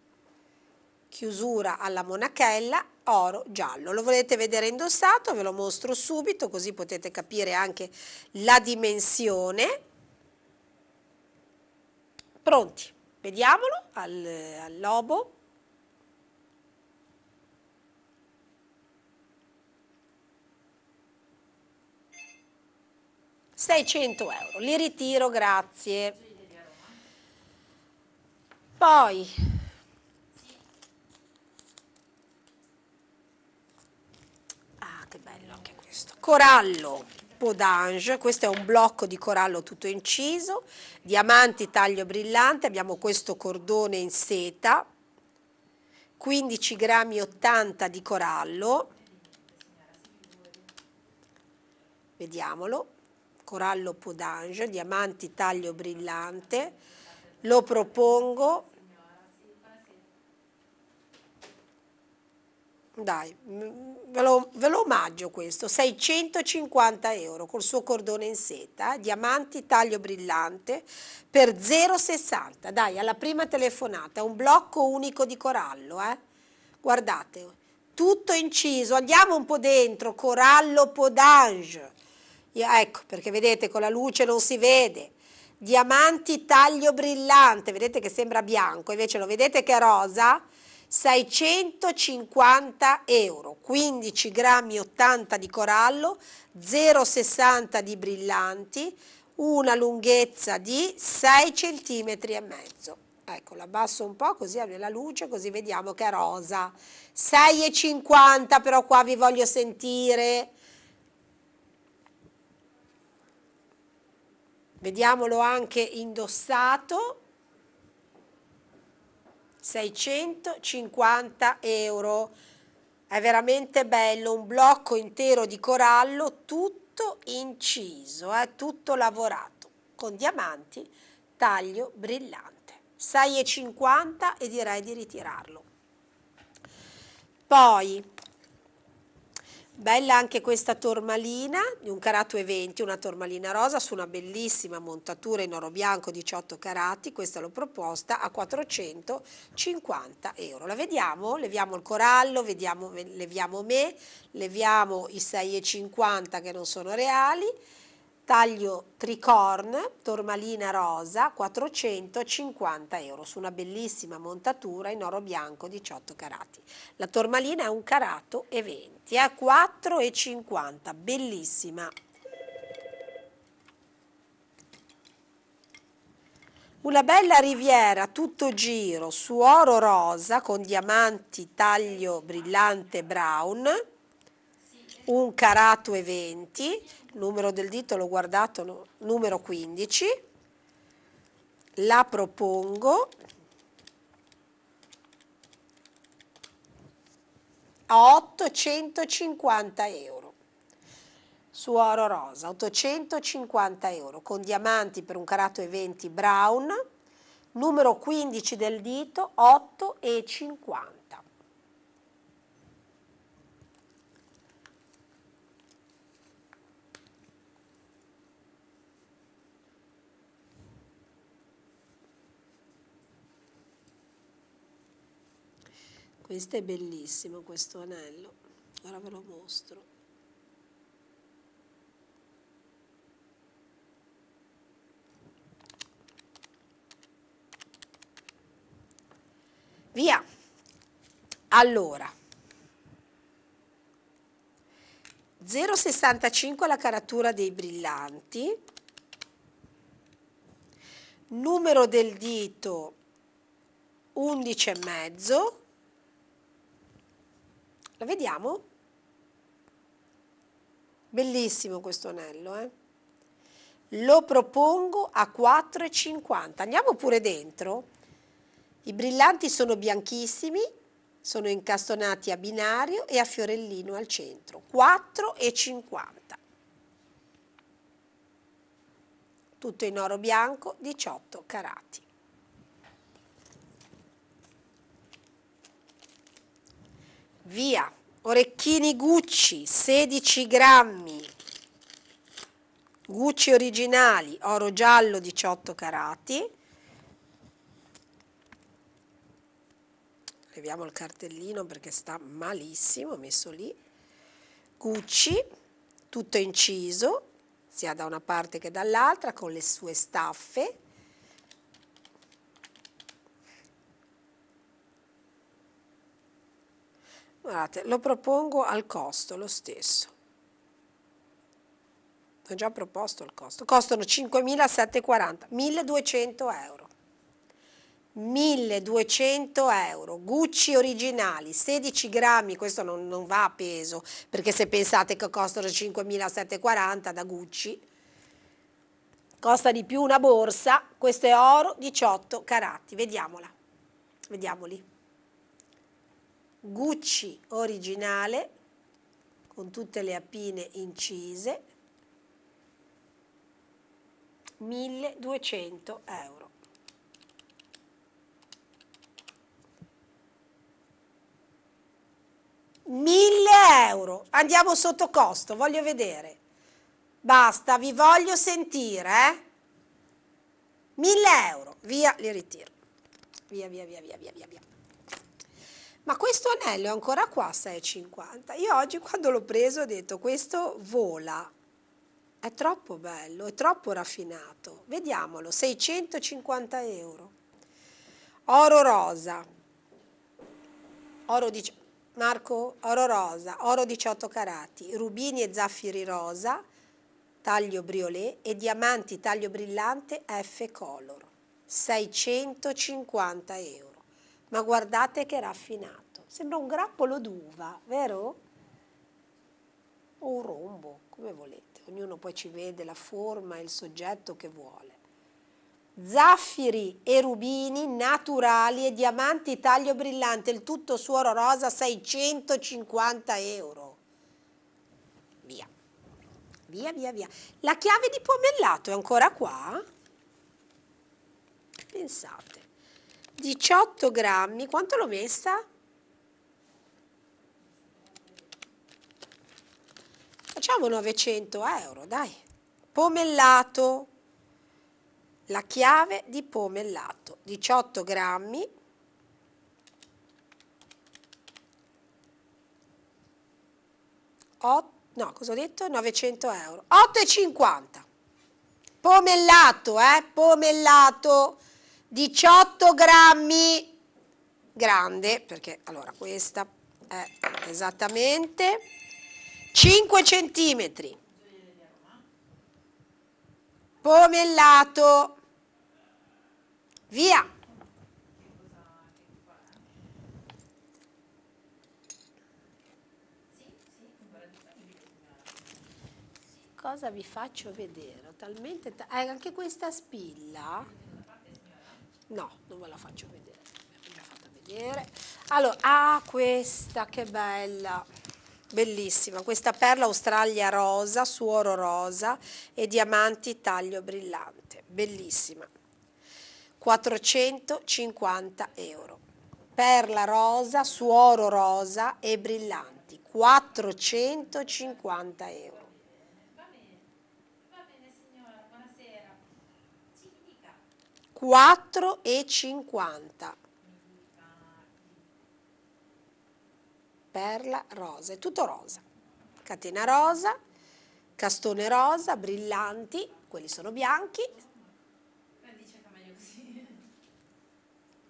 chiusura alla monachella oro giallo lo volete vedere indossato ve lo mostro subito così potete capire anche la dimensione pronti vediamolo al, al lobo 600 euro, li ritiro, grazie. Poi, ah che bello anche questo, corallo, podange, questo è un blocco di corallo tutto inciso, diamanti taglio brillante, abbiamo questo cordone in seta, 15 grammi 80 di corallo, vediamolo, corallo podange, diamanti taglio brillante, lo propongo, dai, ve lo, ve lo omaggio questo, 650 euro col suo cordone in seta, diamanti taglio brillante per 0,60, dai, alla prima telefonata, un blocco unico di corallo, eh? guardate, tutto inciso, andiamo un po' dentro, corallo podange, ecco perché vedete con la luce non si vede, diamanti taglio brillante, vedete che sembra bianco, invece lo vedete che è rosa, 650 euro, 15 grammi 80 di corallo, 0,60 di brillanti, una lunghezza di 6 cm e mezzo. Ecco, l'abbasso un po' così avviene la luce, così vediamo che è rosa. 6,50 però qua vi voglio sentire. vediamolo anche indossato, 650 euro. È veramente bello, un blocco intero di corallo, tutto inciso, eh, tutto lavorato, con diamanti, taglio brillante. 6,50 e direi di ritirarlo. Poi Bella anche questa tormalina di un carato e 20, una tormalina rosa su una bellissima montatura in oro bianco 18 carati, questa l'ho proposta a 450 euro. La vediamo, leviamo il corallo, vediamo, leviamo me, leviamo i 6,50 che non sono reali taglio tricorn tormalina rosa 450 euro su una bellissima montatura in oro bianco 18 carati la tormalina è un carato e 20 a 4,50 bellissima Una bella riviera tutto giro su oro rosa con diamanti taglio brillante brown, un carato e 20 numero del dito l'ho guardato, numero 15, la propongo a 850 euro su oro rosa, 850 euro con diamanti per un carato e 20 brown, numero 15 del dito, 8,50. Questo è bellissimo, questo anello. Ora ve lo mostro. Via. Allora, 0,65 la caratura dei brillanti, numero del dito 11,5 la vediamo? Bellissimo questo anello, eh? Lo propongo a 4,50. Andiamo pure dentro. I brillanti sono bianchissimi, sono incastonati a binario e a fiorellino al centro. 4,50. Tutto in oro bianco, 18 carati. via. Orecchini Gucci, 16 grammi. Gucci originali, oro giallo 18 carati. Leviamo il cartellino perché sta malissimo, messo lì. Gucci, tutto inciso, sia da una parte che dall'altra, con le sue staffe. Guardate, lo propongo al costo lo stesso. Ho già proposto il costo. Costano 5.740, 1.200 euro. 1200 euro, Gucci originali, 16 grammi, questo non, non, va a peso, perché se pensate che costano 5.740 da Gucci, costa di più una borsa, questo è oro 18 carati, vediamola, vediamoli. Gucci originale con tutte le appine incise 1200 euro. Mille euro, andiamo sotto costo, voglio vedere. Basta, vi voglio sentire, eh? Mille euro, via, li ritiro. Via, via, via, via, via, via ma questo anello è ancora qua a 6,50. Io oggi quando l'ho preso ho detto questo vola, è troppo bello, è troppo raffinato. Vediamolo, 650 euro. Oro rosa, oro di, Marco, oro rosa, oro 18 carati, rubini e zaffiri rosa, taglio briolet e diamanti taglio brillante F color, 650 euro ma guardate che raffinato. Sembra un grappolo d'uva, vero? O un rombo, come volete. Ognuno poi ci vede la forma e il soggetto che vuole. Zaffiri e rubini naturali e diamanti taglio brillante, il tutto suoro rosa 650 euro. Via, via, via, via. La chiave di pomellato è ancora qua? Pensate. 18 grammi, quanto l'ho messa? Facciamo 900 euro, dai. Pomellato, la chiave di pomellato, 18 grammi. Otto, no, cosa ho detto? 900 euro. 8,50. Pomellato, eh, pomellato. 18 grammi, grande, perché allora questa è esattamente 5 centimetri, pomellato, via. cosa vi faccio vedere? Talmente eh, anche questa spilla no, non ve la faccio vedere, ve fatta vedere. Allora, ah, questa che bella, bellissima, questa perla Australia rosa, su oro rosa e diamanti taglio brillante, bellissima. 450 euro. Perla rosa su oro rosa e brillanti, 450 euro. 4 e 4,50 perla rosa, è tutto rosa, catena rosa, castone rosa, brillanti, quelli sono bianchi,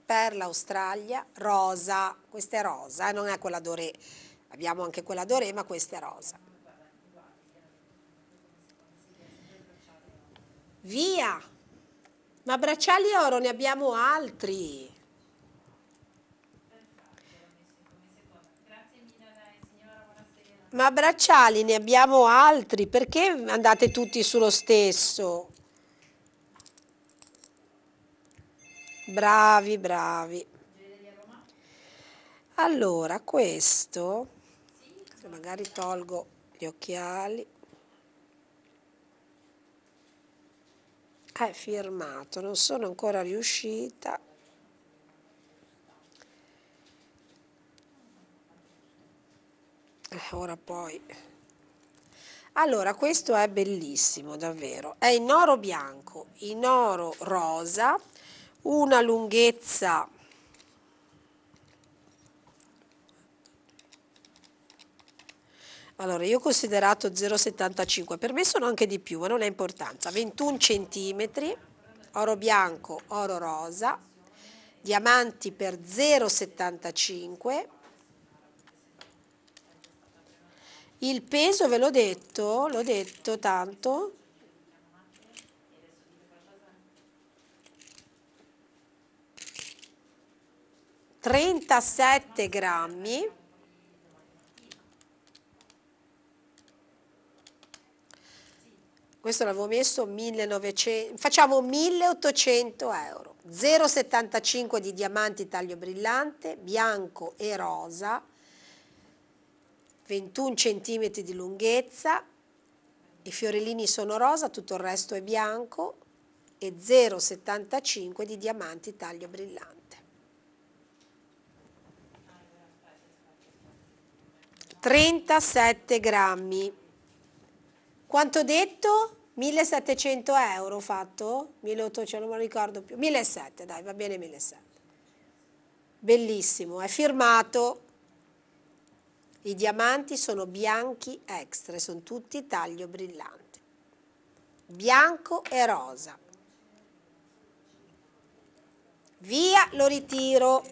perla australia, rosa, questa è rosa, non è quella doré, abbiamo anche quella doré ma questa è rosa. Via! Ma bracciali oro ne abbiamo altri. Ma bracciali ne abbiamo altri, perché andate tutti sullo stesso? Bravi, bravi. Allora, questo, magari tolgo gli occhiali. è firmato, non sono ancora riuscita eh, ora poi allora questo è bellissimo davvero è in oro bianco in oro rosa una lunghezza Allora, io ho considerato 0,75, per me sono anche di più, ma non ha importanza. 21 centimetri, oro bianco, oro rosa, diamanti per 0,75. Il peso ve l'ho detto, l'ho detto tanto. Trentasette grammi. questo l'avevo messo 1900, facciamo 1800 euro, 0,75 di diamanti taglio brillante, bianco e rosa, 21 cm di lunghezza, i fiorellini sono rosa, tutto il resto è bianco e 0,75 di diamanti taglio brillante. 37 grammi. Quanto detto? 1700 euro fatto, 1800 cioè non mi ricordo più, 1700 dai, va bene 1700. Bellissimo, è firmato. I diamanti sono bianchi extra, sono tutti taglio brillante. Bianco e rosa. Via, lo ritiro.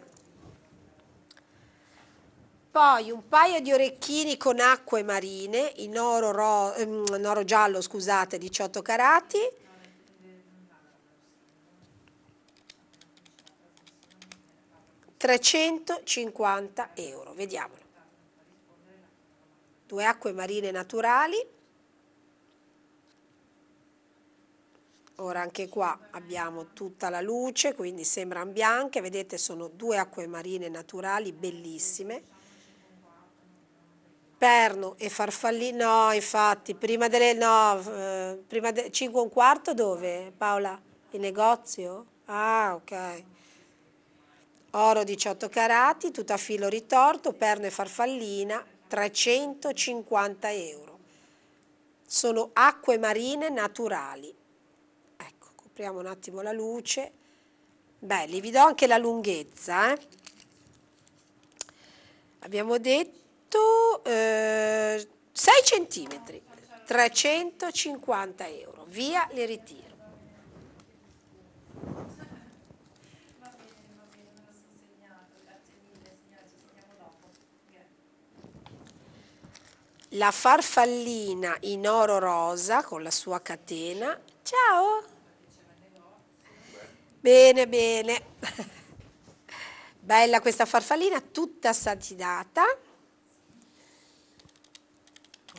Poi un paio di orecchini con acque marine in oro, ro, ehm, in oro giallo, scusate, 18 carati. ...350 euro, vediamolo. Due acque marine naturali. Ora anche qua abbiamo tutta la luce, quindi sembrano bianche. Vedete sono due acque marine naturali bellissime perno e farfallino, no infatti, prima delle no, eh, prima de, 5 e un quarto dove Paola? Il negozio? Ah ok. Oro 18 carati, tutta filo ritorto, perno e farfallina, 350 euro. Sono acque marine naturali. Ecco, copriamo un attimo la luce. Belli, vi do anche la lunghezza. Eh? Abbiamo detto costato eh, 6 centimetri, 350 euro, via le ritiro. La farfallina in oro rosa con la sua catena. Ciao! Bene, bene. Bella questa farfallina, tutta satinata.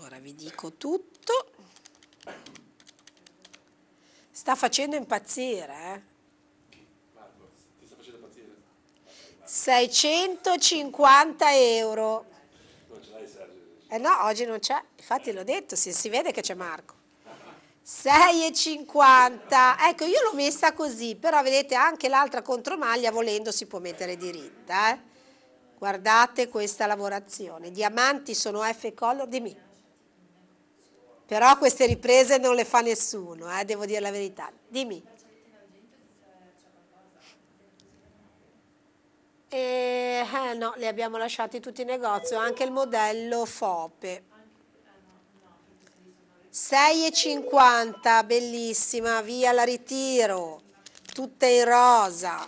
Allora vi dico tutto. Sta facendo impazzire, eh? 650 euro. Eh no, oggi non c'è, infatti l'ho detto, si, si vede che c'è Marco. 6,50 ecco io l'ho messa così però vedete anche l'altra contromaglia volendo si può mettere diritta eh? guardate questa lavorazione diamanti sono F color di me però queste riprese non le fa nessuno, eh, devo dire la verità. Dimmi. E, eh, no, li abbiamo lasciati tutti in negozio, anche il modello FOPE. 6,50, bellissima, via la ritiro, tutte in rosa.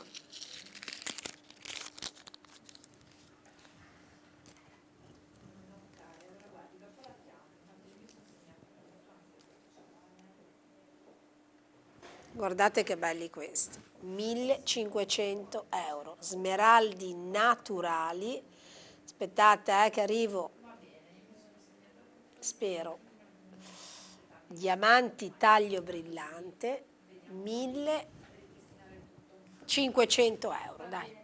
Guardate che belli questi, 1500 euro, smeraldi naturali, aspettate eh, che arrivo, spero, diamanti taglio brillante, 1500 euro, dai,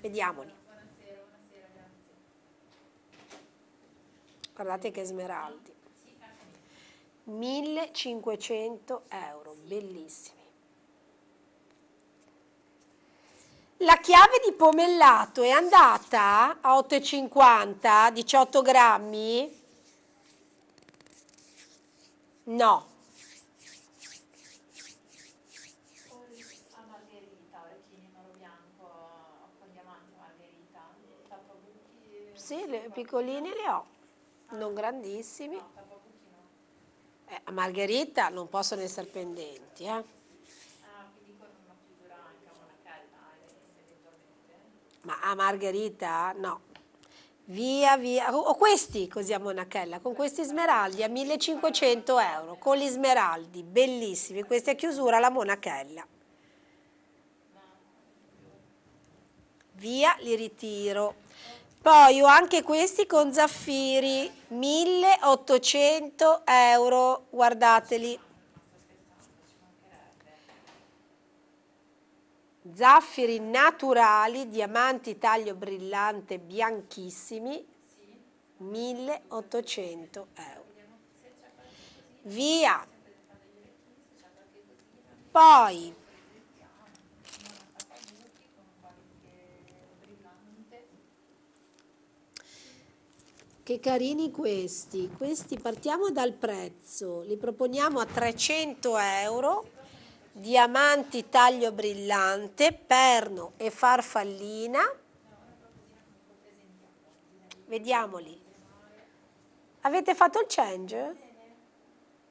vediamoli. Guardate che smeraldi. 1500 euro, bellissimi. La chiave di pomellato è andata a 8,50, 18 grammi? No. Sì, le piccoline le ho, non grandissimi. Eh, a Margherita non possono essere pendenti, eh? Ah, eh Ma a Margherita no. Via via, Ho questi così a Monachella, con questi smeraldi a 1500 euro, con gli smeraldi, bellissimi, Questa è chiusura alla Monachella. Via li ritiro. Poi ho anche questi con zaffiri, 1800 euro, guardateli. Zaffiri naturali, diamanti taglio brillante, bianchissimi, 1800 euro. Via. Poi Che carini questi. Questi partiamo dal prezzo. Li proponiamo a 300 euro. Diamanti taglio brillante, perno e farfallina. Vediamoli. Avete fatto il change?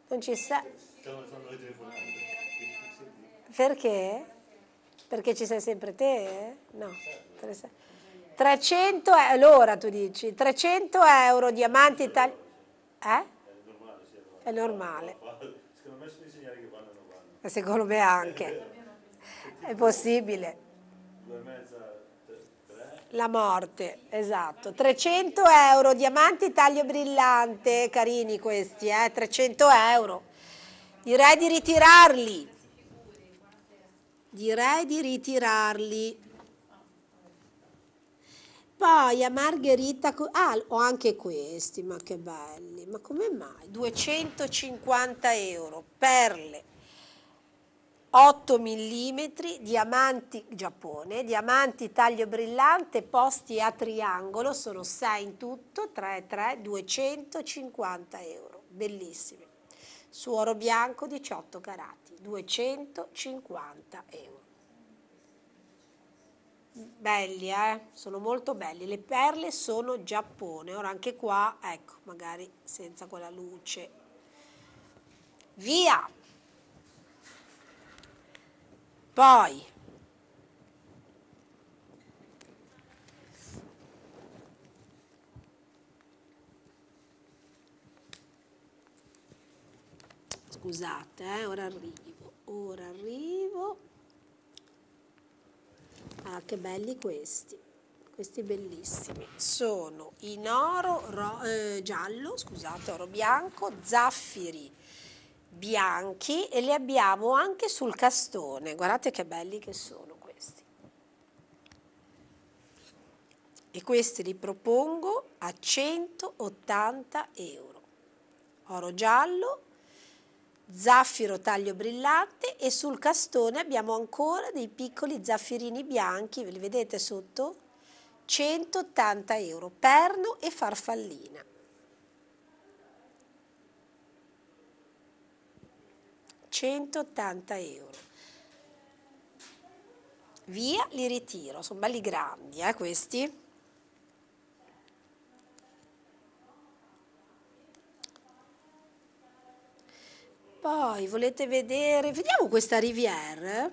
Non ci sei. Perché? Perché ci sei sempre te? No. 300 è l'ora tu dici, 300 euro diamanti italiani. Eh? È normale. Secondo me sono i segnali che vanno e Secondo me anche. È possibile. La morte, esatto. 300 euro, diamanti taglio brillante, carini questi, eh? 300 euro. Direi di ritirarli. Direi di ritirarli. Poi a Margherita, ah, ho anche questi, ma che belli, ma come mai? 250 euro, perle, 8 mm, diamanti Giappone, diamanti taglio brillante, posti a triangolo, sono 6 in tutto, 3 3, 250 euro, bellissimi. Su oro bianco 18 carati, 250 euro belli, eh? sono molto belli. Le perle sono Giappone. Ora anche qua, ecco, magari senza quella luce. Via! Poi Scusate, eh? ora arrivo, ora arrivo. Ah, che belli questi. Questi bellissimi. Sono in oro ro, eh, giallo, scusate, oro bianco, zaffiri bianchi e li abbiamo anche sul castone. Guardate che belli che sono questi. E questi li propongo a 180 euro. Oro giallo, zaffiro taglio brillante e sul castone abbiamo ancora dei piccoli zaffirini bianchi, ve li vedete sotto? 180 euro, perno e farfallina. ...180 euro... ...via li ritiro, sono belli grandi eh questi... Poi volete vedere, vediamo questa Rivière.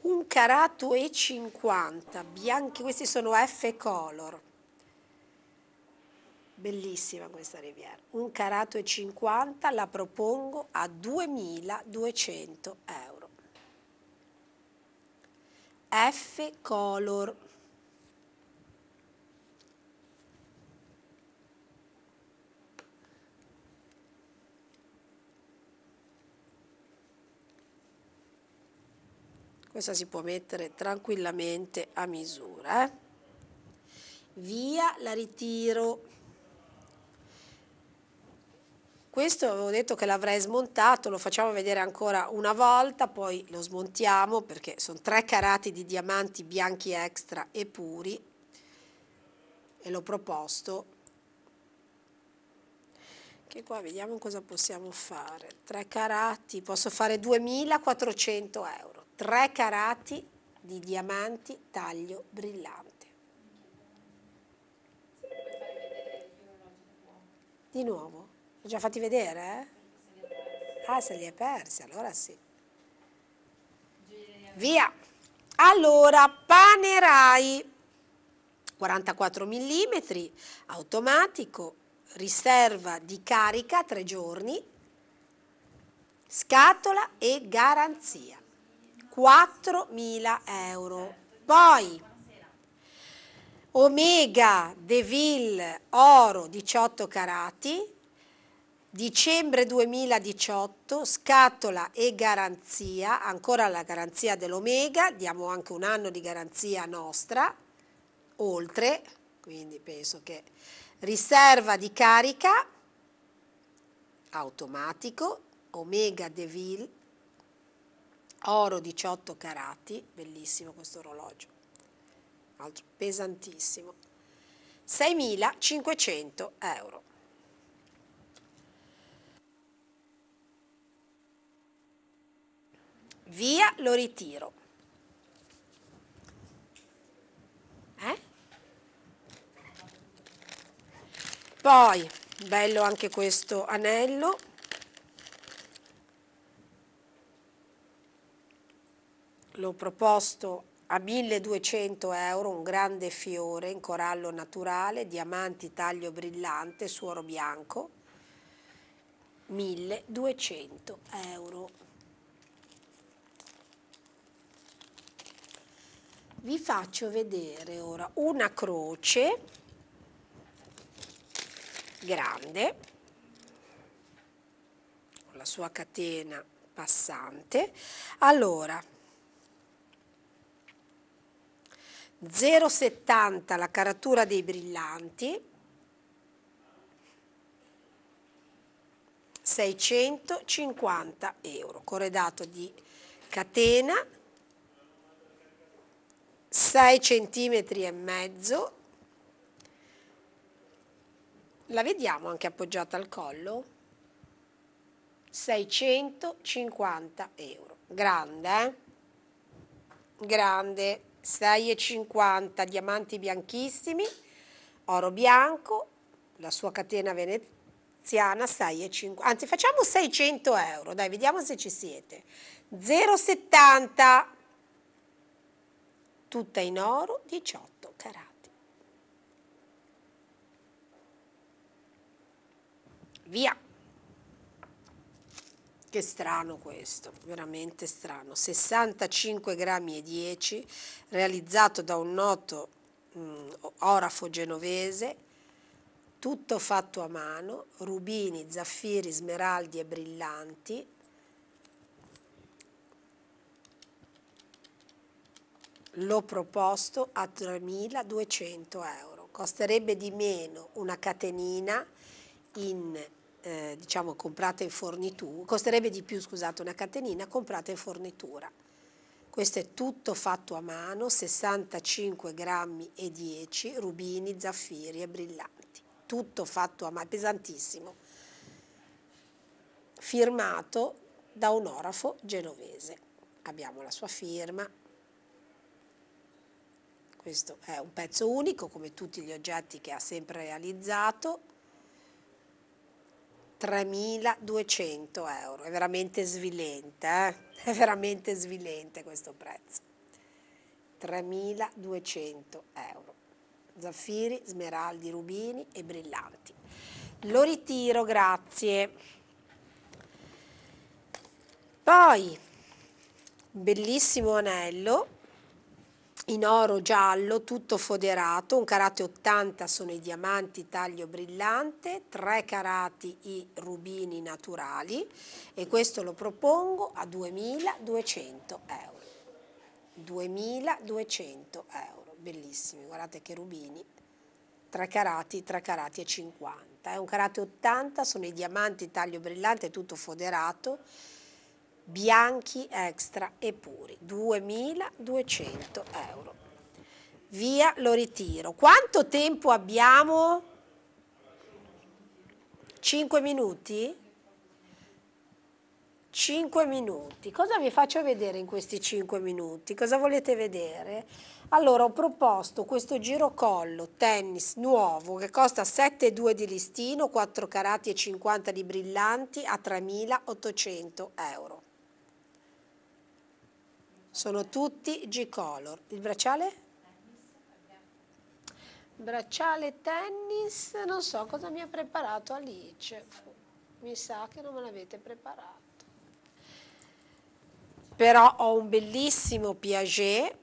Un carato e 50, bianchi, questi sono F color. Bellissima questa Rivière. Un carato e 50 la propongo a 2200 euro. F color questa si può mettere tranquillamente a misura eh? via la ritiro questo avevo detto che l'avrei smontato, lo facciamo vedere ancora una volta, poi lo smontiamo perché sono tre carati di diamanti bianchi extra e puri e l'ho proposto che qua vediamo cosa possiamo fare tre carati posso fare 2400 euro tre carati di diamanti taglio brillante di nuovo li già fatti vedere? Eh? Ah, se li è persi, allora sì. Via! Allora, panerai 44 mm, automatico, riserva di carica 3 giorni, scatola e garanzia 4.000 euro. Poi Omega Deville oro 18 carati dicembre 2018, scatola e garanzia, ancora la garanzia dell'Omega, diamo anche un anno di garanzia nostra, oltre, quindi penso che riserva di carica, automatico, Omega Deville, oro 18 carati, bellissimo questo orologio, pesantissimo, 6.500 euro. via, lo ritiro. Eh? Poi, bello anche questo anello. L'ho proposto a 1200 euro un grande fiore in corallo naturale, diamanti taglio brillante, suoro bianco, 1200 euro. vi faccio vedere ora una croce grande con la sua catena passante allora 0,70 la caratura dei brillanti 650 euro corredato di catena 6 cm e mezzo la vediamo anche appoggiata al collo 650 euro grande eh? grande 6,50 diamanti bianchissimi oro bianco la sua catena veneziana 6,50 anzi facciamo 600 euro dai vediamo se ci siete 0,70 tutta in oro 18 carati. Via! Che strano questo, veramente strano. 65 grammi e 10, realizzato da un noto mh, mm, orafo genovese, tutto fatto a mano, rubini, zaffiri, smeraldi e brillanti, l'ho proposto a 3.200 euro. Costerebbe di meno una catenina in, eh, diciamo, comprata in fornitura, costerebbe di più scusate, una catenina comprata in fornitura. Questo è tutto fatto a mano, 65 grammi e 10, rubini, zaffiri e brillanti. Tutto fatto a mano, pesantissimo. Firmato da un orafo genovese. Abbiamo la sua firma, questo è un pezzo unico come tutti gli oggetti che ha sempre realizzato, 3.200 euro, è veramente svilente, eh? è veramente svilente questo prezzo, 3.200 euro, zaffiri, smeraldi, rubini e brillanti. Lo ritiro, grazie. Poi, bellissimo anello in oro giallo, tutto foderato, un carate 80 sono i diamanti taglio brillante, 3 carati i rubini naturali e questo lo propongo a 2200 euro. 2200 euro, bellissimi, guardate che rubini, 3 carati, 3 carati e 50. È eh. un carate 80, sono i diamanti taglio brillante, tutto foderato bianchi extra e puri, 2.200 euro. Via, lo ritiro. Quanto tempo abbiamo? 5 minuti? 5 minuti. Cosa vi faccio vedere in questi 5 minuti? Cosa volete vedere? Allora, ho proposto questo girocollo tennis nuovo che costa 7,2 di listino, 4 carati e 50 di brillanti a 3.800 euro. Sono tutti G-Color. Il bracciale? Bracciale tennis, non so cosa mi ha preparato Alice. Mi sa che non me l'avete preparato. Però ho un bellissimo Piaget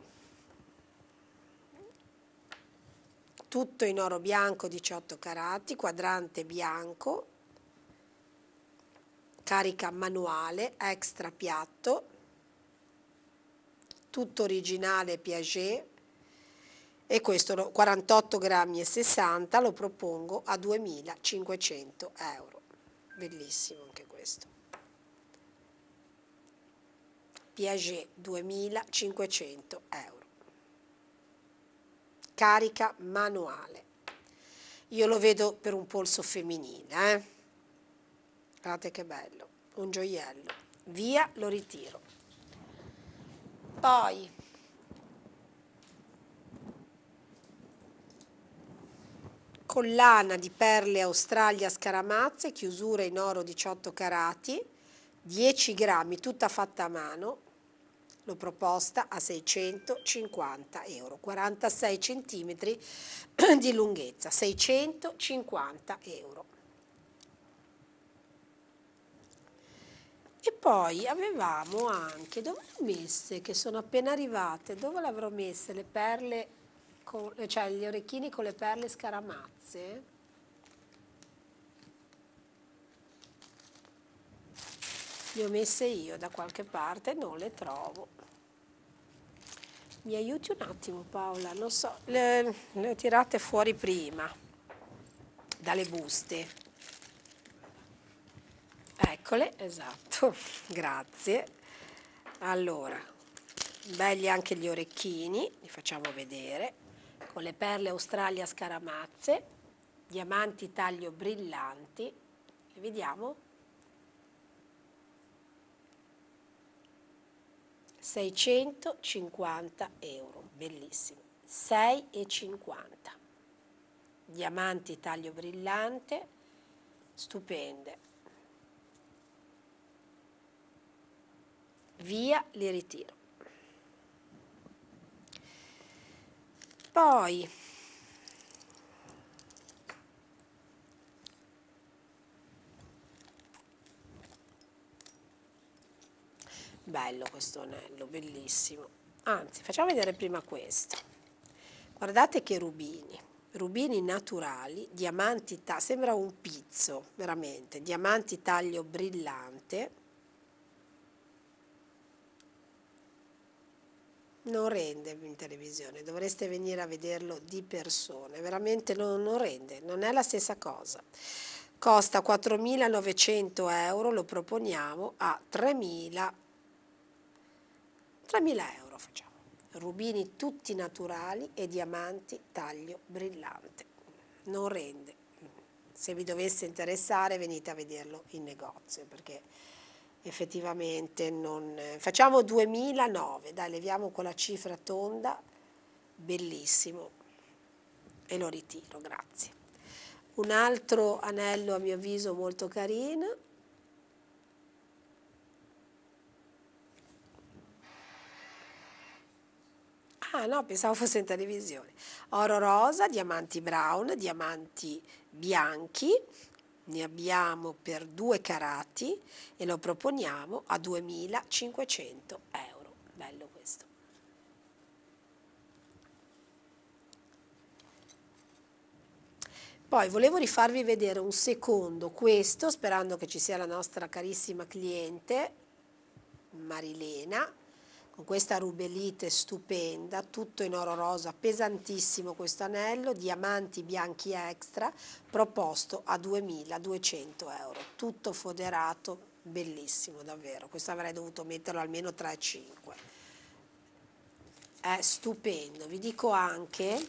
tutto in oro bianco 18 carati, quadrante bianco, carica manuale, extra piatto, tutto originale Piaget e questo 48 grammi e 60 lo propongo a 2500 euro bellissimo anche questo Piaget 2500 euro carica manuale io lo vedo per un polso femminile eh? guardate che bello un gioiello via lo ritiro poi collana di perle Australia scaramazze, chiusura in oro 18 carati, 10 grammi, tutta fatta a mano, l'ho proposta a 650 euro, 46 centimetri di lunghezza, 650 euro. E poi avevamo anche, dove le ho messe che sono appena arrivate? Dove le avrò messe le perle, con, cioè gli orecchini con le perle scaramazze? Le ho messe io da qualche parte, non le trovo. Mi aiuti un attimo Paola, non so, le, le ho tirate fuori prima dalle buste. Eccole, esatto, grazie. Allora, belli anche gli orecchini, li facciamo vedere, con le perle Australia scaramazze, diamanti taglio brillanti, li vediamo? 650 euro, bellissimi, 6,50. Diamanti taglio brillante, stupende. via li ritiro poi bello questo anello bellissimo anzi facciamo vedere prima questo guardate che rubini rubini naturali diamanti sembra un pizzo veramente diamanti taglio brillante non rende in televisione, dovreste venire a vederlo di persona, veramente non, non rende, non è la stessa cosa. Costa 4.900 euro, lo proponiamo a 3.000, 3.000 euro facciamo. Rubini tutti naturali e diamanti taglio brillante, non rende. Se vi dovesse interessare venite a vederlo in negozio perché effettivamente non... Eh, facciamo 2009, dai, leviamo quella cifra tonda, bellissimo, e lo ritiro, grazie. Un altro anello a mio avviso molto carino, Ah no, pensavo fosse in televisione. Oro rosa, diamanti brown, diamanti bianchi, ne abbiamo per due carati e lo proponiamo a 2500 euro. Bello questo. Poi volevo rifarvi vedere un secondo questo, sperando che ci sia la nostra carissima cliente Marilena, con questa rubelite stupenda, tutto in oro rosa, pesantissimo questo anello, diamanti bianchi extra, proposto a 2.200 euro, tutto foderato, bellissimo davvero, questo avrei dovuto metterlo almeno 3,5. È stupendo, vi dico anche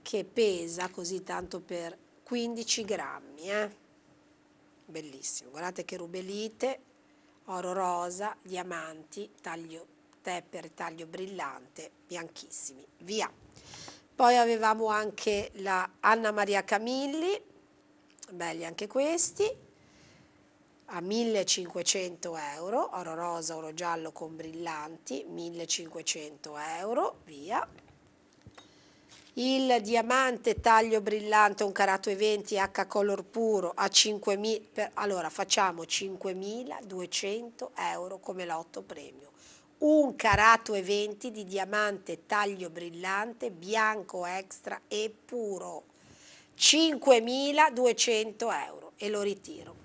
che pesa così tanto per 15 grammi, eh? bellissimo, guardate che rubelite, oro rosa, diamanti, taglio tepper, taglio brillante, bianchissimi, via. Poi avevamo anche la Anna Maria Camilli, belli anche questi, a 1500 euro, oro rosa, oro giallo con brillanti, 1500 euro, via. Il diamante taglio brillante un carato e 20 H color puro a 5000, per, allora facciamo 5200 euro come lotto premio un carato e 20 di diamante taglio brillante, bianco extra e puro. 5.200 euro e lo ritiro.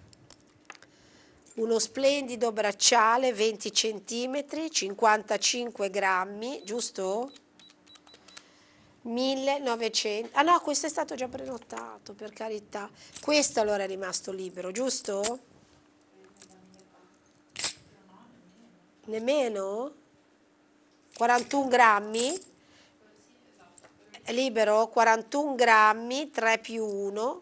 Uno splendido bracciale 20 cm, 55 grammi, giusto? 1900. Ah no, questo è stato già prenotato, per carità. Questo allora è rimasto libero, giusto? nemmeno 41 grammi libero 41 grammi 3 più 1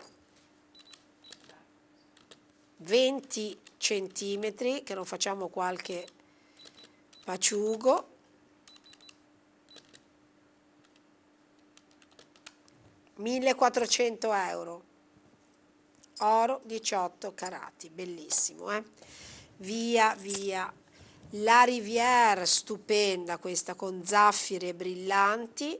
20 centimetri che non facciamo qualche paciugo $1.400 euro oro 18 carati bellissimo eh? via via la Rivière, stupenda questa, con zaffiri e brillanti,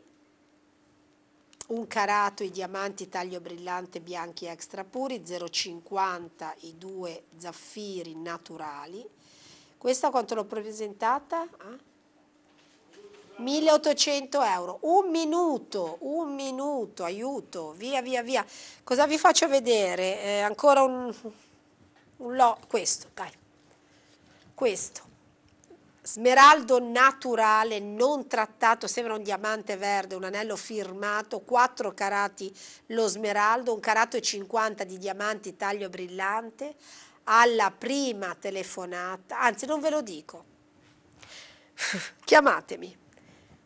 un carato i diamanti taglio brillante bianchi extra puri, 0,50 i due zaffiri naturali. Questa quanto l'ho presentata? Eh? Ah. 1800 euro, un minuto, un minuto, aiuto, via via via. Cosa vi faccio vedere? Eh, ancora un, un lo, questo, dai, questo. Smeraldo naturale, non trattato, sembra un diamante verde, un anello firmato, 4 carati lo smeraldo, un carato e 50 di diamanti taglio brillante. Alla prima telefonata, anzi non ve lo dico, chiamatemi,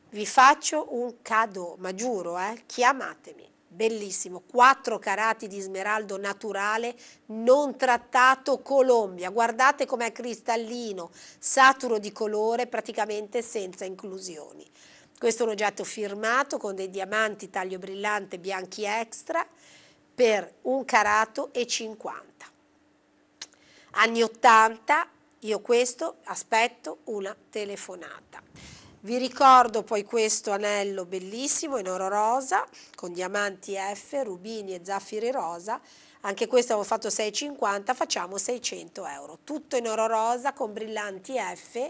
vi faccio un cadeau, ma giuro, eh, chiamatemi bellissimo, 4 carati di smeraldo naturale non trattato Colombia, guardate com'è cristallino, saturo di colore, praticamente senza inclusioni. Questo è un oggetto firmato con dei diamanti taglio brillante bianchi extra per un carato e 50. Anni 80, io questo aspetto una telefonata. Vi ricordo poi questo anello bellissimo in oro rosa con diamanti F, rubini e zaffiri rosa. Anche questo avevo fatto 6,50, facciamo 600 euro. Tutto in oro rosa con brillanti F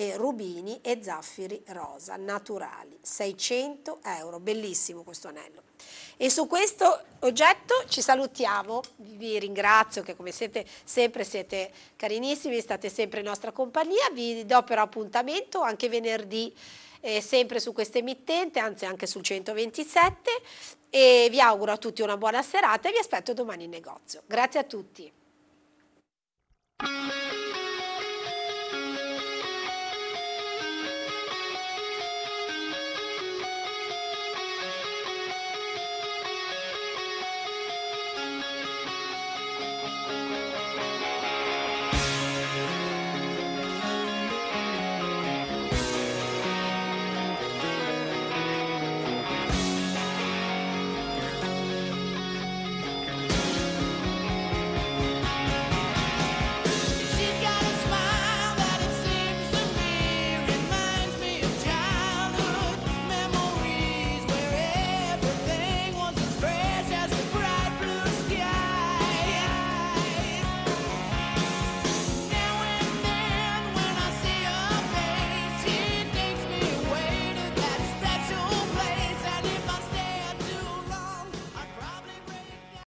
e rubini e zaffiri rosa naturali, 600 euro, bellissimo questo anello. E su questo oggetto ci salutiamo, vi ringrazio che come siete sempre siete carinissimi, state sempre in nostra compagnia, vi do però appuntamento anche venerdì eh, sempre su questa emittente, anzi anche sul 127 e vi auguro a tutti una buona serata e vi aspetto domani in negozio. Grazie a tutti.